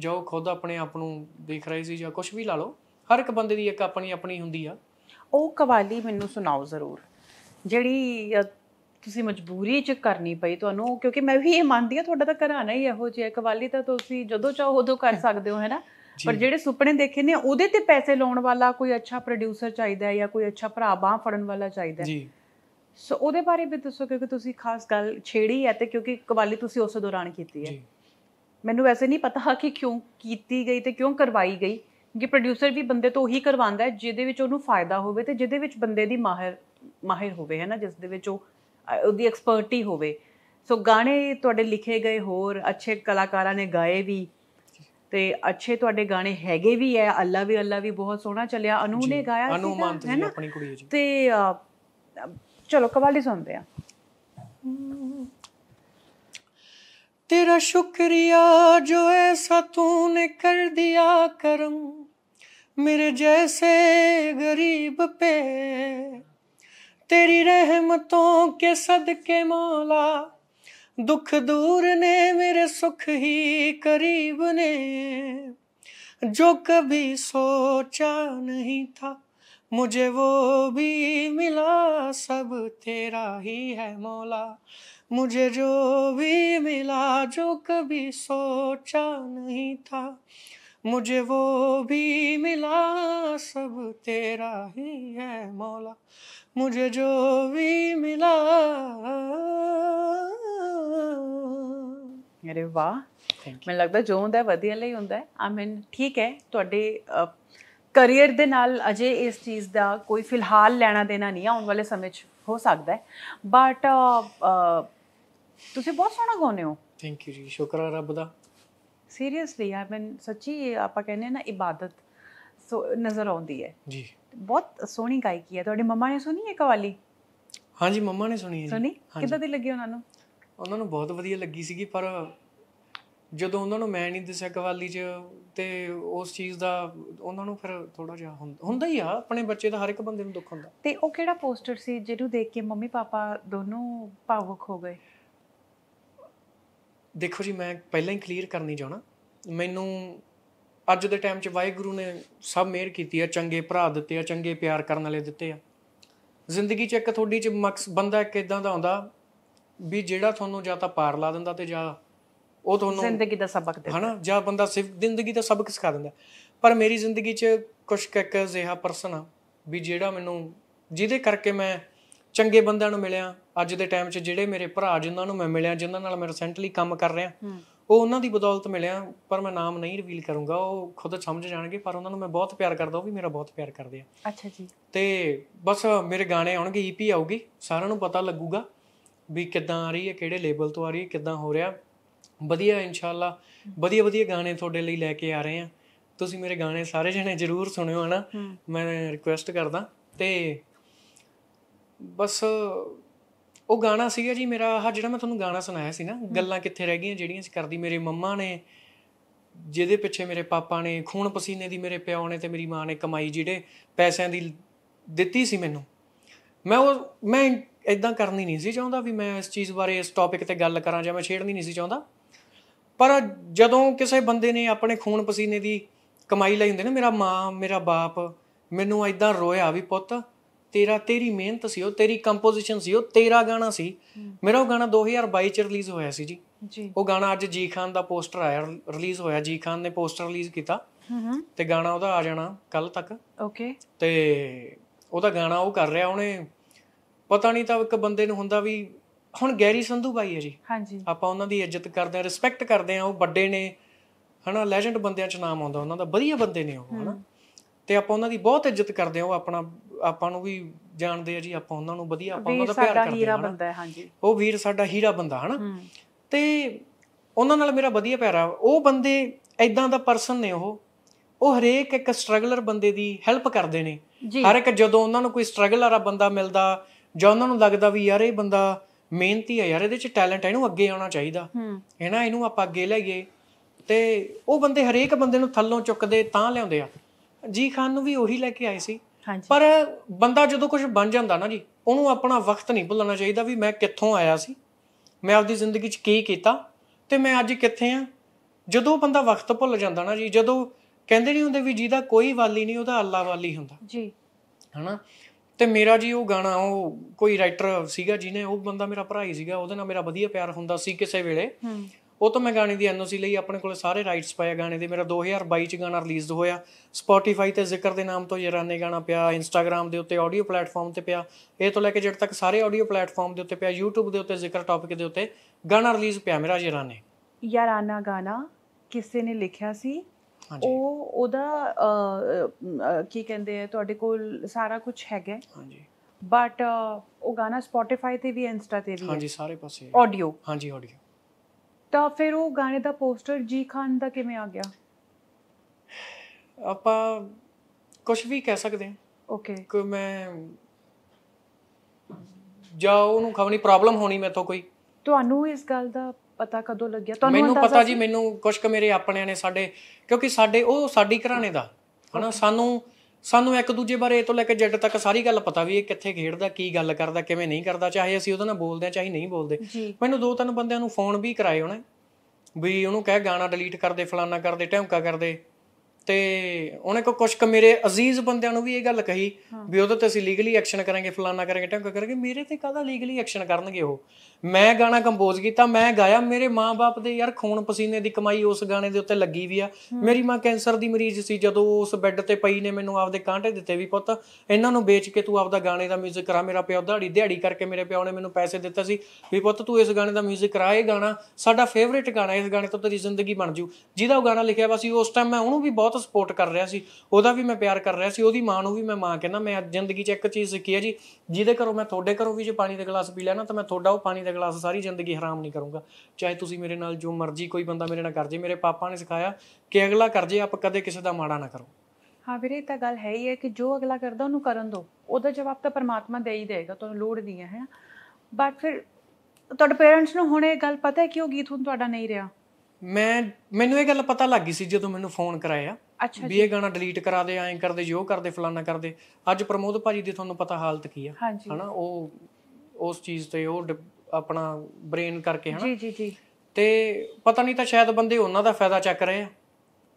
Speaker 1: ਜੋ ਖੁਦ ਆਪਣੇ ਆਪ ਨੂੰ ਦੇਖ ਰਹੀ ਸੀ ਜਾਂ ਕੁਝ ਵੀ ਲਾ ਲਓ ਹਰ ਇੱਕ ਬੰਦੇ ਦੀ ਇੱਕ ਆਪਣੀ ਆਪਣੀ ਹੁੰਦੀ ਆ
Speaker 2: ਉਹ ਕਵਾਲੀ ਮੈਨੂੰ ਸੁਣਾਓ ਜ਼ਰੂਰ ਜਿਹੜੀ ਤੁਸੀਂ ਮਜਬੂਰੀ ਚ ਕਰਨੀ ਪਈ ਤੁਹਾਨੂੰ ਕਿਉਂਕਿ ਮੈਂ ਵੀ ਇਹ ਮੰਨਦੀ ਆ ਤੁਹਾਡਾ ਤਾਂ ਘਰਾਣਾ ਹੀ ਇਹੋ ਜਿਹਾ ਕਵਾਲੀ ਤਾਂ ਤੁਸੀਂ ਜਦੋਂ ਚਾਹੋ ਉਦੋਂ ਕਰ ਸਕਦੇ ਹੋ ਹੈਨਾ ਪਰ ਜਿਹੜੇ ਸੁਪਨੇ ਦੇਖੇ ਨੇ ਉਹਦੇ ਤੇ ਪੈਸੇ ਲਾਉਣ ਵਾਲਾ ਕੋਈ ਅੱਛਾ ਪ੍ਰੋਡਿਊਸਰ ਚਾਹੀਦਾ ਹੈ ਜਾਂ ਕੋਈ ਅੱਛਾ ਭਰਾ ਬਾਹ ਫੜਨ ਵਾਲਾ ਚਾਹੀਦਾ ਹੈ ਜੀ ਸੋ ਉਹਦੇ ਬਾਰੇ ਵੀ ਦੱਸੋ ਕਿਉਂਕਿ ਤੁਸੀਂ ਖਾਸ ਗੱਲ ਛੇੜੀ ਹੈ ਤੇ ਕਿਉਂਕਿ ਕਵਾਲੀ ਤੁਸੀਂ ਉਸ ਦੌਰਾਨ ਕੀਤੀ ਹੈ ਜੀ ਮੈਨੂੰ ਵੈਸੇ ਨਹੀਂ ਪਤਾ ਕਿ ਕਿਉਂ ਕੀਤੀ ਗਈ ਤੇ ਕਿਉਂ ਕਰਵਾਈ ਗਈ ਕਿ ਪ੍ਰੋਡਿਊਸਰ ਵੀ ਬੰਦੇ ਤੋਂ ਉਹੀ ਕਰਵਾਉਂਦਾ ਹੈ ਜਿਹਦੇ ਵਿੱਚ ਉਹਨੂੰ ਫਾਇਦਾ ਹੋਵੇ ਤੇ ਜਿਹਦੇ ਵਿੱਚ ਬੰਦੇ ਦੀ ਮਾਹਰ ਮਾਹਿਰ ਹੋਵੇ ਹੈ ਨਾ ਜਿਸ ਦੇ ਵਿੱਚ ਉਹ ਉਹਦੀ ਐਕਸਪਰਟੀ ਹੋਵੇ ਸੋ ਗਾਣੇ ਤੁਹਾਡੇ ਲਿਖੇ ਗਏ ਹੋਰ ਅੱਛੇ ਕਲਾਕਾਰਾਂ ਨੇ ਗਾਏ ਵੀ ਤੇ ਅੱਛੇ ਤੁਹਾਡੇ ਗਾਣੇ ਹੈਗੇ ਵੀ ਐ ਅੱਲਾ ਵੀ ਅੱਲਾ ਵੀ ਬਹੁਤ ਸੋਹਣਾ ਚੱਲਿਆ ਅਨੂ ਨੇ ਗਾਇਆ ਅਨੂ ਮਾਨਤ ਜੀ
Speaker 1: ਆਪਣੀ ਕੁੜੀ ਜੀ
Speaker 2: ਤੇ ਚਲੋ ਕਵਾਲੀ ਸੁਣਦੇ ਆ ਤੇਰਾ ਸ਼ੁਕਰੀਆ ਜੋ ਐਸਾ
Speaker 1: ਤੂੰ ਨੇ ਕਰ ਦਿਆ ਕਰਮ ਮੇਰੇ ਜੈਸੇ ਗਰੀਬ ਪੇ तेरी रहमतों के सदके मौला दुख दूर ने मेरे सुख ही करीब ने जो कभी सोचा नहीं था मुझे वो भी मिला सब तेरा ही है मौला मुझे जो भी मिला जो कभी सोचा नहीं था मुझे वो भी मिला सब तेरा ही है मौला
Speaker 2: मुझे जो भी मिला ਅਰੇ ਵਾਹ ਮੈਨੂੰ ਲੱਗਦਾ ਜੋ ਹੁੰਦਾ ਵਧੀਆ ਲਈ ਹੁੰਦਾ ਆਈ ਮੀਨ ਠੀਕ ਹੈ ਤੁਹਾਡੇ ਕੈਰੀਅਰ ਦੇ ਨਾਲ ਅਜੇ ਇਸ ਚੀਜ਼ ਦਾ ਕੋਈ ਫਿਲਹਾਲ ਲੈਣਾ ਦੇਣਾ ਨਹੀਂ ਆਉਣ ਵਾਲੇ ਸਮੇਂ 'ਚ ਹੋ ਸਕਦਾ ਹੈ ਬਟ ਤੁਸੀਂ ਬਹੁਤ ਸੋਹਣਾ ਗਾਉਂਦੇ ਹੋ ਥੈਂਕ ਯੂ ਜੀ ਸ਼ੁਕਰ ਹੈ ਰੱਬ ਦਾ ਸੀਰੀਅਸਲੀ ਆਈ ਮੀਨ ਸੱਚੀ ਆਪਾਂ ਕਹਿੰਦੇ ਨਾ ਇਬਾਦਤ ਸੋ ਨਜ਼ਰ ਆਉਂਦੀ ਹੈ ਜੀ ਬਹੁਤ ਸੋਹਣੀ ਗਾਇਕੀ ਹੈ ਤੁਹਾਡੇ ਮਮਾ ਨੇ ਸੁਣੀ ਹੈ ਕਵਾਲੀ
Speaker 1: ਹਾਂਜੀ ਮਮਾ ਨੇ ਸੁਣੀ ਹੈ ਸੁਣੀ ਕਿੱਦਾਂ ਦੀ ਲੱਗੀ ਉਹਨਾਂ ਨੂੰ ਉਹਨਾਂ ਨੂੰ ਬਹੁਤ ਵਧੀਆ ਲੱਗੀ ਸੀਗੀ ਪਰ ਜਦੋਂ ਉਹਨਾਂ ਨੂੰ ਮੈਂ ਨਹੀਂ ਦੱਸਿਆ ਕਵਾਲੀ 'ਚ ਤੇ ਉਸ ਚੀਜ਼ ਦਾ ਉਹਨਾਂ ਨੂੰ ਫਿਰ ਥੋੜਾ ਜਿਹਾ ਹੁੰਦਾ ਹੀ ਆ ਆਪਣੇ ਬੱਚੇ ਦਾ ਹਰ ਇੱਕ ਬੰਦੇ ਨੂੰ ਦੁੱਖ ਹੁੰਦਾ
Speaker 2: ਤੇ ਉਹ ਕਿਹੜਾ ਪੋਸਟਰ ਸੀ ਜਿਹਨੂੰ ਦੇਖ ਕੇ ਮੰਮੀ ਪਾਪਾ ਦੋਨੋਂ ਭਾਵੁਕ ਹੋ ਗਏ
Speaker 1: ਦੇਖੋ ਜੀ ਮੈਂ ਪਹਿਲਾਂ ਹੀ ਕਲੀਅਰ ਕਰਨੀ ਚਾਹਣਾ ਮੈਨੂੰ ਅੱਜ ਦੇ ਟਾਈਮ 'ਚ ਵਾਹਿਗੁਰੂ ਨੇ ਸਭ ਮਿਹਰ ਕੀਤੀ ਆ ਚੰਗੇ ਭਰਾ ਦਿੱਤੇ ਆ ਚੰਗੇ ਪਿਆਰ ਕਰਨ ਵਾਲੇ ਦਿੱਤੇ ਆ ਜ਼ਿੰਦਗੀ 'ਚ ਇੱਕ ਥੋੜੀ 'ਚ ਮਕਸ ਬੰਦਾ ਇੱਕ ਇਦਾਂ ਦਾ ਆਉਂਦਾ ਵੀ ਜਿਹੜਾ ਤੁਹਾਨੂੰ ਜਾਂ ਤਾਂ ਪਾਰ ਲਾ ਦਿੰਦਾ ਤੇ ਜਾਂ ਉਹ ਤੁਹਾਨੂੰ ਜ਼ਿੰਦਗੀ ਦਾ ਸਬਕ ਦੇ ਹਣਾ ਜਾਂ ਬੰਦਾ ਸਿਰਫ ਜ਼ਿੰਦਗੀ ਦਾ ਸਬਕ ਸਿਖਾ ਦਿੰਦਾ ਪਰ ਮੇਰੀ ਜ਼ਿੰਦਗੀ 'ਚ ਕੁਝ ਕੱਕ ਜਿਹਾ ਪਰਸਨ ਆ ਵੀ ਜਿਹੜਾ ਮੈਨੂੰ ਜਿਹਦੇ ਕਰਕੇ ਮੈਂ ਚੰਗੇ ਬੰਦਿਆਂ ਨੂੰ ਮਿਲਿਆ ਅੱਜ ਦੇ ਟਾਈਮ 'ਚ ਜਿਹੜੇ ਮੇਰੇ ਭਰਾ ਜਿਨ੍ਹਾਂ ਨੂੰ ਮੈਂ ਮਿਲਿਆ ਜਿਨ੍ਹਾਂ ਨਾਲ ਮੈਂ ਰੀਸੈਂਟਲੀ ਕੰਮ ਕਰ ਰਿਹਾ ਉਹ ਉਹਨਾਂ ਦੀ ਬਦੌਲਤ ਮਿਲਿਆ ਪਰ ਮੈਂ ਨਾਮ ਨਹੀਂ ਰਿਵੀਲ ਕਰੂੰਗਾ ਉਹ ਖੁਦ ਸਮਝ ਜਾਣਗੇ ਪਰ ਉਹਨਾਂ ਨੂੰ ਮੈਂ ਬਹੁਤ ਪਿਆਰ ਕਰਦਾ ਉਹ ਵੀ ਮੇਰਾ ਬਹੁਤ ਪਿਆਰ ਕਰਦੇ ਆ ਅੱਛਾ ਜੀ ਤੇ ਬਸ ਮੇਰੇ ਗਾਣੇ ਆਉਣਗੇ ਈਪੀ e ਆਊਗੀ ਸਾਰਿਆਂ ਨੂੰ ਪਤਾ ਲੱਗੂਗਾ ਵੀ ਕਿੱਦਾਂ ਆ ਰਹੀ ਹੈ ਕਿਹੜੇ ਲੇਬਲ ਤੋਂ ਆ ਰਹੀ ਹੈ ਕਿੱਦਾਂ ਹੋ ਰਿਹਾ ਵਧੀਆ ਇਨਸ਼ਾਅੱਲਾ ਵਧੀਆ ਵਧੀਆ ਗਾਣੇ ਤੁਹਾਡੇ ਲਈ ਲੈ ਕੇ ਆ ਰਹੇ ਆ ਤੁਸੀਂ ਮੇਰੇ ਗਾਣੇ ਸਾਰੇ ਜਣੇ ਜ਼ਰੂਰ ਸੁਣਿਓ ਹਨਾ ਮੈਂ ਰਿਕੁਐਸਟ ਕਰਦਾ ਤੇ ਬਸ ਉਹ ਗਾਣਾ ਸੀਗਾ ਜੀ ਮੇਰਾ ਆਹ ਜਿਹੜਾ ਮੈਂ ਤੁਹਾਨੂੰ ਗਾਣਾ ਸੁਣਾਇਆ ਸੀ ਨਾ ਗੱਲਾਂ ਕਿੱਥੇ ਰਹਿ ਗਈਆਂ ਜਿਹੜੀਆਂ ਸੀ ਕਰਦੀ ਮੇਰੇ ਮੰਮਾ ਨੇ ਜਿਹਦੇ ਪਿੱਛੇ ਮੇਰੇ ਪਾਪਾ ਨੇ ਖੂਨ ਪਸੀਨੇ ਦੀ ਮੇਰੇ ਪਿਓ ਨੇ ਤੇ ਮੇਰੀ ਮਾਂ ਨੇ ਕਮਾਈ ਜਿਹੜੇ ਪੈਸਿਆਂ ਦੀ ਦਿੱਤੀ ਸੀ ਮੈਨੂੰ ਮੈਂ ਉਹ ਮੈਂ ਇਦਾਂ ਕਰਨੀ ਨਹੀਂ ਸੀ ਚਾਹੁੰਦਾ ਵੀ ਮੈਂ ਇਸ ਚੀਜ਼ ਬਾਰੇ ਇਸ ਟੌਪਿਕ ਤੇ ਗੱਲ ਕਰਾਂ ਜਾਂ ਮੈਂ ਛੇੜਨੀ ਨਹੀਂ ਸੀ ਚਾਹੁੰਦਾ ਪਰ ਜਦੋਂ ਕਿਸੇ ਬੰਦੇ ਨੇ ਆਪਣੇ ਖੂਨ ਪਸੀਨੇ ਦੀ ਕਮਾਈ ਲਈ ਹੁੰਦੀ ਨਾ ਮੇਰਾ ਮਾਂ ਮੇਰਾ ਬਾਪ ਮੈਨੂੰ ਇਦਾਂ ਰੋਇਆ ਵੀ ਪੁੱਤ ਤੇਰਾ ਤੇਰੀ ਮਿਹਨਤ ਸੀ ਉਹ ਤੇਰੀ ਕੰਪੋਜੀਸ਼ਨ ਸੀ ਉਹ ਤੇਰਾ ਗਾਣਾ ਸੀ ਮੇਰਾ ਉਹ ਗਾਣਾ 2022 ਚ ਰਿਲੀਜ਼ ਹੋਇਆ ਸੀ ਜੀ ਜੀ ਉਹ ਗਾਣਾ ਅੱਜ ਜੀ ਖਾਨ ਦਾ ਪੋਸਟਰ ਆਇਆ ਰਿਲੀਜ਼ ਹੋਇਆ ਜੀ ਖਾਨ ਨੇ ਪੋਸਟਰ ਰਿਲੀਜ਼ ਕੀਤਾ ਤੇ ਗਾਣਾ ਉਹਦਾ ਆ ਜਾਣਾ ਕੱਲ ਤੱਕ ਓਕੇ ਤੇ ਉਹਦਾ ਗਾਣਾ ਉਹ ਕਰ ਰਿਹਾ ਉਹਨੇ ਪਤਾ ਨਹੀਂ ਤਾਂ ਇੱਕ ਬੰਦੇ ਨੂੰ ਹੁੰਦਾ ਵੀ ਹੁਣ ਗੈਰੀ ਸੰਧੂ ਬਾਈ ਹੈ ਜੀ ਹਾਂਜੀ ਆਪਾਂ ਉਹਨਾਂ ਦੀ ਇੱਜ਼ਤ ਕਰਦੇ ਆ ਰਿਸਪੈਕਟ ਕਰਦੇ ਆ ਉਹ ਵੱਡੇ ਨੇ ਹਨਾ ਲੈਜੈਂਡ ਬੰਦਿਆਂ ਚ ਨਾਮ ਆਉਂਦਾ ਉਹਨਾਂ ਦਾ ਵਧੀਆ ਬੰਦੇ ਨੇ ਉਹ ਹਨਾ ਤੇ ਆਪਾਂ ਉਹਨਾਂ ਦੀ ਬਹੁਤ ਇੱਜ਼ਤ ਕਰਦੇ ਹਾਂ ਉਹ ਆਪਣਾ ਆਪਾਂ ਨੂੰ ਵੀ ਜਾਣਦੇ ਆ ਜੀ ਆਪਾਂ ਉਹਨਾਂ ਨੂੰ ਵਧੀਆ ਆਪਾਂ ਉਹਨਾਂ ਦਾ ਪਿਆਰ ਕਰਦੇ ਹਾਂ ਹੀਰਾ ਬੰਦਾ ਹੈ ਹਾਂਜੀ ਉਹ ਵੀਰ ਸਾਡਾ ਹੀਰਾ ਬੰਦਾ ਹਨਾ ਤੇ ਉਹਨਾਂ ਨਾਲ ਮੇਰਾ ਵਧੀਆ ਪਿਆਰ ਆ ਉਹ ਬੰਦੇ ਐਦਾਂ ਦਾ ਪਰਸਨ ਨੇ ਉਹ ਉਹ ਹਰੇਕ ਇੱਕ ਸਟਰਗਲਰ ਬੰਦੇ ਦੀ ਹੈਲਪ ਕਰਦੇ ਨੇ ਹਰ ਇੱਕ ਜਦੋਂ ਉਹਨਾਂ ਨੂੰ ਕੋਈ ਸਟਰਗਲ ਵਾਲਾ ਬੰਦਾ ਮਿਲਦਾ ਜਾਂ ਉਹਨਾਂ ਨੂੰ ਲੱਗਦਾ ਵੀ ਯਾਰ ਇਹ ਬੰਦਾ ਮਿਹਨਤੀ ਆ ਯਾਰ ਇਹਦੇ ਚ ਟੈਲੈਂਟ ਹੈ ਇਹਨੂੰ ਅੱਗੇ ਆਉਣਾ ਚਾਹੀਦਾ ਹੈ ਨਾ ਇਹਨੂੰ ਆਪਾਂ ਅੱਗੇ ਲੈ ਗਏ ਤੇ ਉਹ ਬੰਦੇ ਹਰੇਕ ਬੰਦੇ ਨੂੰ ਥੱਲੋਂ ਚੁੱਕਦੇ ਤਾਂ ਲਿਆਉਂਦੇ ਆ ਜੀ ਖਾਨ ਨੂੰ ਵੀ ਉਹੀ ਲੈ ਕੇ ਆਏ ਸੀ ਪਰ ਬੰਦਾ ਜਦੋਂ ਕੁਝ ਬਣ ਜਾਂਦਾ ਨਾ ਜੀ ਉਹਨੂੰ ਆਪਣਾ ਵਕਤ ਨਹੀਂ ਭੁੱਲਣਾ ਚਾਹੀਦਾ ਵੀ ਮੈਂ ਕਿੱਥੋਂ ਆਇਆ ਸੀ ਮੈਂ ਆਪਦੀ ਜ਼ਿੰਦਗੀ 'ਚ ਕੀ ਕੀਤਾ ਤੇ ਮੈਂ ਅੱਜ ਕਿੱਥੇ ਆ ਜਦੋਂ ਬੰਦਾ ਵਕਤ ਭੁੱਲ ਜਾਂਦਾ ਨਾ ਜੀ ਜਦੋਂ ਕਹਿੰਦੇ ਨਹੀਂ ਹੁੰਦੇ ਵੀ ਜਿਹਦਾ ਕੋਈ ਵਾਲੀ ਨਹੀਂ ਉਹਦਾ ਅੱਲਾ ਵਾਲੀ ਹੁੰਦਾ ਜੀ ਹਨਾ ਤੇ ਮੇਰਾ ਜੀ ਉਹ ਗਾਣਾ ਉਹ ਕੋਈ ਰਾਈਟਰ ਸੀਗਾ ਜਿਹਨੇ ਉਹ ਬੰਦਾ ਮੇਰਾ ਭਰਾ ਹੀ ਸੀਗਾ ਉਹਦੇ ਨਾਲ ਮੇਰਾ ਵਧੀਆ ਪਿਆਰ ਹੁੰਦਾ ਸੀ ਕਿਸੇ ਵੇਲੇ ਉਹ ਤੋਂ ਮੈਂ ਗਾਣੇ ਦੀ ਐਨਓਸੀ ਲਈ ਆਪਣੇ ਕੋਲ ਸਾਰੇ ਰਾਈਟਸ ਪਏ ਗਾਣੇ ਦੇ ਮੇਰਾ 2022 ਚ ਗਾਣਾ ਰਿਲੀਜ਼ ਹੋਇਆ ਸਪੋਟੀਫਾਈ ਤੇ ਜ਼ਿਕਰ ਦੇ ਨਾਮ ਤੋਂ ਯਰਾਨੇ ਗਾਣਾ ਪਿਆ ਇੰਸਟਾਗ੍ਰam ਦੇ ਉੱਤੇ ਆਡੀਓ ਪਲੇਟਫਾਰਮ ਤੇ ਪਿਆ ਇਹ ਤੋਂ ਲੈ ਕੇ ਜਦ ਤੱਕ ਸਾਰੇ ਆਡੀਓ ਪਲੇਟਫਾਰਮ ਦੇ ਉੱਤੇ ਪਿਆ YouTube ਦੇ ਉੱਤੇ ਜ਼ਿਕਰ ਟੌਪਿਕ ਦੇ ਉੱਤੇ ਗਾਣਾ ਰਿਲੀਜ਼ ਪਿਆ ਮੇਰਾ ਯਰਾਨੇ
Speaker 2: ਯਰਾਨਾ ਗਾਣਾ ਕਿਸੇ ਨੇ ਲਿਖਿਆ ਸੀ ਉਹ ਉਹਦਾ ਕੀ ਕਹਿੰਦੇ ਆ ਤੁਹਾਡੇ ਕੋਲ ਸਾਰਾ ਕੁਝ ਹੈਗਾ ਹਾਂਜੀ ਬਟ ਉਹ ਗਾਣਾ ਸਪੋਟੀਫਾਈ ਤੇ ਵੀ ਇੰਸਟਾ ਤੇ ਵੀ ਹਾਂਜੀ
Speaker 1: ਸਾਰੇ ਪਾਸੇ ਆਡੀਓ ਹਾਂਜੀ ਆਡੀਓ
Speaker 2: ਤਾਂ ਫਿਰ ਉਹ ਗਾਣੇ ਦਾ ਪੋਸਟਰ ਜੀ ਖਾਨ ਦਾ ਕਿਵੇਂ ਆ ਗਿਆ
Speaker 1: ਆਪਾਂ ਕੁਝ ਵੀ ਕਹਿ ਸਕਦੇ ਹਾਂ ਓਕੇ ਕਿ ਮੈਂ ਜਾ ਉਹਨੂੰ ਖਬਰ ਨਹੀਂ ਪ੍ਰੋਬਲਮ ਹੋਣੀ ਮੈਥੋਂ ਕੋਈ
Speaker 2: ਤੁਹਾਨੂੰ ਇਸ ਗੱਲ ਦਾ ਪਤਾ ਕਦੋਂ ਲੱਗਿਆ ਤੁਹਾਨੂੰ ਮੈਨੂੰ ਪਤਾ ਜੀ ਮੈਨੂੰ
Speaker 1: ਕੁਝ ਕ ਮੇਰੇ ਆਪਣਿਆਂ ਨੇ ਸਾਡੇ ਕਿਉਂਕਿ ਸਾਡੇ ਉਹ ਸਾਡੀ ਘਰਾਣੇ ਦਾ ਹਨਾ ਸਾਨੂੰ ਸਾਨੂੰ ਇੱਕ ਦੂਜੇ ਬਾਰੇ ਇਹ ਤੋਂ ਲੈ ਕੇ ਜੱਟ ਤੱਕ ਸਾਰੀ ਗੱਲ ਪਤਾ ਵੀ ਇਹ ਕਿੱਥੇ ਖੇਡਦਾ ਕੀ ਗੱਲ ਕਰਦਾ ਕਿਵੇਂ ਨਹੀਂ ਕਰਦਾ ਚਾਹੇ ਅਸੀਂ ਉਹਦੇ ਨਾਲ ਬੋਲਦੇ ਆ ਚਾਹੇ ਨਹੀਂ ਬੋਲਦੇ ਮੈਨੂੰ ਦੋ ਤਿੰਨ ਬੰਦਿਆਂ ਨੂੰ ਫੋਨ ਵੀ ਕਰਾਏ ਉਹਨੇ ਵੀ ਉਹਨੂੰ ਕਹਿ ਗਾਣਾ ਡਿਲੀਟ ਕਰ ਦੇ ਫਲਾਨਾ ਕਰ ਦੇ ਢੌਂਕਾ ਕਰ ਦੇ ਤੇ ਉਹਨੇ ਕੋ ਕੁਝ ਕ ਮੇਰੇ ਅਜ਼ੀਜ਼ ਬੰਦਿਆਂ ਨੂੰ ਵੀ ਇਹ ਗੱਲ ਕਹੀ ਵੀ ਉਹਦੇ ਤੇ ਅਸੀਂ ਲੀਗਲੀ ਐਕਸ਼ਨ ਕਰਾਂਗੇ ਫਲਾਨਾ ਕਰਾਂਗੇ ਟੰਕ ਕਰਾਂਗੇ ਮੇਰੇ ਤੇ ਕਾਹਦਾ ਲੀਗਲੀ ਐਕਸ਼ਨ ਕਰਨਗੇ ਉਹ ਮੈਂ ਗਾਣਾ ਕੰਪੋਜ਼ ਕੀਤਾ ਮੈਂ ਗਾਇਆ ਮੇਰੇ ਮਾਪੇ ਦੇ ਯਾਰ ਖੂਨ ਪਸੀਨੇ ਦੀ ਕਮਾਈ ਉਸ ਗਾਣੇ ਦੇ ਉੱਤੇ ਲੱਗੀ ਵੀ ਆ ਮੇਰੀ ਮਾਂ ਕੈਂਸਰ ਦੀ ਮਰੀਜ਼ ਸੀ ਜਦੋਂ ਉਸ ਬੈੱਡ ਤੇ ਪਈ ਨੇ ਮੈਨੂੰ ਆਪਦੇ ਕਾਂਟੇ ਦਿੱਤੇ ਵੀ ਪੁੱਤ ਇਹਨਾਂ ਨੂੰ ਵੇਚ ਕੇ ਤੂੰ ਆਪਦਾ ਗਾਣੇ ਦਾ 뮤직 ਕਰਾ ਮੇਰਾ ਪਿਓ ਦਿਹਾੜੀ ਦਿਹਾੜੀ ਕਰਕੇ ਮੇਰੇ ਪਿਓ ਨੇ ਮੈਨੂੰ ਪੈਸੇ ਦਿੱਤਾ ਸੀ ਵੀ ਪੁੱਤ ਤੂੰ ਇਸ ਗਾਣੇ ਦਾ 뮤직 ਕਰਾ ਇਹ ਗਾਣਾ ਸਾਡਾ ਫੇਵਰੇਟ ਗਾਣਾ ਇਸ ਗਾਣੇ ਤੋਂ ਤੇਰੀ ਜ਼ਿੰਦਗੀ ਬਣ ਜੂ ਜਿਹਦਾ ਉਹ ਗਾਣਾ ਲਿਖਿਆ ਵਾ ਸੀ ਉਸ ਟਾਈਮ ਮੈਂ ਉਹਨੂੰ ਵੀ ਬਹੁਤ ਬਹੁਤ ਸਪੋਰਟ ਕਰ ਰਿਹਾ ਸੀ ਉਹਦਾ ਵੀ ਮੈਂ ਪਿਆਰ ਕਰ ਰਿਹਾ ਸੀ ਉਹਦੀ ਮਾਂ ਨੂੰ ਵੀ ਮੈਂ ਮਾਂ ਕਹਿੰਦਾ ਮੈਂ ਜ਼ਿੰਦਗੀ 'ਚ ਇੱਕ ਚੀਜ਼ ਸਿੱਖੀ ਹੈ ਜੀ ਜਿਹਦੇ ਘਰੋਂ ਮੈਂ ਤੁਹਾਡੇ ਘਰੋਂ ਵੀ ਜੇ ਪਾਣੀ ਦਾ ਗਲਾਸ ਪੀ ਲਿਆ ਨਾ ਤਾਂ ਮੈਂ ਤੁਹਾਡਾ ਉਹ ਪਾਣੀ ਦਾ ਗਲਾਸ ਸਾਰੀ ਜ਼ਿੰਦਗੀ ਹਰਾਮ ਨਹੀਂ ਕਰੂੰਗਾ ਚਾਹੇ ਤੁਸੀਂ ਮੇਰੇ ਨਾਲ ਜੋ ਮਰਜ਼ੀ ਕੋਈ ਬੰਦਾ ਮੇਰੇ ਨਾਲ ਕਰ ਜੇ ਮੇਰੇ ਪਾਪਾ ਨੇ ਸਿਖਾਇਆ ਕਿ ਅਗਲਾ ਕਰ ਜੇ ਆਪ ਕਦੇ ਕਿਸੇ ਦਾ ਮਾੜਾ ਨਾ ਕਰੋ
Speaker 2: ਹਾਂ ਵੀਰੇ ਇਹ ਤਾਂ ਗੱਲ ਹੈ ਹੀ ਹੈ ਕਿ ਜੋ ਅਗਲਾ ਕਰਦਾ ਉਹਨੂੰ ਕਰਨ ਦੋ ਉਹਦਾ ਜਵਾਬ ਤਾਂ ਪਰਮਾਤਮਾ ਦੇ ਹੀ ਦੇਗਾ ਤੁਹਾਨੂੰ ਲੋੜ ਨਹੀਂ ਹੈ ਬਟ ਫਿਰ ਤੁਹਾਡੇ ਪੇਰੈਂਟਸ ਨੂੰ ਹੁਣ ਇਹ ਗੱਲ ਪਤਾ ਹੈ ਕਿ ਉਹ ਗੀਤ ਹੁਣ ਤੁਹਾਡਾ ਨਹੀਂ ਰਿਹਾ
Speaker 1: ਮੈਂ ਮੈਨੂੰ ਇਹ ਗੱਲ ਪਤਾ ਲੱਗ ਗਈ ਸੀ ਜਦੋਂ ਮੈਨੂੰ ਫੋਨ ਕਰਾਇਆ ਅੱਛਾ ਵੀ ਇਹ ਗਾਣਾ ਡਿਲੀਟ ਕਰਾ ਦੇ ਐਂ ਕਰਦੇ ਜੋ ਕਰਦੇ ਫਲਾਨਾ ਕਰਦੇ ਅੱਜ ਪ੍ਰਮੋਦ ਭਾਜੀ ਦੀ ਤੁਹਾਨੂੰ ਪਤਾ ਹਾਲਤ ਕੀ ਆ ਹਨਾ ਉਹ ਉਸ ਚੀਜ਼ ਤੇ ਉਹ ਆਪਣਾ ਬ੍ਰੇਨ ਕਰਕੇ ਹਨਾ ਜੀ ਜੀ ਜੀ ਤੇ ਪਤਾ ਨਹੀਂ ਤਾਂ ਸ਼ਾਇਦ ਬੰਦੇ ਉਹਨਾਂ ਦਾ ਫਾਇਦਾ ਚੱਕ ਰਹੇ ਆ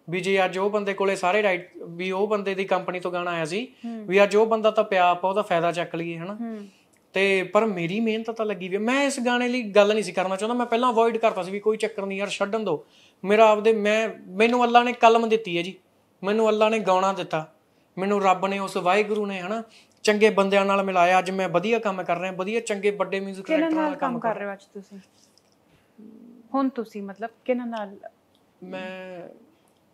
Speaker 1: ਵੀ ਜੇ ਅੱਜ ਉਹ ਬੰਦੇ ਕੋਲੇ ਸਾਰੇ ਰਾਈਟ ਵੀ ਉਹ ਬੰਦੇ ਦੀ ਕੰਪਨੀ ਤੋਂ ਗਾਣਾ ਆਇਆ ਸੀ ਵੀ ਅੱਜ ਉਹ ਬੰਦਾ ਤਾਂ ਪਿਆ ਆਪਾਂ ਉਹਦਾ ਫਾਇਦਾ ਚੱਕ ਲਈਏ ਹਨਾ ਤੇ ਪਰ ਮੇਰੀ ਮਿਹਨਤ ਤਾਂ ਲੱਗੀ ਵੀ ਮੈਂ ਇਸ ਗਾਣੇ ਲਈ ਗੱਲ ਨਹੀਂ ਸੀ ਕਰਨਾ ਚਾਹੁੰਦਾ ਮੈਂ ਪਹਿਲਾਂ ਅਵੋਇਡ ਕਰਤਾ ਸੀ ਵੀ ਕੋਈ ਚੱਕਰ ਨਹੀਂ ਯਾਰ ਛੱਡਣ ਦੋ ਮੇਰਾ ਆਪਦੇ ਮੈਂ ਮੈਨੂੰ ਅੱਲਾ ਨੇ ਕਲਮ ਦਿੱਤੀ ਹੈ ਜੀ ਮੈਨੂੰ ਅੱਲਾ ਨੇ ਗਾਉਣਾ ਦਿੱਤਾ ਮੈਨੂੰ ਰੱਬ ਨੇ ਉਸ ਵਾਹਿਗੁਰੂ ਨੇ ਹਨਾ ਚੰਗੇ ਬੰਦਿਆਂ ਨਾਲ ਮਿਲਾਇਆ ਅੱਜ ਮੈਂ ਵਧੀਆ ਕੰਮ ਕਰ ਰਿਹਾ ਵਧੀਆ ਚੰਗੇ ਵੱਡੇ ਮਿਊਜ਼ਿਕ ਡਾਇਰੈਕਟਰ ਨਾਲ ਕੰਮ
Speaker 2: ਕਰ ਰਹੇ ਹੋ ਅੱਜ ਤੁਸੀਂ ਹੁਣ ਤੁਸੀਂ ਮਤਲਬ ਕਿਹਨਾਂ ਨਾਲ
Speaker 1: ਮੈਂ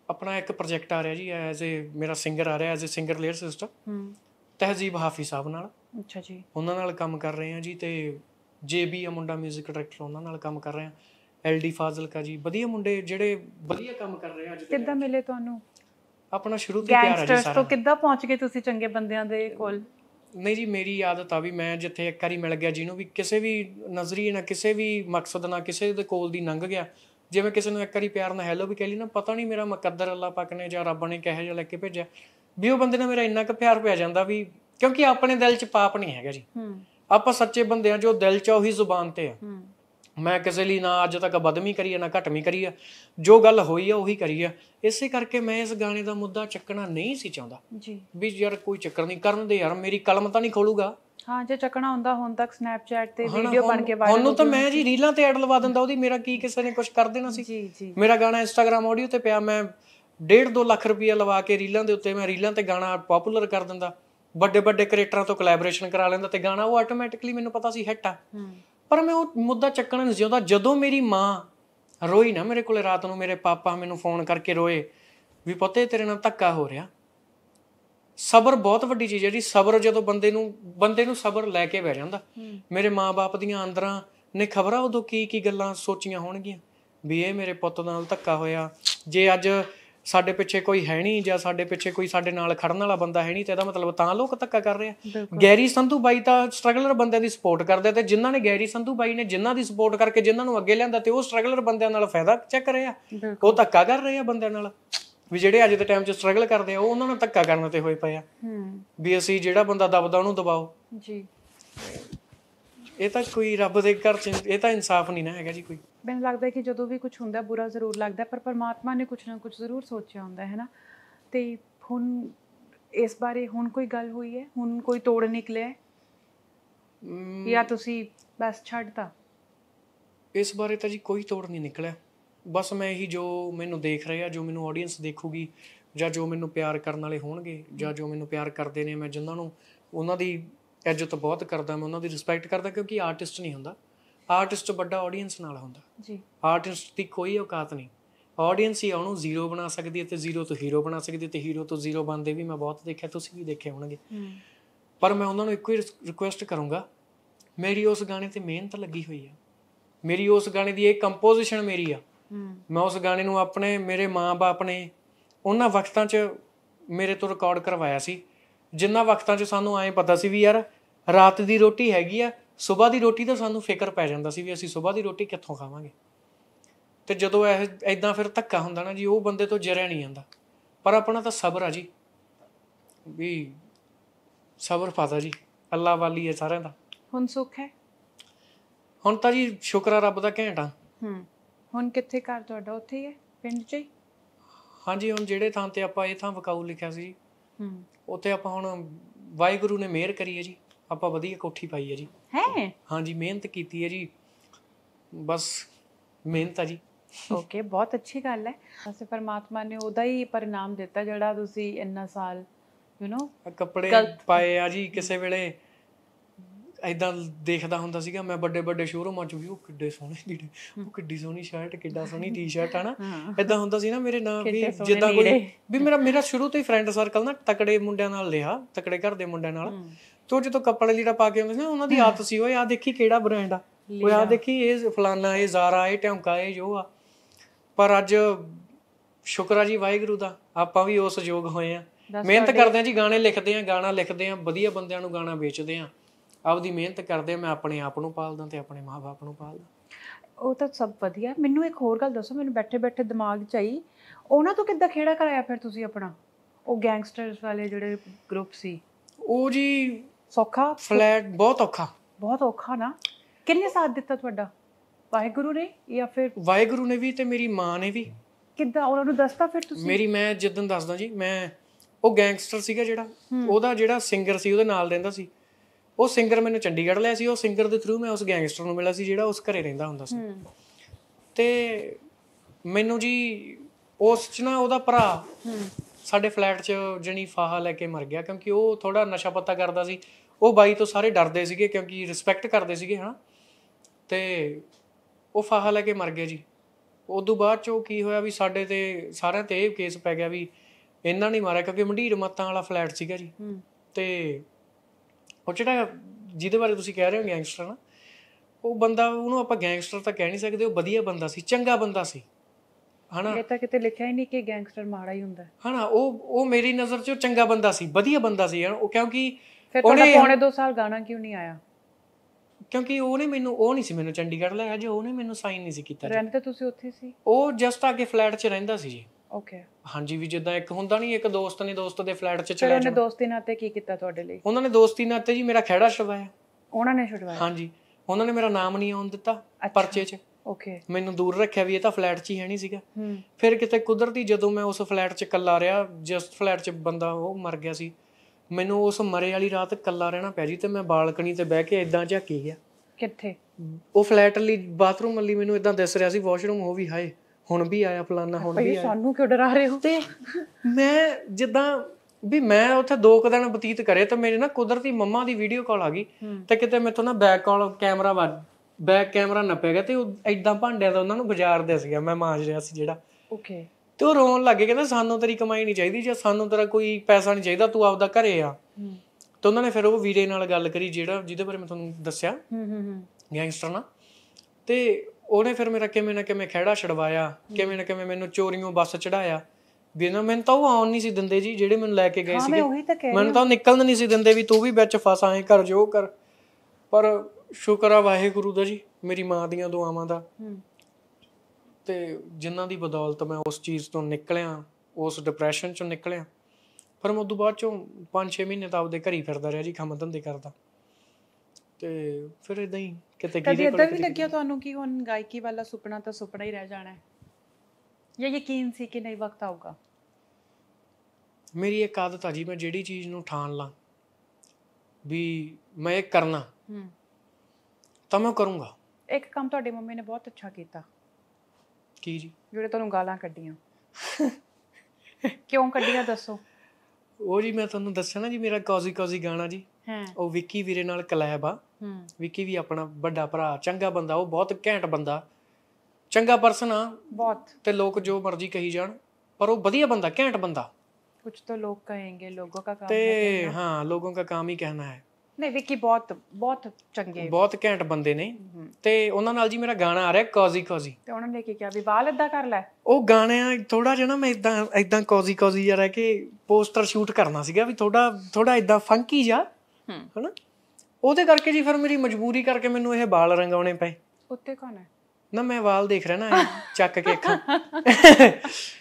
Speaker 1: ਆਪਣਾ ਇੱਕ ਪ੍ਰੋਜੈਕਟ ਆ ਰਿਹਾ ਜੀ ਐਜ਼ ਅ ਮੇਰਾ ਸਿੰਗਰ ਆ ਰਿਹਾ ਐਜ਼ ਅ ਸਿੰਗਰ ਲੇਅਰ ਸਿਸਟਰ ਹਮ ਤਹਿਜ਼ੀਬ ਹਾਫੀ ਸਾਹਿਬ ਨਾਲ ਅੱਛਾ ਜੀ ਉਹਨਾਂ ਨਾਲ ਕੰਮ ਕਰ ਰਹੇ ਆ ਜੀ ਤੇ ਜੇਬੀ ਆ ਮੁੰਡਾ 뮤직 ਡਾਇਰੈਕਟਰ ਉਹਨਾਂ ਨਾਲ ਕੰਮ ਕਰ ਰਹੇ ਆ ਐਲਡੀ ਕਾ ਜੀ ਵਧੀਆ ਮੁੰਡੇ ਜਿਹੜੇ ਵਧੀਆ ਕੰਮ ਕਰ ਰਹੇ
Speaker 2: ਆ ਅੱਜ ਕਿੱਦਾਂ ਮਿਲੇ ਤੁਹਾਨੂੰ
Speaker 1: ਆਪਣਾ ਸ਼ੁਰੂ ਤੋਂ ਪਿਆਰ ਆ ਜੀ ਸਾਰਾ ਗੈਂਗਸਟਰਸ ਤੋਂ
Speaker 2: ਕਿੱਦਾਂ ਪਹੁੰਚ ਗਏ ਤੁਸੀਂ ਚੰਗੇ ਬੰਦਿਆਂ ਦੇ ਕੋਲ
Speaker 1: ਨਹੀਂ ਜੀ ਮੇਰੀ ਆਦਤ ਆ ਵੀ ਮੈਂ ਜਿੱਥੇ ਇੱਕ ਵਾਰੀ ਮਿਲ ਗਿਆ ਜਿਹਨੂੰ ਵੀ ਕਿਸੇ ਵੀ ਨਜ਼ਰੀਏ ਨਾਲ ਕਿਸੇ ਵੀ ਮਕਸਦ ਨਾਲ ਕਿਸੇ ਦੇ ਕੋਲ ਦੀ ਲੰਘ ਗਿਆ ਜਿਵੇਂ ਕਿਸੇ ਨੂੰ ਇੱਕ ਵਾਰੀ ਪਿਆਰ ਨਾਲ ਹੈਲੋ ਵੀ ਕਹਿ ਲਈ ਨਾ ਪਤਾ ਨਹੀਂ ਮੇਰਾ ਮੁਕੱਦਰ ਅੱਲਾ ਪਾਕ ਨੇ ਜਾਂ ਰੱਬ ਨੇ ਕਿਹੋ ਜਿਹਾ ਲੈ ਕੇ ਭੇਜਿਆ ਵੀ ਉਹ ਬੰਦੇ ਨਾਲ ਮੇਰਾ ਇੰਨਾ ਕੁ ਪਿਆਰ ਪਿਆ ਜਾਂਦਾ ਵੀ ਕਿਉਂਕਿ ਆਪਣੇ ਦਿਲ 'ਚ ਪਾਪ ਨਹੀਂ ਹੈਗਾ ਜੀ ਆਪਾਂ ਸੱਚੇ ਬੰਦੇ ਆ ਜੋ ਦਿਲ 'ਚ ਉਹੀ ਜ਼ੁਬਾਨ ਤੇ ਆ ਮੈਂ ਕਿਸੇ ਲਈ ਨਾ ਅੱਜ ਤੱਕ ਬਦਮੀ ਕਰੀ ਆ ਨਾ ਘਟਮੀ ਕਰੀ ਆ ਜੋ ਗੱਲ ਹੋਈ ਆ ਉਹੀ ਕਰੀ ਆ ਇਸੇ ਕਰਕੇ ਮੈਂ ਇਸ ਗਾਣੇ ਦਾ ਮੁੱਦਾ ਚੱਕਣਾ ਨਹੀਂ ਸੀ ਚਾਹੁੰਦਾ ਜੀ ਵੀ ਯਾਰ ਕੋਈ ਚੱਕਰ ਨਹੀਂ ਕਰਨ ਦੇ ਯਾਰ ਮੇਰੀ ਕਲਮ ਤਾਂ ਨਹੀਂ ਖੋਲੂਗਾ
Speaker 2: ਹਾਂ ਜੇ ਚੱਕਣਾ ਹੁੰਦਾ ਹੁਣ ਤੱਕ ਸਨੈਪਚੈਟ ਤੇ ਵੀਡੀਓ ਬਣ ਕੇ ਵਾਇਰਲ ਉਹਨੂੰ ਤਾਂ ਮੈਂ ਜੀ ਰੀਲਾਂ
Speaker 1: ਤੇ ਐਡ ਲਵਾ ਦਿੰਦਾ ਉਹਦੀ ਮੇਰਾ ਕੀ ਕਿਸੇ ਨੇ ਕੁਝ ਕਰ ਦੇਣਾ ਸੀ ਜੀ ਜੀ ਮੇਰਾ ਗਾਣਾ ਇੰਸਟਾਗ੍ਰam ਆਡੀਓ ਤੇ ਪਿਆ ਮੈਂ 1.5 2 ਲੱਖ ਰੁਪਏ ਲਵਾ ਕੇ ਰੀਲਾਂ ਦੇ ਉੱਤੇ ਮੈਂ ਰੀਲਾਂ ਤੇ ਗਾਣਾ ਪਪੂਲਰ ਕਰ ਦਿੰਦਾ ਵੱਡੇ ਵੱਡੇ ਕ੍ਰੀਏਟਰਾਂ ਤੋਂ ਕੋਲੈਬੋਰੇਸ਼ਨ ਕਰਾ ਲੈਂਦਾ ਤੇ ਗਾਣਾ ਉਹ ਆਟੋਮੈਟਿਕਲੀ ਮੈਨੂੰ ਪਤਾ ਸੀ ਹਿੱਟ ਆ ਪਰ ਮੈਂ ਉਹ ਮੁੱਦਾ ਚੱਕਣ ਨਹੀਂ ਜਿਉਂਦਾ ਜਦੋਂ ਮੇਰੀ ਮਾਂ ਰੋਈ ਨਾ ਮੇਰੇ ਕੋਲੇ ਰਾਤ ਨੂੰ ਮੇਰੇ ਪਾਪਾ ਮੈਨੂੰ ਫੋਨ ਕਰਕੇ ਰੋਏ ਵੀ ਪੁੱਤੇ ਤੇਰੇ ਨਾਲ ਧੱਕਾ ਹੋ ਰਿਹਾ ਸਬਰ ਬਹੁਤ ਵੱਡੀ ਚੀਜ਼ ਹੈ ਜੀ ਸਬਰ ਜਦੋਂ ਬੰਦੇ ਨੂੰ ਬੰਦੇ ਨੂੰ ਸਬਰ ਲੈ ਕੇ ਬਹਿ ਜਾਂਦਾ ਮੇਰੇ ਮਾਪੇ ਦੀਆਂ ਅੰਦਰਾਂ ਨੇ ਖਬਰਾਂ ਉਦੋਂ ਕੀ ਕੀ ਗੱਲਾਂ ਸੋਚੀਆਂ ਹੋਣਗੀਆਂ ਵੀ ਇਹ ਮੇਰੇ ਪੁੱਤ ਨਾਲ ਧੱਕਾ ਹੋਇਆ ਜੇ ਅੱਜ ਸਾਡੇ ਪਿੱਛੇ ਕੋਈ ਹੈ ਨਹੀਂ ਜਾਂ ਸਾਡੇ ਪਿੱਛੇ ਕੋਈ ਸਾਡੇ ਨਾਲ ਖੜਨ ਵਾਲਾ ਬੰਦਾ ਹੈ ਨਹੀਂ ਤੇ ਇਹਦਾ ਮਤਲਬ ਤਾਂ ਲੋਕ ਧੱਕਾ ਕਰ ਰਹੇ ਆ ਗੈਰੀ ਸੰਧੂ ਬਾਈ ਤਾਂ ਸਟਰਗਲਰ ਬੰਦਿਆਂ ਦੀ ਸਪੋਰਟ ਕਰਦੇ ਤੇ ਜਿਨ੍ਹਾਂ ਨੇ ਗੈਰੀ ਸੰਧੂ ਬਾਈ ਨੇ ਜਿਨ੍ਹਾਂ ਦੀ ਸਪੋਰਟ ਕਰਕੇ ਜਿਨ੍ਹਾਂ ਨੂੰ ਅੱਗੇ ਲਿਆਂਦਾ ਤੇ ਉਹ ਸਟਰਗਲਰ ਬੰਦਿਆਂ ਨਾਲ ਫਾਇਦਾ ਚੱਕ ਰਹੇ ਆ ਉਹ ਧੱਕਾ ਕਰ ਰਹੇ ਆ ਬੰਦਿਆਂ ਨਾਲ ਵੀ ਜਿਹੜੇ ਅੱਜ ਦੇ ਟਾਈਮ 'ਚ ਸਟਰਗਲ ਕਰਦੇ ਆ ਉਹ ਉਹਨਾਂ ਨੂੰ ਧੱਕਾ ਕਰਨ ਤੇ ਹੋਏ ਪਏ ਆ ਵੀ ਅਸੀਂ ਜਿਹੜਾ ਬੰਦਾ ਦਬਦਾ ਉਹਨੂੰ ਦਬਾਓ ਜੀ ਇਹ ਤਾਂ ਕੋਈ ਰੱਬ ਦੇ ਘਰ 'ਚ ਇਹ ਤਾਂ ਇਨਸਾਫ ਨਹੀਂ ਨਾ ਹੈਗਾ ਜੀ ਕੋਈ
Speaker 2: ਮੈਨੂੰ ਲੱਗਦਾ ਕਿ ਜਦੋਂ ਵੀ ਕੁਝ ਹੁੰਦਾ ਬੁਰਾ ਜ਼ਰੂਰ ਲੱਗਦਾ ਪਰ ਪਰਮਾਤਮਾ ਨੇ ਕੁਝ ਨਾ ਕੁਝ ਜ਼ਰੂਰ ਸੋਚਿਆ ਹੁੰਦਾ ਹੈ ਨਾ ਤੇ ਹੁਣ ਇਸ ਬਾਰੇ ਹੁਣ ਕੋਈ ਗੱਲ ਹੋਈ ਹੈ ਹੁਣ ਕੋਈ ਤੋੜ ਨਿਕਲੇ ਜਾਂ ਤੁਸੀਂ ਬਸ ਛੱਡਤਾ
Speaker 1: ਇਸ ਬਾਰੇ ਤਾਂ ਜੀ ਕੋਈ ਤੋੜ ਨਹੀਂ ਨਿਕਲਿਆ ਬਸ ਮੈਂ ਇਹੀ ਜੋ ਮੈਨੂੰ ਦੇਖ ਰਿਹਾ ਜੋ ਮੈਨੂੰ ਆਡੀਅנס ਦੇਖੂਗੀ ਜਾਂ ਜੋ ਮੈਨੂੰ ਪਿਆਰ ਕਰਨ ਵਾਲੇ ਹੋਣਗੇ ਜਾਂ ਜੋ ਮੈਨੂੰ ਪਿਆਰ ਕਰਦੇ ਨੇ ਮੈਂ ਜਿਨ੍ਹਾਂ ਨੂੰ ਉਹਨਾਂ ਦੀ ਇੱਜ਼ਤ ਬਹੁਤ ਕਰਦਾ ਮੈਂ ਉਹਨਾਂ ਦੀ ਰਿਸਪੈਕਟ ਕਰਦਾ ਕਿਉਂਕਿ ਆਰਟਿਸਟ ਨਹੀਂ ਹੁੰਦਾ ਆਰਟਿਸਟ ਵੱਡਾ ਆਡੀਅנס ਨਾਲ ਹੁੰਦਾ ਜੀ ਆਰਟਿਸਟ ਦੀ ਕੋਈ ਔਕਾਤ ਨਹੀਂ ਆਡੀਅנס ਹੀ ਉਹਨੂੰ ਜ਼ੀਰੋ ਬਣਾ ਸਕਦੀ ਹੈ ਤੇ ਜ਼ੀਰੋ ਤੋਂ ਹੀਰੋ ਬਣਾ ਸਕਦੀ ਹੈ ਤੇ ਹੀਰੋ ਤੋਂ ਜ਼ੀਰੋ ਬਣਦੇ ਵੀ ਮੈਂ ਬਹੁਤ ਦੇਖਿਆ ਤੁਸੀਂ ਵੀ ਦੇਖੇ ਹੋਣਗੇ ਪਰ ਮੈਂ ਉਹਨਾਂ ਨੂੰ ਇੱਕੋ ਹੀ ਰਿਕੁਐਸਟ ਕਰੂੰਗਾ ਮੇਰੀ ਉਸ ਗਾਣੇ ਤੇ ਮਿਹਨਤ ਲੱਗੀ ਹੋਈ ਹੈ ਮੇਰੀ ਉਸ ਗਾਣੇ ਦੀ ਇਹ ਕੰਪੋਜੀਸ਼ਨ ਮੇਰੀ ਆ ਮੈਂ ਉਸ ਗਾਣੇ ਨੂੰ ਆਪਣੇ ਮੇਰੇ ਮਾਂ-ਬਾਪ ਨੇ ਉਹਨਾਂ ਵਕਤਾਂ 'ਚ ਮੇਰੇ ਤੋਂ ਰਿਕਾਰਡ ਕਰਵਾਇਆ ਸੀ ਜਿੰਨਾ ਵਕਤਾਂ 'ਚ ਸਾਨੂੰ ਐਂ ਪਤਾ ਸੀ ਵੀ ਯਾਰ ਰਾਤ ਦੀ ਰੋਟੀ ਹੈਗੀ ਆ ਸਵੇਰ ਦੀ ਰੋਟੀ ਦਾ ਸਾਨੂੰ ਫਿਕਰ ਪੈ ਜਾਂਦਾ ਸੀ ਵੀ ਅਸੀਂ ਸਵੇਰ ਦੀ ਰੋਟੀ ਕਿੱਥੋਂ ਖਾਵਾਂਗੇ ਤੇ ਜਦੋਂ ਇਹ ਐਦਾਂ ਫਿਰ ਧੱਕਾ ਹੁੰਦਾ ਨਾ ਜੀ ਉਹ ਬੰਦੇ ਤੋਂ ਜਰਿਆ ਨਹੀਂ ਜਾਂਦਾ ਪਰ ਆਪਣਾ ਤਾਂ ਸਬਰ ਆ ਜੀ ਵੀ ਸਬਰ ਫਾਦਾ ਜੀ ਅੱਲਾ ਵਾਲੀ ਹੈ ਸਾਰਿਆਂ ਦਾ ਹੁਣ ਸੁੱਖ ਹੈ ਹੁਣ ਤਾਂ ਜੀ ਸ਼ੁਕਰ ਆ ਰੱਬ ਦਾ ਘੈਂਟਾ
Speaker 2: ਹੂੰ ਹੁਣ ਕਿੱਥੇ ਘਰ ਤੁਹਾਡਾ ਉੱਥੇ ਹੀ ਹੈ ਪਿੰਡ 'ਚ ਹੀ
Speaker 1: ਹਾਂਜੀ ਹੁਣ ਜਿਹੜੇ ਥਾਂ ਤੇ ਆਪਾਂ ਇਹ ਥਾਂ ਵਕਾਉ ਲਿਖਿਆ ਸੀ ਹੂੰ ਉੱਥੇ ਆਪਾਂ ਹੁਣ ਵਾਹਿਗੁਰੂ ਨੇ ਮਿਹਰ ਕਰੀ ਹੈ ਜੀ ਆਪਾਂ ਵਧੀਆ ਕੋਠੀ ਪਾਈ ਹੈ ਜੀ ਹੈ ਹਾਂਜੀ ਮਿਹਨਤ ਕੀਤੀ ਹੈ ਜੀ ਬਸ ਮਿਹਨਤ ਆ ਜੀ
Speaker 2: ਓਕੇ ਬਹੁਤ ਅੱਛੀ ਗੱਲ ਹੈ ਅਸੇ ਪਰਮਾਤਮਾ ਨੇ ਉਹਦਾ ਹੀ ਪਰਿਣਾਮ ਦਿੱਤਾ ਜਿਹੜਾ ਤੁਸੀਂ ਇੰਨਾ ਸਾਲ ਯੂ نو
Speaker 1: ਕੱਪੜੇ ਪਾਏ ਆ ਜੀ ਕਿਸੇ ਵੇਲੇ ਐਦਾਂ ਦੇਖਦਾ ਹੁੰਦਾ ਸੀਗਾ ਮੈਂ ਵੱਡੇ ਵੱਡੇ ਸ਼ੋਰੂਮਾਂ ਚ ਵੀ ਉਹ ਕਿੱਡੇ ਸੋਹਣੇ ਲੀੜੇ ਉਹ ਕਿੱਡੀ ਸੋਹਣੀ ਸ਼ਰਟ ਕਿੱਡਾ ਸੋਹਣੀ ਟੀ-ਸ਼ਰਟ ਆ ਨਾ ਐਦਾਂ ਹੁੰਦਾ ਸੀ ਨਾ ਮੇਰੇ ਨਾਲ ਵੀ ਜਿੱਦਾਂ ਕੋਈ ਵੀ ਮੇਰਾ ਮੇਰਾ ਸ਼ੁਰੂ ਤੋਂ ਹੀ ਫਰੈਂਡ ਸਰਕਲ ਨਾ ਤਕੜੇ ਮੁੰਡਿਆਂ ਨਾਲ ਲਿਆ ਤਕੜੇ ਘਰ ਦੇ ਮੁੰਡਿਆਂ ਨਾਲ ਤੇ ਜਦੋਂ ਕੱਪੜਾ ਲੀੜਾ ਪਾ ਕੇ ਆਉਂਦੇ ਸੀ ਨਾ ਉਹਨਾਂ ਦੀ ਆਦਤ ਸੀ ਓਏ ਆ ਦੇਖੀ ਕਿਹੜਾ ਬ੍ਰਾਂਡ ਆ ਓਏ ਆ ਦੇਖੀ ਇਹ ਫਲਾਨਾ ਇਹ ਜ਼ਾਰਾ ਇਹ ਟੌਂਕਾ ਇਹ ਜੋ ਆ ਪਰ ਅੱਜ ਸ਼ੁਕਰ ਆ ਜੀ ਵਾਹਿਗੁਰੂ ਦਾ ਆਪਾਂ ਵੀ ਉਸ ਯੋਗ ਹੋਏ ਆ ਮਿਹਨਤ ਕਰਦੇ ਆ ਜੀ ਗਾਣੇ ਲਿਖਦੇ ਆ ਗਾਣਾ ਲਿਖਦੇ ਆ ਵਧੀਆ ਬੰਦਿਆਂ ਨੂੰ ਗਾਣਾ ਵੇਚਦੇ ਆ ਆਪਦੀ ਮਿਹਨਤ ਕਰਦੇ ਆ ਮੈਂ ਆਪਣੇ ਆਪ ਨੂੰ ਪਾਲਦਾ ਤੇ ਆਪਣੇ ਮਾਪੇ ਨੂੰ ਪਾਲਦਾ
Speaker 2: ਉਹ ਤਾਂ ਸਭ ਵਧੀਆ ਮੈਨੂੰ ਇੱਕ ਹੋਰ ਗੱਲ ਦੱਸੋ ਮੈਨੂੰ ਬੈਠੇ ਬੈਠੇ ਦਿਮਾਗ 'ਚ ਆਈ ਉਹਨਾਂ ਤੋਂ ਕਿੱਦਾਂ ਖੇੜਾ ਕਰਾਇਆ ਫਿਰ ਤੁਸੀਂ ਆਪਣਾ ਉਹ ਗੈਂਗਸਟਰਸ ਵਾਲੇ ਜਿਹੜੇ ਗਰੁੱਪ ਸੀ ਉਹ ਜੀ ਸੌਖਾ ਫਲੈਟ ਬਹੁਤ ਔਖਾ ਬਹੁਤ ਔਖਾ ਨਾ ਕਿੰਨੇ ਸਾਥ ਦਿੱਤਾ ਤੁਹਾਡਾ ਵਾਹਿਗੁਰੂ ਨੇ ਜਾਂ ਫਿਰ
Speaker 1: ਵਾਹਿਗੁਰੂ ਨੇ ਵੀ ਤੇ ਮੇਰੀ ਮਾਂ ਨੇ ਵੀ
Speaker 2: ਕਿੱਦਾਂ ਉਹਨਾਂ ਨੂੰ ਦੱਸਤਾ ਫਿਰ ਤੁਸੀਂ
Speaker 1: ਮੇਰੀ ਮੈਂ ਜਿੱਦਨ ਦੱਸਦਾ ਜੀ ਮੈਂ ਉਹ ਗੈਂਗਸਟਰ ਸੀਗਾ ਜਿਹੜਾ ਉਹਦਾ ਜਿਹੜਾ ਸਿੰਗਰ ਸੀ ਉਹਦੇ ਨਾਲ ਰਹਿੰਦਾ ਸੀ ਉਹ ਸਿੰਗਰ ਮੈਨੂੰ ਚੰਡੀਗੜ੍ਹ ਲਿਆ ਸੀ ਉਹ ਸਿੰਗਰ ਦੇ ਥਰੂ ਮੈਂ ਉਸ ਗੈਂਗਸਟਰ ਨੂੰ ਮਿਲਿਆ ਸੀ ਜਿਹੜਾ ਉਸ ਘਰੇ ਰਹਿੰਦਾ ਹੁੰਦਾ ਸੀ ਤੇ ਮੈਨੂੰ ਜੀ ਉਸ ਚ ਨਾ ਉਹਦਾ ਭਰਾ ਸਾਡੇ ਫਲੈਟ 'ਚ ਜਣੀ ਫਾਹਾ ਲੈ ਕੇ ਮਰ ਗਿਆ ਕਿਉਂਕਿ ਉਹ ਥੋੜਾ ਨਸ਼ਾ ਪੱਤਾ ਕਰਦਾ ਸੀ ਉਹ ਬਾਈ ਤੋਂ ਸਾਰੇ ਡਰਦੇ ਸੀਗੇ ਕਿਉਂਕਿ ਰਿਸਪੈਕਟ ਕਰਦੇ ਸੀਗੇ ਹਨਾ ਤੇ ਉਹ ਫਾਹਾ ਲੈ ਕੇ ਮਰ ਗਿਆ ਜੀ ਉਦੋਂ ਬਾਅਦ ਚੋ ਕੀ ਹੋਇਆ ਵੀ ਸਾਡੇ ਤੇ ਸਾਰਿਆਂ ਤੇ ਇਹ ਕੇਸ ਪੈ ਗਿਆ ਵੀ ਇਹਨਾਂ ਨੇ ਮਾਰਿਆ ਕਿਉਂਕਿ ਮੰਡੀਰ ਮੱਤਾਂ ਵਾਲਾ ਫਲੈਟ ਸੀਗਾ ਜੀ ਤੇ ਉਹ ਜਿਹੜਾ ਜਿਹਦੇ ਬਾਰੇ ਤੁਸੀਂ ਕਹਿ ਰਹੇ ਹੋ ਗੈਂਗਸਟਰ ਨਾ ਉਹ ਬੰਦਾ ਉਹਨੂੰ ਆਪਾਂ ਗੈਂਗਸਟਰ ਤਾਂ ਕਹਿ ਨਹੀਂ ਸਕਦੇ ਉਹ ਵਧੀਆ ਬੰਦਾ ਸੀ ਚੰਗਾ ਬੰਦਾ ਸੀ ਹਨਾ ਇਹ
Speaker 2: ਤਾਂ ਕਿਤੇ ਲਿਖਿਆ ਹੀ ਨਹੀਂ ਕਿ ਗੈਂਗਸਟਰ ਮਾੜਾ ਹੀ ਹੁੰਦਾ
Speaker 1: ਹਨਾ ਉਹ ਉਹ ਮੇਰੀ ਨਜ਼ਰ 'ਚ ਚੰਗਾ ਬੰਦਾ ਸੀ ਵਧੀਆ ਬੰਦਾ ਸੀ ਉਹ ਕਿਉਂਕਿ ਫਿਰ ਤੁਹਾਡਾ ਉਹਨੇ- ਪੌਣੇ
Speaker 2: 2 ਸਾਲ ਗਾਣਾ ਕਿਉਂ ਨਹੀਂ ਆਇਆ
Speaker 1: ਕਿਉਂਕਿ ਉਹਨੇ ਮੈਨੂੰ ਉਹ ਨਹੀਂ ਸੀ ਮੈਨੂੰ ਚੰਡੀਗੜ੍ਹ ਲੈ ਗਿਆ ਜੀ ਉਹਨੇ ਮੈਨੂੰ ਸਾਈਨ ਨਹੀਂ ਸੀ ਕੀਤਾ ਜੀ। ਰੈਂਟ
Speaker 2: ਤੇ ਤੁਸੀਂ ਉੱਥੇ ਸੀ
Speaker 1: ਉਹ ਜਸਟ ਅੱਗੇ ਫਲੈਟ 'ਚ ਰਹਿੰਦਾ ਸੀ ਜੀ ਓਕੇ ਹਾਂਜੀ ਵੀ ਜਿੱਦਾਂ ਇੱਕ ਹੁੰਦਾ ਨਹੀਂ ਇੱਕ ਦੋਸਤ ਨੇ ਦੋਸਤ ਦੇ ਫਲੈਟ 'ਚ ਚਲਾ ਚਲੇ ਉਹਨੇ
Speaker 2: ਦੋਸਤੀ ਨਾਲ ਤੇ ਕੀ ਕੀਤਾ ਤੁਹਾਡੇ ਲਈ
Speaker 1: ਉਹਨਾਂ ਨੇ ਦੋਸਤੀ ਨਾਤੇ ਜੀ ਮੇਰਾ ਖਹਿੜਾ ਛੁਡਵਾਇਆ
Speaker 2: ਉਹਨਾਂ ਨੇ ਛੁਡਵਾਇਆ
Speaker 1: ਹਾਂਜੀ ਉਹਨਾਂ ਨੇ ਮੇਰਾ ਨਾਮ ਨਹੀਂ ਆਉਣ ਦਿੱਤਾ ਪਰਚੇ 'ਚ ਓਕੇ ਮੈਨੂੰ ਦੂਰ ਰੱਖਿਆ ਵੀ ਇਹ ਤਾਂ ਫਲੈਟ 'ਚ ਹੀ ਹੈ ਨਹੀਂ ਸੀਗਾ ਹੂੰ ਫਿਰ ਕਿਤੇ ਕੁਦਰਤੀ ਜਦੋਂ ਮੈਂ ਉਸ ਫਲੈਟ 'ਚ ਇਕੱਲਾ ਰਿਹਾ ਜਸਟ ਫਲੈਟ 'ਚ ਬੰਦਾ ਉਹ ਮਰ ਗਿਆ ਸੀ ਮੈਨੂੰ ਉਸ ਮਰੇ ਵਾਲੀ ਰਾਤ ਇਕੱਲਾ ਰਹਿਣਾ ਪੈ ਜੀ ਤੇ ਮੈਂ ਬਾਲਕਨੀ ਤੇ ਬਹਿ ਕੇ ਇਦਾਂ ਝਾਕੀ ਗਿਆ ਕਿੱਥੇ ਉਹ ਫਲੈਟ ਲਈ ਬਾਥਰੂਮ ਲਈ ਮੈਨੂੰ ਇਦਾਂ ਦਿਸ ਰਿਹਾ ਸੀ ਵਾਸ਼ਰੂਮ ਉਹ ਵੀ ਹਾਏ ਹੁਣ ਵੀ ਆਇਆ ਫਲਾਨਾ ਹੁਣ ਵੀ ਆਇਆ ਸਾਨੂੰ
Speaker 2: ਕਿਉਂ ਡਰਾ ਰਹੇ ਹੋ
Speaker 1: ਤੇ ਮੈਂ ਜਿੱਦਾਂ ਵੀ ਮੈਂ ਉੱਥੇ ਦੋ ਕੁ ਦਿਨ ਬਤੀਤ ਕਰੇ ਤਾਂ ਮੇਰੇ ਨਾ ਕੁਦਰਤੀ ਮੰਮਾ ਦੀ ਵੀਡੀਓ ਕਾਲ ਆ ਗਈ ਤੇ ਕਿਤੇ ਮੈਥੋਂ ਨਾ ਬੈਕ ਕਾਲ ਕੈਮਰਾ ਵੱਜ ਬੈਕ ਕੈਮਰਾ ਨੱਪਿਆ ਗਿਆ ਤੇ ਉਹ ਐਦਾਂ ਭਾਂਡਿਆਂ ਦਾ ਉਹਨਾਂ ਨੂੰ ਬਾਜ਼ਾਰ ਦੇ ਸੀਗਾ ਮੈਂ ਮਾਂਜ ਰਿਹਾ ਸੀ ਜਿਹੜਾ ਓਕੇ ਤੇ ਉਹ ਰੋਣ ਲੱਗੇ ਕਹਿੰਦਾ ਸਾਨੂੰ ਤੇਰੀ ਕਮਾਈ ਨਹੀਂ ਚਾਹੀਦੀ ਜਾਂ ਸਾਨੂੰ ਤੇਰਾ ਕੋਈ ਪੈਸਾ ਨਹੀਂ ਚਾਹੀਦਾ ਤੂੰ ਆਪਦਾ ਘਰੇ ਆ ਤੇ ਉਹਨਾਂ ਨੇ ਫਿਰ ਉਹ ਵੀਰੇ ਨਾਲ ਗੱਲ ਕਰੀ ਜਿਹੜਾ ਜਿਹਦੇ ਬਾਰੇ ਮੈਂ ਤੁਹਾਨੂੰ ਦੱਸਿਆ ਹੂੰ ਹੂੰ ਗੈਂਗਸਟਰ ਨਾਲ ਤੇ ਉਹਨੇ ਫਿਰ ਮੇਰਾ ਕਿਵੇਂ ਨਾ ਕਿਵੇਂ ਖਿਹੜਾ ਛੜਵਾਇਆ ਕਿਵੇਂ ਨਾ ਕਿਵੇਂ ਮੈਨੂੰ ਚੋਰੀਆਂ ਬੱਸ ਚੜਾਇਆ ਬਿਨਾਂ ਮੈਨੂੰ ਤਾਂ ਉਹ ਆਉਣ ਨਹੀਂ ਸੀ ਦਿੰਦੇ ਜੀ ਜਿਹੜੇ ਮੈਨੂੰ ਲੈ ਕੇ ਗਏ ਸੀ ਮੈਂ ਮੈਨੂੰ ਤਾਂ ਨਿਕਲਣ ਨਹੀਂ ਸੀ ਦਿੰਦੇ ਵੀ ਤੂੰ ਵੀ ਵਿੱਚ ਫਸ ਆਏ ਕਰ ਜੋ ਕਰ ਪਰ ਸ਼ੁਕਰ ਆ ਵਾਹਿਗੁਰੂ ਦਾ ਜੀ ਮੇਰੀ ਮਾਂ ਦੀਆਂ ਦੁਆਵਾਂ ਦਾ ਤੇ ਜਿਨ੍ਹਾਂ ਦੀ ਬਦੌਲਤ ਮੈਂ ਉਸ ਚੀਜ਼ ਤੋਂ ਨਿਕਲਿਆ ਉਸ ਡਿਪਰੈਸ਼ਨ ਚੋਂ ਨਿਕਲਿਆ ਪਰ ਮੈਂ ਉਦੋਂ ਬਾਅਦ ਚੋਂ 5-6 ਮਹੀਨੇ ਤਾਂ ਆਪਦੇ ਘਰੀ ਫਿਰਦਾ ਰਿਹਾ ਜੀ ਕੰਮ ਧੰਦੇ ਕਰਦਾ ਤੇ ਫਿਰ ਇਦਾਂ ਹੀ ਕਿਤੇ ਕਿਤੇ ਇਦਾਂ ਵੀ ਲੱਗਿਆ
Speaker 2: ਤੁਹਾਨੂੰ ਕਿ ਹੁਣ ਗਾਇਕੀ ਵਾਲਾ ਸੁਪਨਾ ਤਾਂ ਸੁਪਨਾ ਹੀ ਰਹਿ ਜਾਣਾ ਹੈ ਜਾਂ ਯਕੀਨ ਸੀ ਕਿ ਨਹੀਂ ਵਕਤ ਆਊਗਾ
Speaker 1: ਮੇਰੀ ਇੱਕ ਆਦਤ ਆ ਜੀ ਮੈਂ ਜਿਹੜੀ ਚੀਜ਼ ਨੂੰ ਠਾਣ ਲਾਂ ਵੀ ਮੈਂ ਇਹ ਕਰਨਾ ਹੂੰ ਤਾਂ ਮੈਂ ਕਰੂੰਗਾ
Speaker 2: ਇੱਕ ਕੰਮ ਤੁਹਾਡੇ ਮੰਮੀ ਨੇ ਬਹੁਤ ਅੱਛਾ ਕੀਤਾ ਕੀ ਜੀ ਜਿਹੜੇ ਤੁਹਾਨੂੰ ਗਾਲਾਂ ਕੱਢੀਆਂ
Speaker 1: ਕਿਉਂ ਕੱਢੀਆਂ ਦੱਸੋ ਉਹ ਜੀ ਮੈਂ ਤੁਹਾਨੂੰ ਦੱਸਣਾ ਜੀ ਮੇਰਾ ਕੌਜ਼ੀ ਕੌਜ਼ੀ ਗਾਣਾ ਜੀ ਉਹ ਵਿੱਕੀ ਵੀਰੇ ਨਾਲ ਕਲੈਬ ਆ ਵਿੱਕੀ ਵੀ ਆਪਣਾ ਵੱਡਾ ਭਰਾ ਚੰਗਾ ਬੰਦਾ ਉਹ ਬਹੁਤ ਘੈਂਟ ਬੰਦਾ ਚੰਗਾ ਪਰਸਨ ਆ ਬਹੁਤ ਤੇ ਲੋਕ ਜੋ ਮਰਜ਼ੀ ਕਹੀ ਜਾਣ ਪਰ ਉਹ ਵਧੀਆ ਬੰਦਾ ਘੈਂਟ ਬੰਦਾ
Speaker 2: ਕੁਝ ਤਾਂ ਲੋਕ ਕਹਿੰਗੇ ਲੋਗੋ ਦਾ ਕੰਮ ਹੈ ਤੇ ਹਾਂ
Speaker 1: ਲੋਗੋ ਦਾ ਕੰਮ ਹੀ ਕਹਿਣਾ ਹੈ
Speaker 2: ਨਹੀਂ ਵਿੱਕੀ ਬਹੁਤ ਬਹੁਤ ਚੰਗੇ
Speaker 1: ਬਹੁਤ ਘੈਂਟ ਬੰਦੇ ਨੇ ਤੇ ਉਹਨਾਂ ਨਾਲ ਜੀ ਮੇਰਾ ਗਾਣਾ ਆ ਰਿਹਾ ਕੌਜ਼ੀ ਕੌਜ਼ੀ
Speaker 2: ਤੇ ਉਹਨਾਂ ਨੇ ਕੀ ਕਿਹਾ ਵੀ ਵਾਲ ਇਦਾਂ ਕਰ ਲੈ ਉਹ ਗਾਣਿਆਂ ਥੋੜਾ ਜਿਹਾ ਨਾ ਮੈਂ ਇਦਾਂ
Speaker 1: ਇਦਾਂ ਕੌਜ਼ੀ ਕੌਜ਼ੀ ਜਿਹਾ ਰਹਿ ਕੇ ਪੋਸਟਰ ਸ਼ੂਟ ਕਰਨਾ ਸੀਗਾ ਵੀ ਥੋੜਾ ਥੋੜਾ ਇਦਾਂ ਫੰਕੀ ਜਾ ਹਨਾ ਉਹਦੇ ਕਰਕੇ ਜੀ ਫਿਰ ਮੇਰੀ ਮਜਬੂਰੀ ਕਰਕੇ ਮੈਨੂੰ ਇਹ ਵਾਲ ਰੰਗਾਉਣੇ ਪਏ ਉੱਤੇ ਕੌਣ ਹੈ ਨਾ ਮੈਂ ਵਾਲ ਦੇਖ ਰਿਹਾ ਨਾ ਚੱਕ ਕੇ ਅੱਖਾਂ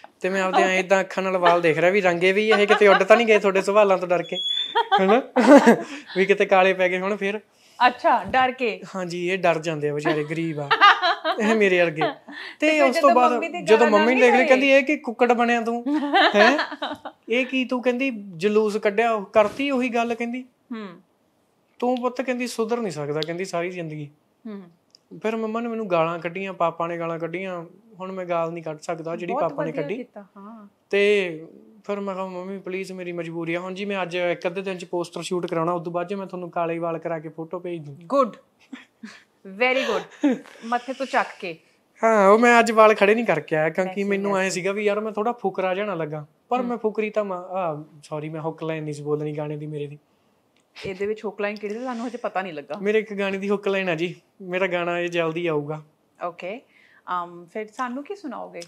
Speaker 1: (laughs) ਤੇ ਮੈਂ ਆਪਦੇ ਐ ਇਦਾਂ ਅੱਖਾਂ ਨਾਲ ਵਾਲ ਦੇਖ ਰਿਹਾ ਵੀ ਰੰਗੇ ਵੀ ਇਹ ਕਿਤੇ ਉੱਡ ਤਾਂ ਨਹੀਂ ਗਏ ਤੁਹਾਡੇ ਸਵਾਲਾਂ ਤੋਂ ਡਰ ਕੇ ਹੈਨਾ ਵੀ ਕਿਤੇ ਕਾਲੇ ਪੈ ਗਏ ਹੁਣ ਫਿਰ
Speaker 2: ਅੱਛਾ ਡਰ ਕੇ
Speaker 1: ਹਾਂਜੀ ਇਹ ਡਰ ਜਾਂਦੇ ਆ ਵਿਚਾਰੇ ਗਰੀਬ ਆ ਇਹ ਮੇਰੇ ਵਰਗੇ
Speaker 2: ਤੇ ਉਸ ਤੋਂ ਬਾਅਦ ਜਦੋਂ ਮੰਮੀ ਨੇ ਦੇਖ ਲਈ ਕਹਿੰਦੀ
Speaker 1: ਇਹ ਕੀ ਕੁੱਕੜ ਬਣਿਆ ਤੂੰ ਹੈ ਇਹ ਕੀ ਤੂੰ ਕਹਿੰਦੀ ਜਲੂਸ ਕੱਢਿਆ ਕਰਤੀ ਉਹੀ ਗੱਲ ਕਹਿੰਦੀ ਹੂੰ ਤੂੰ ਪੁੱਤ ਕਹਿੰਦੀ ਸੁਧਰ ਨਹੀਂ ਸਕਦਾ ਕਹਿੰਦੀ ਸਾਰੀ ਜ਼ਿੰਦਗੀ ਹੂੰ ਫਿਰ ਮੰਮਾ ਨੇ ਮੈਨੂੰ ਗਾਲਾਂ ਕੱਢੀਆਂ ਪਾਪਾ ਨੇ ਗਾਲਾਂ ਕੱਢੀਆਂ ਹੁਣ ਮੈਂ ਗਾਲ ਨਹੀਂ ਕੱਢ ਸਕਦਾ ਜਿਹੜੀ ਪਾਪਾ ਨੇ ਕੱਢੀ ਤੇ ਫਿਰ ਮੈਂ ਕਿਹਾ ਮੰਮੀ ਪਲੀਜ਼ ਮੇਰੀ ਮਜਬੂਰੀ ਆ ਹੁਣ ਜੀ ਮੈਂ ਅੱਜ ਇੱਕ ਅੱਧੇ ਦਿਨ ਚ ਪੋਸਟਰ ਸ਼ੂਟ ਕਰਾਉਣਾ ਉਸ ਤੋਂ ਬਾਅਦ ਜੇ ਮੈਂ ਤੁਹਾਨੂੰ ਕਾਲੇ ਵਾਲ ਕਰਾ ਕੇ ਫੋਟੋ ਭੇਜ ਦੂੰ ਗੁੱਡ
Speaker 2: ਵੈਰੀ ਗੁੱਡ ਮੱਥੇ ਤੋਂ ਚੱਕ ਕੇ
Speaker 1: ਹਾਂ ਉਹ ਮੈਂ ਅੱਜ ਵਾਲ ਖੜੇ ਨਹੀਂ ਕਰਕੇ ਆਇਆ ਕਿਉਂਕਿ ਮੈਨੂੰ ਐ ਸੀਗਾ ਵੀ ਯਾਰ ਮੈਂ ਥੋੜਾ ਫੁਕਰਾ ਜਾਣਾ ਲੱਗਾ ਪਰ ਮੈਂ ਫੁਕਰੀ ਤਾਂ ਆ ਸੌਰੀ ਮੈਂ ਹੁੱਕ ਲੈਣ ਨਹੀਂ ਬੋਲਣੀ ਗਾਣੇ ਦੀ ਮੇਰੇ ਦੀ
Speaker 2: ਇਹਦੇ ਵਿੱਚ ਹੁੱਕ ਲਾਈਨ ਕਿਹੜੀ ਸਾਨੂੰ ਹਜੇ ਪਤਾ ਨਹੀਂ ਲੱਗਾ
Speaker 1: ਮੇਰੇ ਇੱਕ ਗਾਣੇ ਦੀ ਹੁੱਕ ਲਾਈਨ ਆ ਜੀ ਮੇਰਾ ਗਾਣਾ ਇਹ ਜਲਦੀ ਆਊਗਾ
Speaker 2: ਓਕੇ ਅਮ um, ਫਿਰ ਸਾਨੂੰ ਕੀ ਸੁਣਾਓਗੇ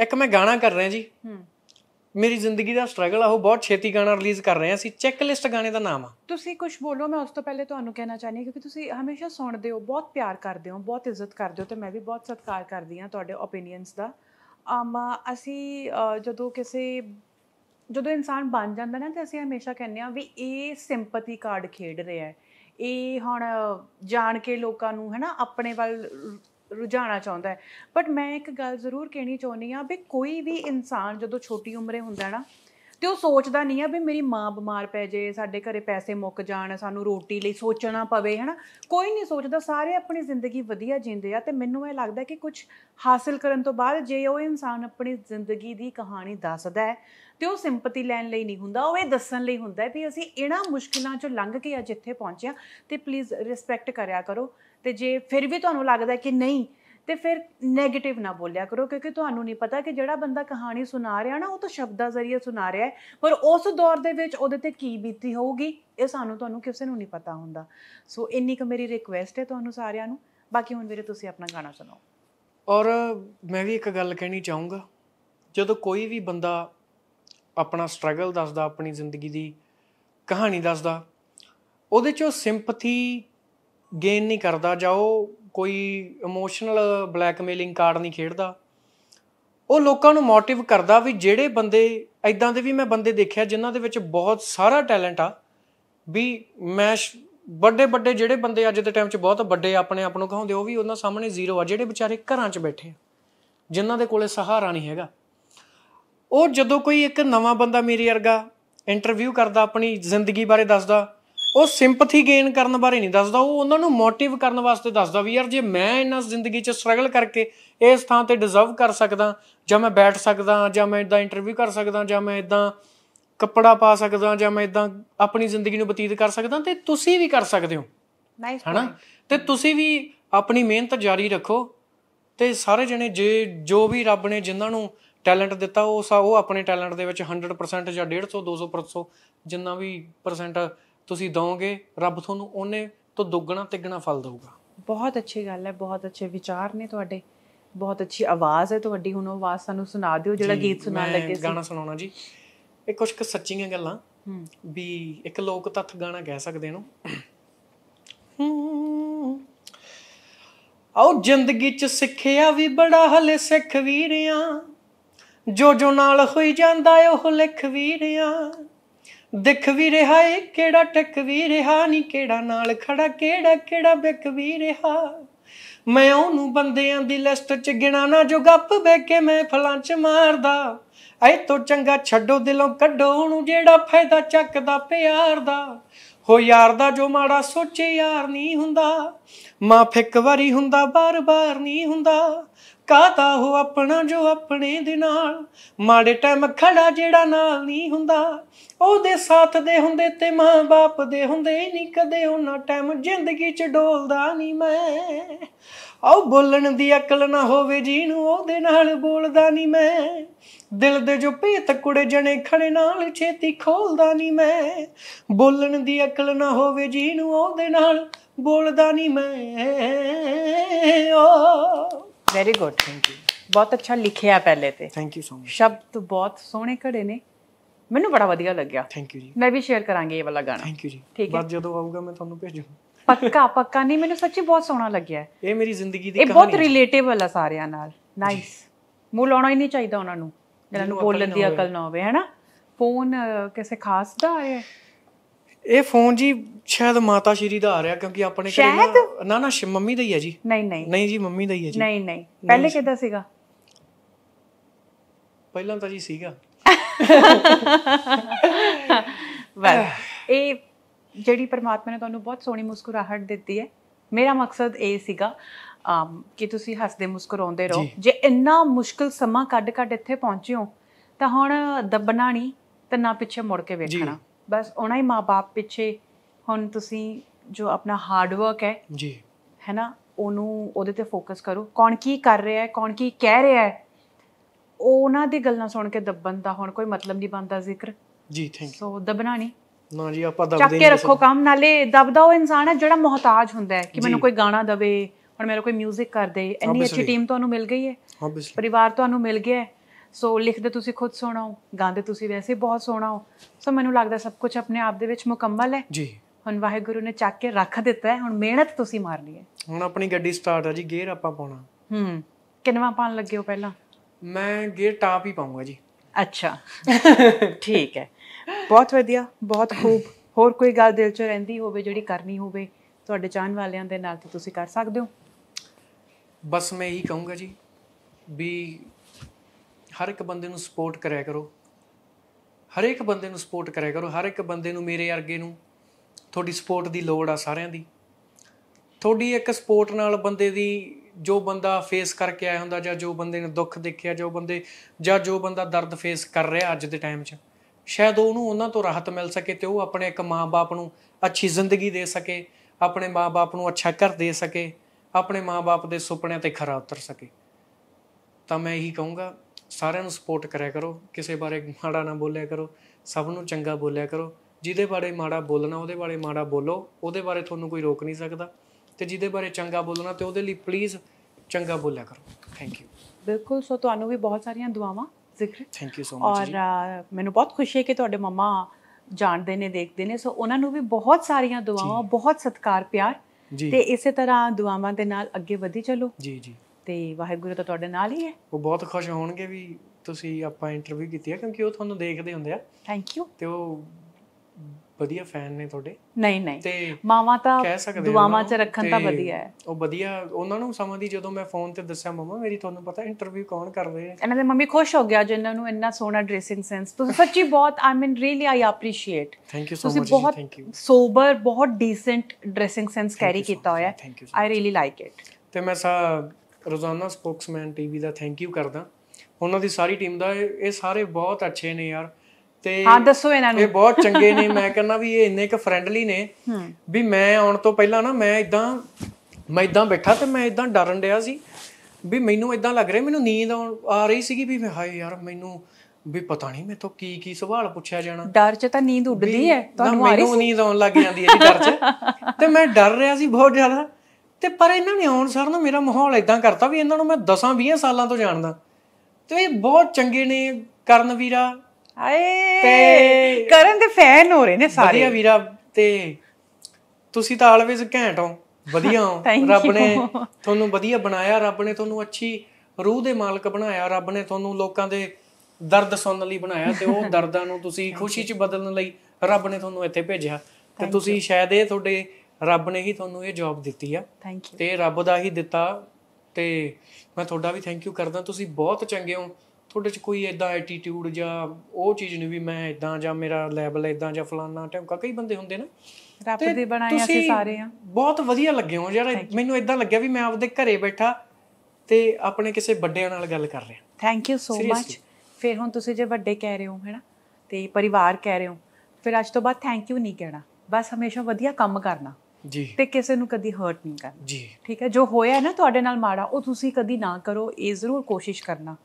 Speaker 1: ਇੱਕ ਮੈਂ ਗਾਣਾ ਕਰ ਰਿਹਾ ਜੀ ਹਮ ਮੇਰੀ ਜ਼ਿੰਦਗੀ ਦਾ ਸਟਰਗਲ ਆ ਉਹ ਬਹੁਤ ਛੇਤੀ ਗਾਣਾ ਰਿਲੀਜ਼ ਕਰ ਰਹੇ ਆ ਅਸੀਂ ਚੈੱਕ ਲਿਸਟ ਗਾਣੇ ਦਾ ਨਾਮ ਆ
Speaker 2: ਤੁਸੀਂ ਕੁਝ ਬੋਲੋ ਮੈਂ ਉਸ ਤੋਂ ਪਹਿਲੇ ਤੁਹਾਨੂੰ ਕਹਿਣਾ ਚਾਹਨੀ ਕਿਉਂਕਿ ਤੁਸੀਂ ਹਮੇਸ਼ਾ ਸੁਣਦੇ ਹੋ ਬਹੁਤ ਪਿਆਰ ਕਰਦੇ ਹੋ ਬਹੁਤ ਇੱਜ਼ਤ ਕਰਦੇ ਹੋ ਤੇ ਮੈਂ ਵੀ ਬਹੁਤ ਸਤਿਕਾਰ ਕਰਦੀ ਆ ਤੁਹਾਡੇ ਓਪੀਨੀਅਨਸ ਦਾ ਅਮ ਅਸੀਂ ਜਦੋਂ ਕਿਸੇ ਜਦੋਂ ਇਨਸਾਨ ਬਣ ਜਾਂਦਾ ਨਾ ਤੇ ਅਸੀਂ ਹਮੇਸ਼ਾ ਕਹਿੰਦੇ ਆ ਵੀ ਇਹ ਸਿੰਪਥੀ ਕਾਰਡ ਖੇਡ ਰਿਹਾ ਹੈ ਇਹ ਹੁਣ ਜਾਣ ਕੇ ਲੋਕਾਂ ਨੂੰ ਹੈਨਾ ਆਪਣੇ ਵੱਲ ਰੁਝਾਣਾ ਚਾਹੁੰਦਾ ਹੈ ਬਟ ਮੈਂ ਇੱਕ ਗੱਲ ਜ਼ਰੂਰ ਕਹਿਣੀ ਚਾਹੁੰਦੀ ਆ ਵੀ ਕੋਈ ਵੀ ਇਨਸਾਨ ਜਦੋਂ ਛੋਟੀ ਉਮਰੇ ਹੁੰਦਾ ਨਾ ਤੇ ਉਹ ਸੋਚਦਾ ਨਹੀਂ ਆ ਵੀ ਮੇਰੀ ਮਾਂ ਬਿਮਾਰ ਪੈ ਜੇ ਸਾਡੇ ਘਰੇ ਪੈਸੇ ਮੁੱਕ ਜਾਣ ਸਾਨੂੰ ਰੋਟੀ ਲਈ ਸੋਚਣਾ ਪਵੇ ਹੈਨਾ ਕੋਈ ਨਹੀਂ ਸੋਚਦਾ ਸਾਰੇ ਆਪਣੀ ਜ਼ਿੰਦਗੀ ਵਧੀਆ ਜਿੰਦੇ ਆ ਤੇ ਮੈਨੂੰ ਇਹ ਲੱਗਦਾ ਕਿ ਕੁਝ ਹਾਸਲ ਕਰਨ ਤੋਂ ਬਾਅਦ ਜੇ ਉਹ ਇਨਸਾਨ ਆਪਣੀ ਜ਼ਿੰਦਗੀ ਦੀ ਕਹਾਣੀ ਦੱਸਦਾ ਹੈ ਤੇ ਉਹ ਸਿੰਪਥੀ ਲੈਣ ਲਈ ਨਹੀਂ ਹੁੰਦਾ ਉਹ ਇਹ ਦੱਸਣ ਲਈ ਹੁੰਦਾ ਵੀ ਅਸੀਂ ਇਹਨਾਂ ਮੁਸ਼ਕਲਾਂ ਚੋਂ ਲੰਘ ਕੇ ਅੱਜ ਇੱਥੇ ਪਹੁੰਚਿਆ ਤੇ ਪਲੀਜ਼ ਰਿਸਪੈਕਟ ਕਰਿਆ ਕਰੋ ਤੇ ਜੇ ਫਿਰ ਵੀ ਤੁਹਾਨੂੰ ਲੱਗਦਾ ਕਿ ਨਹੀਂ ਤੇ ਫਿਰ 네ਗੇਟਿਵ ਨਾ ਬੋਲਿਆ ਕਰੋ ਕਿਉਂਕਿ ਤੁਹਾਨੂੰ ਨਹੀਂ ਪਤਾ ਕਿ ਜਿਹੜਾ ਬੰਦਾ ਕਹਾਣੀ ਸੁਣਾ ਰਿਹਾ ਨਾ ਉਹ ਤਾਂ ਸ਼ਬਦਾਂ ਜ਼ਰੀਏ ਸੁਣਾ ਰਿਹਾ ਹੈ ਪਰ ਉਸ ਦੌਰ ਦੇ ਵਿੱਚ ਉਹਦੇ ਤੇ ਕੀ ਬੀਤੀ ਹੋਊਗੀ ਇਹ ਸਾਨੂੰ ਤੁਹਾਨੂੰ ਕਿਸੇ ਨੂੰ ਨਹੀਂ ਪਤਾ ਹੁੰਦਾ ਸੋ ਇੰਨੀ ਕੁ ਮੇਰੀ ਰਿਕੁਐਸਟ ਹੈ ਤੁਹਾਨੂੰ ਸਾਰਿਆਂ ਨੂੰ ਬਾਕੀ ਹੁਣ ਵੀਰੇ ਤੁਸੀਂ ਆਪਣਾ ਗਾਣਾ ਸੁਣਾਓ
Speaker 1: ਔਰ ਮੈਂ ਵੀ ਇੱਕ ਗੱਲ ਕਹਿਣੀ ਚਾਹੂੰਗਾ ਜਦੋਂ ਕੋਈ ਵੀ ਬੰਦਾ ਆਪਣਾ ਸਟਰਗਲ ਦੱਸਦਾ ਆਪਣੀ ਜ਼ਿੰਦਗੀ ਦੀ ਕਹਾਣੀ ਦੱਸਦਾ ਉਹਦੇ ਚੋਂ ਸਿੰਪਥੀ ਗੇਨ ਨਹੀਂ ਕਰਦਾ ਜਾਂ ਉਹ ਕੋਈ ਇਮੋਸ਼ਨਲ ਬਲੈਕਮੇਲਿੰਗ ਕਾਰਡ ਨਹੀਂ ਖੇਡਦਾ ਉਹ ਲੋਕਾਂ ਨੂੰ ਮੋਟਿਵ ਕਰਦਾ ਵੀ ਜਿਹੜੇ ਬੰਦੇ ਐਦਾਂ ਦੇ ਵੀ ਮੈਂ ਬੰਦੇ ਦੇਖਿਆ ਜਿਨ੍ਹਾਂ ਦੇ ਵਿੱਚ ਬਹੁਤ ਸਾਰਾ ਟੈਲੈਂਟ ਆ ਵੀ ਮੈਂ ਵੱਡੇ ਵੱਡੇ ਜਿਹੜੇ ਬੰਦੇ ਅੱਜ ਦੇ ਟਾਈਮ 'ਚ ਬਹੁਤ ਵੱਡੇ ਆਪਣੇ ਆਪ ਨੂੰ ਕਹਾਉਂਦੇ ਉਹ ਵੀ ਉਹਨਾਂ ਸਾਹਮਣੇ ਜ਼ੀਰੋ ਆ ਜਿਹੜੇ ਵਿਚਾਰੇ ਘਰਾਂ 'ਚ ਬੈਠੇ ਆ ਜਿਨ੍ਹਾਂ ਦੇ ਕੋਲੇ ਸਹਾਰਾ ਨਹੀਂ ਹੈਗਾ ਉਹ ਜਦੋਂ ਕੋਈ ਇੱਕ ਨਵਾਂ ਬੰਦਾ ਮੇਰੇ ਵਰਗਾ ਇੰਟਰਵਿਊ ਕਰਦਾ ਆਪਣੀ ਜ਼ਿੰਦਗੀ ਬਾਰੇ ਦੱਸਦਾ ਉਹ ਸਿੰਪਥੀ ਗੇਨ ਕਰਨ ਬਾਰੇ ਨਹੀਂ ਦੱਸਦਾ ਉਹ ਉਹਨਾਂ ਨੂੰ ਮੋਟਿਵ ਕਰਨ ਵਾਸਤੇ ਦੱਸਦਾ ਵੀ ਯਾਰ ਜੇ ਮੈਂ ਇਹਨਾਂ ਜ਼ਿੰਦਗੀ 'ਚ ਸਟਰਗਲ ਕਰਕੇ ਇਸ ਥਾਂ ਤੇ ਡਿਜ਼ਰਵ ਕਰ ਸਕਦਾ ਜਾਂ ਮੈਂ ਬੈਠ ਸਕਦਾ ਜਾਂ ਮੈਂ ਇਦਾਂ ਇੰਟਰਵਿਊ ਕਰ ਸਕਦਾ ਜਾਂ ਮੈਂ ਇਦਾਂ ਕੱਪੜਾ ਪਾ ਸਕਦਾ ਜਾਂ ਮੈਂ ਇਦਾਂ ਆਪਣੀ ਜ਼ਿੰਦਗੀ ਨੂੰ ਬਤੀਤ ਕਰ ਸਕਦਾ ਤੇ ਤੁਸੀਂ ਵੀ ਕਰ ਸਕਦੇ ਹੋ ਨਾਈਸ ਹੈਨਾ ਤੇ ਤੁਸੀਂ ਵੀ ਆਪਣੀ ਮਿਹਨਤ ਜਾਰੀ ਰੱਖੋ ਤੇ ਸਾਰੇ ਜਣੇ ਜੇ ਜੋ ਵੀ ਰੱਬ ਨੇ ਜਿਨ੍ਹਾਂ ਨੂੰ ਟੈਲੈਂਟ ਦਿੱਤਾ ਉਹ ਸਾ ਉਹ ਆਪਣੇ ਟੈਲੈਂਟ ਦੇ ਵਿੱਚ 100% ਜਾਂ 150 200% ਜਿੰਨਾ ਵੀ ਪਰਸੈਂਟ ਤੁਸੀਂ ਦੋਗੇ ਰੱਬ ਤੁਹਾਨੂੰ ਉਹਨੇ ਤੋਂ ਦੁੱਗਣਾ ਤਿੱਗਣਾ ਫਲ ਦੇਊਗਾ
Speaker 2: ਬਹੁਤ ਅੱਛੀ ਗੱਲ ਹੈ ਬਹੁਤ ਅੱਛੇ ਵਿਚਾਰ ਨੇ ਤੁਹਾਡੇ ਬਹੁਤ ਅੱਛੀ ਆਵਾਜ਼ ਹੈ ਤੁਹਾਡੀ ਹੁਣ ਉਹ ਆਵਾਜ਼ ਸਾਨੂੰ ਸੁਣਾ ਦਿਓ ਜਿਹੜਾ ਗੀਤ ਸੁਣਾਉਣ ਲੱਗੇ ਸੀ ਗਾਣਾ
Speaker 1: ਸੁਣਾਉਣਾ ਜੀ ਇਹ ਕੁਝ ਕੁ ਸੱਚੀਆਂ ਗੱਲਾਂ ਵੀ ਇੱਕ ਲੋਕ ਤੱਥ ਗਾਣਾ ਕਹਿ ਸਕਦੇ ਨੂੰ ਆਉ ਜ਼ਿੰਦਗੀ ਚ ਸਿੱਖਿਆ ਵੀ ਬੜਾ ਹਲੇ ਸਿੱਖ ਵੀਰਿਆਂ ਜੋ ਜੋ ਨਾਲ ਹੋਈ ਜਾਂਦਾ ਉਹ ਲਿਖ ਵੀ ਰਿਆ ਦਿਖ ਵੀ ਰਿਹਾ ਏ ਕਿਹੜਾ ਟਕ ਵੀ ਰਿਹਾ ਨਹੀਂ ਕਿਹੜਾ ਨਾਲ ਖੜਾ ਕਿਹੜਾ ਕਿਹੜਾ ਬਿਕ ਵੀ ਰਿਹਾ ਮੈਂ ਉਹਨੂੰ ਬੰਦਿਆਂ ਦੀ ਲਿਸਟ 'ਚ ਗਿਣਾ ਨਾ ਜੋ ਗੱਪ ਬੈ ਕੇ ਮੈਂ ਫਲਾਂ 'ਚ ਮਾਰਦਾ ਐ ਤੋ ਚੰਗਾ ਛੱਡੋ ਦਿਲੋਂ ਕੱਢੋ ਉਹਨੂੰ ਜਿਹੜਾ ਫਾਇਦਾ ਚੱਕਦਾ ਪਿਆਰ ਦਾ ਹੋ ਯਾਰ ਦਾ ਜੋ ਮਾੜਾ ਸੋਚੇ ਯਾਰ ਨਹੀਂ ਹੁੰਦਾ ਮਾਫ ਇੱਕ ਵਾਰੀ ਹੁੰਦਾ ਬਾਰ-ਬਾਰ ਨਹੀਂ ਹੁੰਦਾ ਕਾਤਾ ਹੋ ਆਪਣਾ ਜੋ ਆਪਣੇ ਦੇ ਨਾਲ ਮਾੜੇ ਟਾਈਮ ਖੜਾ ਜਿਹੜਾ ਨਾਲ ਨਹੀਂ ਹੁੰਦਾ ਉਹਦੇ ਸਾਥ ਦੇ ਹੁੰਦੇ ਤੇ ਮਾਂ-ਬਾਪ ਦੇ ਹੁੰਦੇ ਨਹੀਂ ਕਦੇ ਉਹਨਾਂ ਟਾਈਮ ਜ਼ਿੰਦਗੀ 'ਚ ਡੋਲਦਾ ਨਹੀਂ ਮੈਂ ਆਉ ਬੋਲਣ ਦੀ ਅਕਲ ਨਾ ਹੋਵੇ ਜੀ ਨੂੰ ਉਹਦੇ ਨਾਲ ਬੋਲਦਾ ਨਹੀਂ ਮੈਂ ਦਿਲ ਦੇ ਜੋ ਪੇਤ ਕੁੜੇ ਜਣੇ ਖੜੇ ਨਾਲ ਛੇਤੀ ਖੋਲਦਾ ਨਹੀਂ ਮੈਂ ਬੋਲਣ ਦੀ ਅਕਲ ਨਾ ਹੋਵੇ ਜੀ ਨੂੰ ਉਹਦੇ ਨਾਲ ਬੋਲਦਾ ਨਹੀਂ ਮੈਂ oh
Speaker 2: very good thank you ਬਹੁਤ ਅੱਛਾ ਲਿਖਿਆ ਪਹਿਲੇ ਤੇ ਥੈਂਕ ਯੂ ਸੋ ਮਚ ਸ਼ਬਦ ਬਹੁਤ ਸੋਹਣੇ ਘੜੇ ਨੇ ਮੈਨੂੰ ਬੜਾ ਵਧੀਆ ਲੱਗਿਆ ਥੈਂਕ ਯੂ ਜੀ ਮੈਂ ਵੀ ਸ਼ੇਅਰ ਕਰਾਂਗੇ ਇਹ ਵਾਲਾ ਗਾਣਾ ਥੈਂਕ ਯੂ ਜੀ ਠੀਕ ਹੈ ਬਸ ਜਦੋਂ ਆਊਗਾ ਮੈਂ ਤੁਹਾਨੂੰ ਭੇਜੂ ਪੱਕਾ ਪੱਕਾ ਨਹੀਂ ਮੈਨੂੰ ਸੱਚੀ ਬਹੁਤ ਸੋਹਣਾ ਲੱਗਿਆ ਇਹ ਮੇਰੀ ਜ਼ਿੰਦਗੀ ਦੀ ਕਹਾਣੀ ਇਹ ਬਹੁਤ ਰਿਲੇਟੇਬਲ ਆ ਸਾਰਿਆਂ ਨਾਲ ਨਾਈਸ ਮੂੰਹ ਲਾਉਣਾ ਹੀ ਨਹੀਂ ਚਾਹੀਦਾ ਉਹਨਾਂ ਨੂੰ
Speaker 1: ਜਿਹਨਾਂ ਨੂੰ ਬੋਲਣ ਦੀ ਅਕਲ ਨਾ
Speaker 2: ਹੋਵੇ ਹੈਨਾ ਫੋਨ ਕਿਸੇ ਖਾਸ ਦਾ ਆਇਆ ਇਹ ਫੋਨ ਜੀ
Speaker 1: ਸ਼ਾਇਦ ਮਾਤਾ ਸ਼੍ਰੀ ਦਾ ਆ ਰਿਹਾ ਕਿਉਂਕਿ ਆਪਣੇ ਘਰੇ ਨਾ ਨਾ ਮੰਮੀ ਦਾ ਹੀ ਹੈ ਜੀ ਨਹੀਂ ਨਹੀਂ ਨਹੀਂ ਜੀ ਮੰਮੀ ਦਾ ਹੀ ਹੈ ਜੀ ਨਹੀਂ
Speaker 2: ਨਹੀਂ ਪਹਿਲੇ ਕਿਦਾਂ ਸੀਗਾ
Speaker 1: ਪਹਿਲਾਂ ਤਾਂ ਜੀ ਸੀਗਾ
Speaker 2: ਵਾਹ ਇਹ ਜਿਹੜੀ ਪਰਮਾਤਮਾ ਨੇ ਤੁਹਾਨੂੰ ਬਹੁਤ ਸੋਹਣੀ ਮੁਸਕਰਾਹਟ ਦਿੱਤੀ ਹੈ ਮੇਰਾ ਮਕਸਦ ਇਹ ਸੀਗਾ ਕਿ ਤੁਸੀਂ ਹੱਸਦੇ ਮੁਸਕਰਾਉਂਦੇ ਰਹੋ ਜੇ ਇੰਨਾ ਮੁਸ਼ਕਲ ਸਮਾਂ ਕੱਢ ਕੱਢ ਇੱਥੇ ਪਹੁੰਚੇ ਹੋ ਤਾਂ ਹੁਣ ਦੱਬਣਾ ਨਹੀਂ ਤੇ ਨਾ ਪਿੱਛੇ ਮੁੜ ਕੇ ਵੇਖਣਾ ਬਸ ਉਹਨਾਂ ਹੀ ਮਾਪੇ ਪਿੱਛੇ ਹੁਣ ਤੁਸੀਂ ਜੋ ਆਪਣਾ ਹਾਰਡ ਵਰਕ ਹੈ ਜੀ ਹੈ ਨਾ ਉਹਨੂੰ ਉਹਦੇ ਤੇ ਫੋਕਸ ਕਰੋ ਕੌਣ ਕੀ ਕਰ ਰਿਹਾ ਹੈ ਕੌਣ ਕੀ ਕਹਿ ਰਿਹਾ ਹੈ ਉਹਨਾਂ ਦੀ ਗੱਲਾਂ ਸੁਣ ਕੇ ਦੱਬਣ ਦਾ ਹੁਣ ਕੋਈ ਮਤਲਬ ਨਹੀਂ ਬੰਦਾ ਜ਼ਿਕਰ ਜੀ ਥੈਂਕ ਯੂ ਸੋ ਦੱਬਣਾ ਨਹੀਂ
Speaker 1: ਨਾ ਜੀ ਆਪਾਂ ਦੱਬਦੇ ਨਹੀਂ ਚੱਕ ਕੇ ਰੱਖੋ
Speaker 2: ਕੰਮ ਨਾਲੇ ਦੱਬਦਾ ਉਹ ਇਨਸਾਨ ਹੈ ਜਿਹੜਾ ਮੁਹਤਾਜ ਹੁੰਦਾ ਹੈ ਕਿ ਮੈਨੂੰ ਕੋਈ ਗਾਣਾ ਦਵੇ ਹੁਣ ਮੇਰੇ ਕੋਈ 뮤직 ਕਰ ਦੇ ਇੰਨੀ ਅੱਛੀ ਟੀਮ ਤੁਹਾਨੂੰ ਮਿਲ ਗਈ ਹੈ ਪਰਿਵਾਰ ਤੁਹਾਨੂੰ ਮਿਲ ਗਿਆ ਹੈ ਸੋ ਲਿਖਦੇ ਤੁਸੀਂ ਖੁਦ ਸੋਹਣਾ ਹੋ ਗਾਉਂਦੇ ਤੁਸੀਂ ਵੈਸੇ ਬਹੁਤ ਸੋਹਣਾ ਹੋ ਸੋ ਮੈਨੂੰ ਲੱਗਦਾ ਸਭ ਕੁਝ ਆਪਣੇ ਆਪ ਦੇ ਵਿੱਚ ਮੁਕੰਮਲ ਹੈ ਜੀ ਹੁਣ ਵਾਹਿਗੁਰੂ ਨੇ ਚੱਕ ਕੇ ਰੱਖ ਦਿੱਤਾ ਹੈ ਹੁਣ ਮਿਹਨਤ ਤੁਸੀਂ ਮਾਰਨੀ ਹੈ
Speaker 1: ਹੁਣ ਆਪਣੀ ਗੱਡੀ ਸਟਾਰਟ ਆ ਜੀ ਗੇਅਰ ਆਪਾਂ ਪਾਉਣਾ
Speaker 2: ਹੂੰ ਕਿੰਨਵਾ ਪਾਣ ਲੱਗੇ ਹੋ ਪਹਿਲਾਂ
Speaker 1: ਮੈਂ ਗੇਅਰ ਟਾਪ ਹੀ ਪਾਉਂਗਾ ਜੀ ਅੱਛਾ
Speaker 2: ਠੀਕ ਹੈ ਬਹੁਤ ਵਧੀਆ ਬਹੁਤ ਖੂਬ ਹੋਰ ਕੋਈ ਗੱਲ ਦਿਲ 'ਚ ਰਹਿੰਦੀ ਹੋਵੇ ਜਿਹੜੀ ਕਰਨੀ ਹੋਵੇ ਤੁਹਾਡੇ ਚਾਹਣ ਵਾਲਿਆਂ ਦੇ ਨਾਲ ਤੁਸੀਂ ਕਰ ਸਕਦੇ ਹੋ
Speaker 1: ਬਸ ਮੈਂ ਇਹੀ ਕਹੂੰਗਾ ਜੀ ਵੀ ਹਰ ਇੱਕ ਬੰਦੇ ਨੂੰ ਸਪੋਰਟ ਕਰਿਆ ਕਰੋ ਹਰ ਇੱਕ ਬੰਦੇ ਨੂੰ ਸਪੋਰਟ ਕਰਿਆ ਕਰੋ ਹਰ ਇੱਕ ਬੰਦੇ ਨੂੰ ਮੇਰੇ ਵਰਗੇ ਨੂੰ ਤੁਹਾਡੀ ਸਪੋਰਟ ਦੀ ਲੋੜ ਆ ਸਾਰਿਆਂ ਦੀ ਤੁਹਾਡੀ ਇੱਕ ਸਪੋਰਟ ਨਾਲ ਬੰਦੇ ਦੀ ਜੋ ਬੰਦਾ ਫੇਸ ਕਰਕੇ ਆਇਆ ਹੁੰਦਾ ਜਾਂ ਜੋ ਬੰਦੇ ਨੇ ਦੁੱਖ ਦੇਖਿਆ ਜੋ ਬੰਦੇ ਜਾਂ ਜੋ ਬੰਦਾ ਦਰਦ ਫੇਸ ਕਰ ਰਿਹਾ ਅੱਜ ਦੇ ਟਾਈਮ 'ਚ ਸ਼ਾਇਦ ਉਹਨੂੰ ਉਹਨਾਂ ਤੋਂ ਰਾਹਤ ਮਿਲ ਸਕੇ ਤੇ ਉਹ ਆਪਣੇ ਇੱਕ ਮਾਂ-ਬਾਪ ਨੂੰ ਅੱਛੀ ਜ਼ਿੰਦਗੀ ਦੇ ਸਕੇ ਆਪਣੇ ਮਾਂ-ਬਾਪ ਨੂੰ ਅੱਛਾ ਘਰ ਦੇ ਸਕੇ ਆਪਣੇ ਮਾਂ-ਬਾਪ ਦੇ ਸੁਪਨਿਆਂ ਤੇ ਖਰਾ ਉਤਰ ਸਕੇ ਤਾਂ ਮੈਂ ਇਹੀ ਕਹੂੰਗਾ ਸਾਰਿਆਂ ਨੂੰ ਸਪੋਰਟ ਕਰਿਆ ਕਰੋ ਕਿਸੇ ਬਾਰੇ ਮਾੜਾ ਨਾ ਬੋਲਿਆ ਕਰੋ ਸਭ ਨੂੰ ਚੰਗਾ ਬੋਲਿਆ ਕਰੋ ਜਿਹਦੇ ਬਾਰੇ ਮਾੜਾ ਬੋਲਣਾ ਉਹਦੇ ਬਾਰੇ ਮਾੜਾ ਬੋਲੋ ਉਹਦੇ ਬਾਰੇ ਤੁਹਾਨੂੰ ਕੋਈ ਰੋਕ ਨਹੀਂ ਸਕਦਾ ਤੇ ਜਿਹਦੇ ਬਾਰੇ ਚੰਗਾ ਬੋਲਣਾ ਤੇ ਉਹਦੇ ਲਈ ਪਲੀਜ਼ ਚੰਗਾ ਬੋਲਿਆ ਕਰੋ ਥੈਂਕ ਯੂ
Speaker 2: ਬਿਲਕੁਲ ਸੋ ਤੁਹਾਨੂੰ ਵੀ ਬਹੁਤ ਸਾਰੀਆਂ ਦੁਆਵਾਂ ਜ਼ਿਕਰ ਥੈਂਕ ਯੂ ਸੋ ਮਚ ਔਰ ਮੈਨੂੰ ਬਹੁਤ ਖੁਸ਼ੀ ਹੈ ਕਿ ਤੁਹਾਡੇ ਮਮਾ ਜਾਣਦੇ ਨੇ ਦੇਖਦੇ ਨੇ ਸੋ ਉਹਨਾਂ ਨੂੰ ਵੀ ਬਹੁਤ ਸਾਰੀਆਂ ਦੁਆਵਾਂ ਬਹੁਤ ਸਤਿਕਾਰ ਪਿਆਰ ਤੇ ਇਸੇ ਤਰ੍ਹਾਂ ਦੁਆਵਾਂ ਦੇ ਨਾਲ ਅੱਗੇ ਵਧੀ ਚਲੋ ਜੀ ਜੀ ਤੇ ਵਾਹਿਗੁਰੂ ਤਾਂ ਤੁਹਾਡੇ ਨਾਲ ਹੀ ਹੈ
Speaker 1: ਉਹ ਬਹੁਤ ਖੁਸ਼ ਹੋਣਗੇ ਵੀ ਤੁਸੀਂ ਆਪਾਂ ਇੰਟਰਵਿਊ ਕੀਤੀ ਹੈ ਕਿਉਂਕਿ ਉਹ ਤੁਹਾਨੂੰ ਦੇਖਦੇ ਹੁੰਦੇ ਆ ਥੈਂਕ ਯੂ ਤੇ ਉਹ ਵਧੀਆ ਫੈਨ ਨੇ ਤੁਹਾਡੇ
Speaker 2: ਨਹੀਂ ਨਹੀਂ ਤੇ ਮਾਵਾ ਤਾਂ ਦੁਆਵਾਂ ਚ ਰੱਖਣ ਤਾਂ ਵਧੀਆ ਹੈ
Speaker 1: ਉਹ ਵਧੀਆ ਉਹਨਾਂ ਨੂੰ ਸਮਾਂ ਦੀ ਜਦੋਂ ਮੈਂ ਫੋਨ ਤੇ
Speaker 2: ਦੱਸਿਆ ਮਮਾ ਮੇਰੀ ਤੁਹਾਨੂੰ ਪਤਾ ਇੰਟਰਵਿਊ ਕੌਣ ਕਰ ਰਹੇ ਹੈ ਇਹਨਾਂ ਦੇ ਮੰਮੀ ਖੁਸ਼ ਹੋ ਗਿਆ ਜਿਨ੍ਹਾਂ ਨੂੰ ਇੰਨਾ ਸੋਹਣਾ ਡਰੈਸਿੰਗ ਸੈਂਸ ਤੁਸੀਂ ਸੱਚੀ ਬਹੁਤ I mean really I appreciate thank you so much ਤੁਸੀਂ ਬਹੁਤ ਸੋਬਰ ਬਹੁਤ ਡੀਸੈਂਟ ਡਰੈਸਿੰਗ ਸੈਂਸ ਕੈਰੀ ਕੀਤਾ ਹੋਇਆ ਹੈ ਆਈ ਰੀਲੀ ਲਾਈਕ ਇਟ
Speaker 1: ਤੇ ਮੈਂ ਸਾ ਰੋਜ਼ਾਨਾ ਸਪੋਕਸਮੈਨ ਟੀਵੀ ਦਾ ਥੈਂਕ ਯੂ ਕਰਦਾ ਉਹਨਾਂ ਦੀ ਸਾਰੀ ਟੀਮ ਦਾ ਇਹ ਸਾਰੇ ਬਹੁਤ ਅੱਛੇ ਨੇ ਯਾਰ ਤੇ ਹਾਂ ਦੱਸੋ ਇਹਨਾਂ ਨੂੰ ਇਹ ਬਹੁਤ ਚੰਗੇ ਨੇ ਮੈਂ ਕਹਿੰਦਾ ਵੀ ਇਹ ਇੰਨੇ ਕ ਫਰੈਂਡਲੀ ਨੇ ਵੀ ਮੈਂ ਆਉਣ ਤੋਂ ਪਹਿਲਾਂ ਨਾ ਮੈਂ ਇਦਾਂ ਮੈਂ ਇਦਾਂ ਬੈਠਾ ਤੇ ਮੈਂ ਇਦਾਂ ਡਰਨ ਰਿਹਾ ਸੀ ਵੀ ਮੈਨੂੰ ਇਦਾਂ ਲੱਗ ਰਿਹਾ ਮੈਨੂੰ ਨੀਂਦ ਆ ਰਹੀ ਸੀਗੀ ਵੀ ਹਾਏ ਯਾਰ ਮੈਨੂੰ ਵੀ ਪਤਾ ਨਹੀਂ ਮੇਤੋਂ ਕੀ ਕੀ ਸਵਾਲ ਪੁੱਛਿਆ ਜਾਣਾ
Speaker 2: ਡਰ 'ਚ ਤਾਂ ਨੀਂਦ ਉੱਡਦੀ ਹੈ ਤੁਹਾਨੂੰ ਆ ਰਹੀ ਸੀ ਮੈਨੂੰ ਨੀਂਦ
Speaker 1: ਆਉਣ ਲੱਗ ਜਾਂਦੀ ਹੈ ਜੀ ਡਰ 'ਚ ਤੇ ਮੈਂ ਡਰ ਰਿਹਾ ਸੀ ਬਹੁਤ ਜ਼ਿਆਦਾ ਤੇ ਪਰ ਇਹਨਾਂ ਨੇ ਆਉਣ ਸਰ ਨੂੰ ਮੇਰਾ ਮਾਹੌਲ ਇਦਾਂ ਕਰਤਾ ਵੀ ਇਹਨਾਂ ਨੂੰ ਮੈਂ 10 20 ਸਾਲਾਂ ਤੋਂ ਜਾਣਦਾ ਤੇ ਇਹ ਬਹੁਤ ਚੰਗੇ ਨੇ ਕਰਨ ਵੀਰਾ
Speaker 2: ਆਏ ਤੇ ਕਰਨ ਦੇ ਫੈਨ ਹੋ ਰਹੇ ਨੇ ਸਾਰੇ ਵਧੀਆ
Speaker 1: ਵੀਰਾ ਤੇ ਤੁਸੀਂ ਤਾਂ ਆਲਵੇਜ਼ ਘੈਂਟ ਹੋ ਵਧੀਆ ਹੋ ਰੱਬ ਨੇ ਤੁਹਾਨੂੰ ਵਧੀਆ ਬਣਾਇਆ ਰੱਬ ਨੇ ਤੁਹਾਨੂੰ ਅੱਛੀ ਰੂਹ ਦੇ ਮਾਲਕ ਬਣਾਇਆ ਰੱਬ ਨੇ ਤੁਹਾਨੂੰ ਲੋਕਾਂ ਦੇ ਦਰਦ ਸੁਣਨ ਲਈ ਬਣਾਇਆ ਤੇ ਉਹ ਦਰਦਾਂ ਨੂੰ ਤੁਸੀਂ ਖੁਸ਼ੀ 'ਚ ਬਦਲਣ ਲਈ ਰੱਬ ਨੇ ਤੁਹਾਨੂੰ ਇੱਥੇ ਭੇਜਿਆ ਤੇ ਤੁਸੀਂ ਸ਼ਾਇਦ ਇਹ ਤੁਹਾਡੇ ਰੱਬ ਨੇ ਹੀ ਤੁਹਾਨੂੰ ਇਹ ਜੌਬ ਦਿੱਤੀ ਆ ਥੈਂਕ ਯੂ ਤੇ ਰੱਬ ਦਾ ਹੀ ਦਿੱਤਾ ਤੇ ਮੈਂ ਤੁਹਾਡਾ ਵੀ ਥੈਂਕ ਯੂ ਕਰਦਾ ਤੁਸੀਂ ਬਹੁਤ ਚੰਗੇ ਹੋ ਤੁਹਾਡੇ 'ਚ ਕੋਈ ਐਡਾ ਐਟੀਟਿਊਡ ਜਾਂ ਉਹ ਚੀਜ਼ ਨਹੀਂ ਵੀ ਮੈਂ ਐਦਾਂ ਜਾਂ ਮੇਰਾ ਲੈਵਲ ਐਦਾਂ ਜਾਂ ਫਲਾਨਾ ਕਾ ਕਈ ਬੰਦੇ ਹੁੰਦੇ ਨਾ
Speaker 2: ਰੱਬ ਦੇ ਬਣਾਏ ਅਸੀਂ ਸਾਰੇ ਆ
Speaker 1: ਬਹੁਤ ਵਧੀਆ ਲੱਗੇ ਹੋ ਯਾਰ ਮੈਨੂੰ ਐਦਾਂ ਲੱਗਿਆ ਵੀ ਮੈਂ ਆਪਦੇ ਘਰੇ ਬੈਠਾ ਤੇ ਆਪਣੇ ਕਿਸੇ ਵੱਡਿਆਂ ਨਾਲ ਗੱਲ ਕਰ ਰਿਹਾ
Speaker 2: ਥੈਂਕ ਯੂ ਸੋ ਮੱਚ ਫਿਰ ਹੁਣ ਤੁਸੀਂ ਜੇ ਵੱਡੇ ਕਹਿ ਰਹੇ ਹੋ ਹੈਨਾ ਤੇ ਪਰਿਵਾਰ ਕਹਿ ਰਹੇ ਹੋ ਫਿਰ ਅੱਜ ਤੋਂ ਬਾਅਦ ਥੈਂਕ ਯੂ ਨਹੀਂ ਕਹਿਣਾ ਬਸ ਹਮੇਸ਼ਾ ਵਧੀਆ ਕੰਮ ਕਰਨਾ ਜੀ ਤੇ ਕਿਸੇ ਨੂੰ ਕਦੀ ਹਰਟ ਨਹੀਂ ਕਰਨਾ ਜੀ ਠੀਕ ਹੈ ਜੋ ਹੋਇਆ ਨਾ ਤੁਹਾਡੇ ਨਾਲ ਮਾੜਾ ਉਹ ਤੁਸੀਂ ਕਦੀ ਨਾ ਕਰੋ ਇਹ ਜ਼ਰੂਰ ਕੋਸ਼ਿਸ਼ ਕਰਨਾ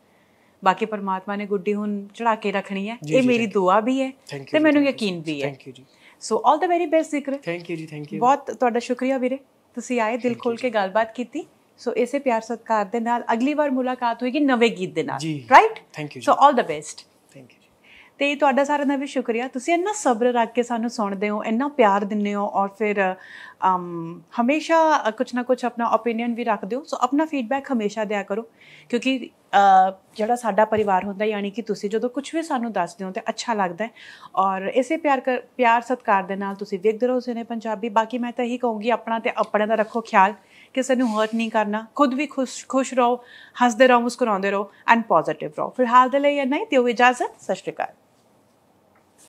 Speaker 2: ਬਾਕੀ ਪਰਮਾਤਮਾ ਨੇ ਗੁੱਡੀ ਹੁਣ ਚੜਾ ਕੇ ਰੱਖਣੀ ਹੈ ਇਹ ਮੇਰੀ ਦੁਆ ਵੀ ਹੈ ਤੇ ਮੈਨੂੰ ਯਕੀਨ ਵੀ ਹੈ ਥੈਂਕ ਯੂ ਜੀ so all the very best ਸਿਕਰ ਥੈਂਕ ਯੂ ਜੀ ਥੈਂਕ ਯੂ ਬਹੁਤ ਤੁਹਾਡਾ ਸ਼ੁਕਰੀਆ ਵੀਰੇ ਤੁਸੀਂ ਆਏ ਦਿਲ ਖੋਲ ਕੇ ਗੱਲਬਾਤ ਕੀਤੀ ਸੋ ਇਸੇ ਪਿਆਰ ਸਤਕਾਰ ਦੇ ਨਾਲ ਅਗਲੀ ਵਾਰ ਮੁਲਾਕਾਤ ਹੋਏਗੀ ਨਵੇਂ ਗੀਤ ਦੇ ਨਾਲ right thank you so all the best ਤੇ ਤੁਹਾਡਾ ਸਾਰਿਆਂ ਦਾ ਵੀ ਸ਼ੁਕਰੀਆ ਤੁਸੀਂ ਇੰਨਾ ਸਬਰ ਰੱਖ ਕੇ ਸਾਨੂੰ ਸੁਣਦੇ ਹੋ ਇੰਨਾ ਪਿਆਰ ਦਿੰਦੇ ਹੋ ਔਰ ਫਿਰ ਹਮੇਸ਼ਾ ਕੁਝ ਨਾ ਕੁਝ ਆਪਣਾ opinion ਵੀ ਰੱਖਦੇ ਹੋ ਸੋ ਆਪਣਾ ਫੀਡਬੈਕ ਹਮੇਸ਼ਾ ਦਿਆ ਕਰੋ ਕਿਉਂਕਿ ਜਿਹੜਾ ਸਾਡਾ ਪਰਿਵਾਰ ਹੁੰਦਾ ਯਾਨੀ ਕਿ ਤੁਸੀਂ ਜਦੋਂ ਕੁਝ ਵੀ ਸਾਨੂੰ ਦੱਸਦੇ ਹੋ ਤੇ ਅੱਛਾ ਲੱਗਦਾ ਹੈ ਔਰ ਇਸੇ ਪਿਆਰ ਪਿਆਰ ਸਤਕਾਰ ਦੇ ਨਾਲ ਤੁਸੀਂ ਵੇਖਦੇ ਰਹੋ ਸਨੇ ਪੰਜਾਬੀ ਬਾਕੀ ਮੈਂ ਤਾਂ ਇਹੀ ਕਹੂੰਗੀ ਆਪਣਾ ਤੇ ਆਪਣੇ ਦਾ ਰੱਖੋ ਖਿਆਲ ਕਿਸੇ ਨੂੰ ਹਰਟ ਨਹੀਂ ਕਰਨਾ ਖੁਦ ਵੀ ਖੁਸ਼ ਖੁਸ਼ ਰਹੋ ਹੱਸਦੇ ਰਹੋ ਮੁਸਕਰਾਉਂਦੇ ਰਹੋ ਐਂਡ ਪੋਜ਼ਿਟਿਵ ਰਹੋ ਫਿਰ ਹਾਲ ਦੇ ਲਈ ਇਹ ਨਹੀਂ ਉਹ ਇਜਾਜ਼ਤ ਸਤਿ ਸ਼੍ਰੀ ਅਕਾਲ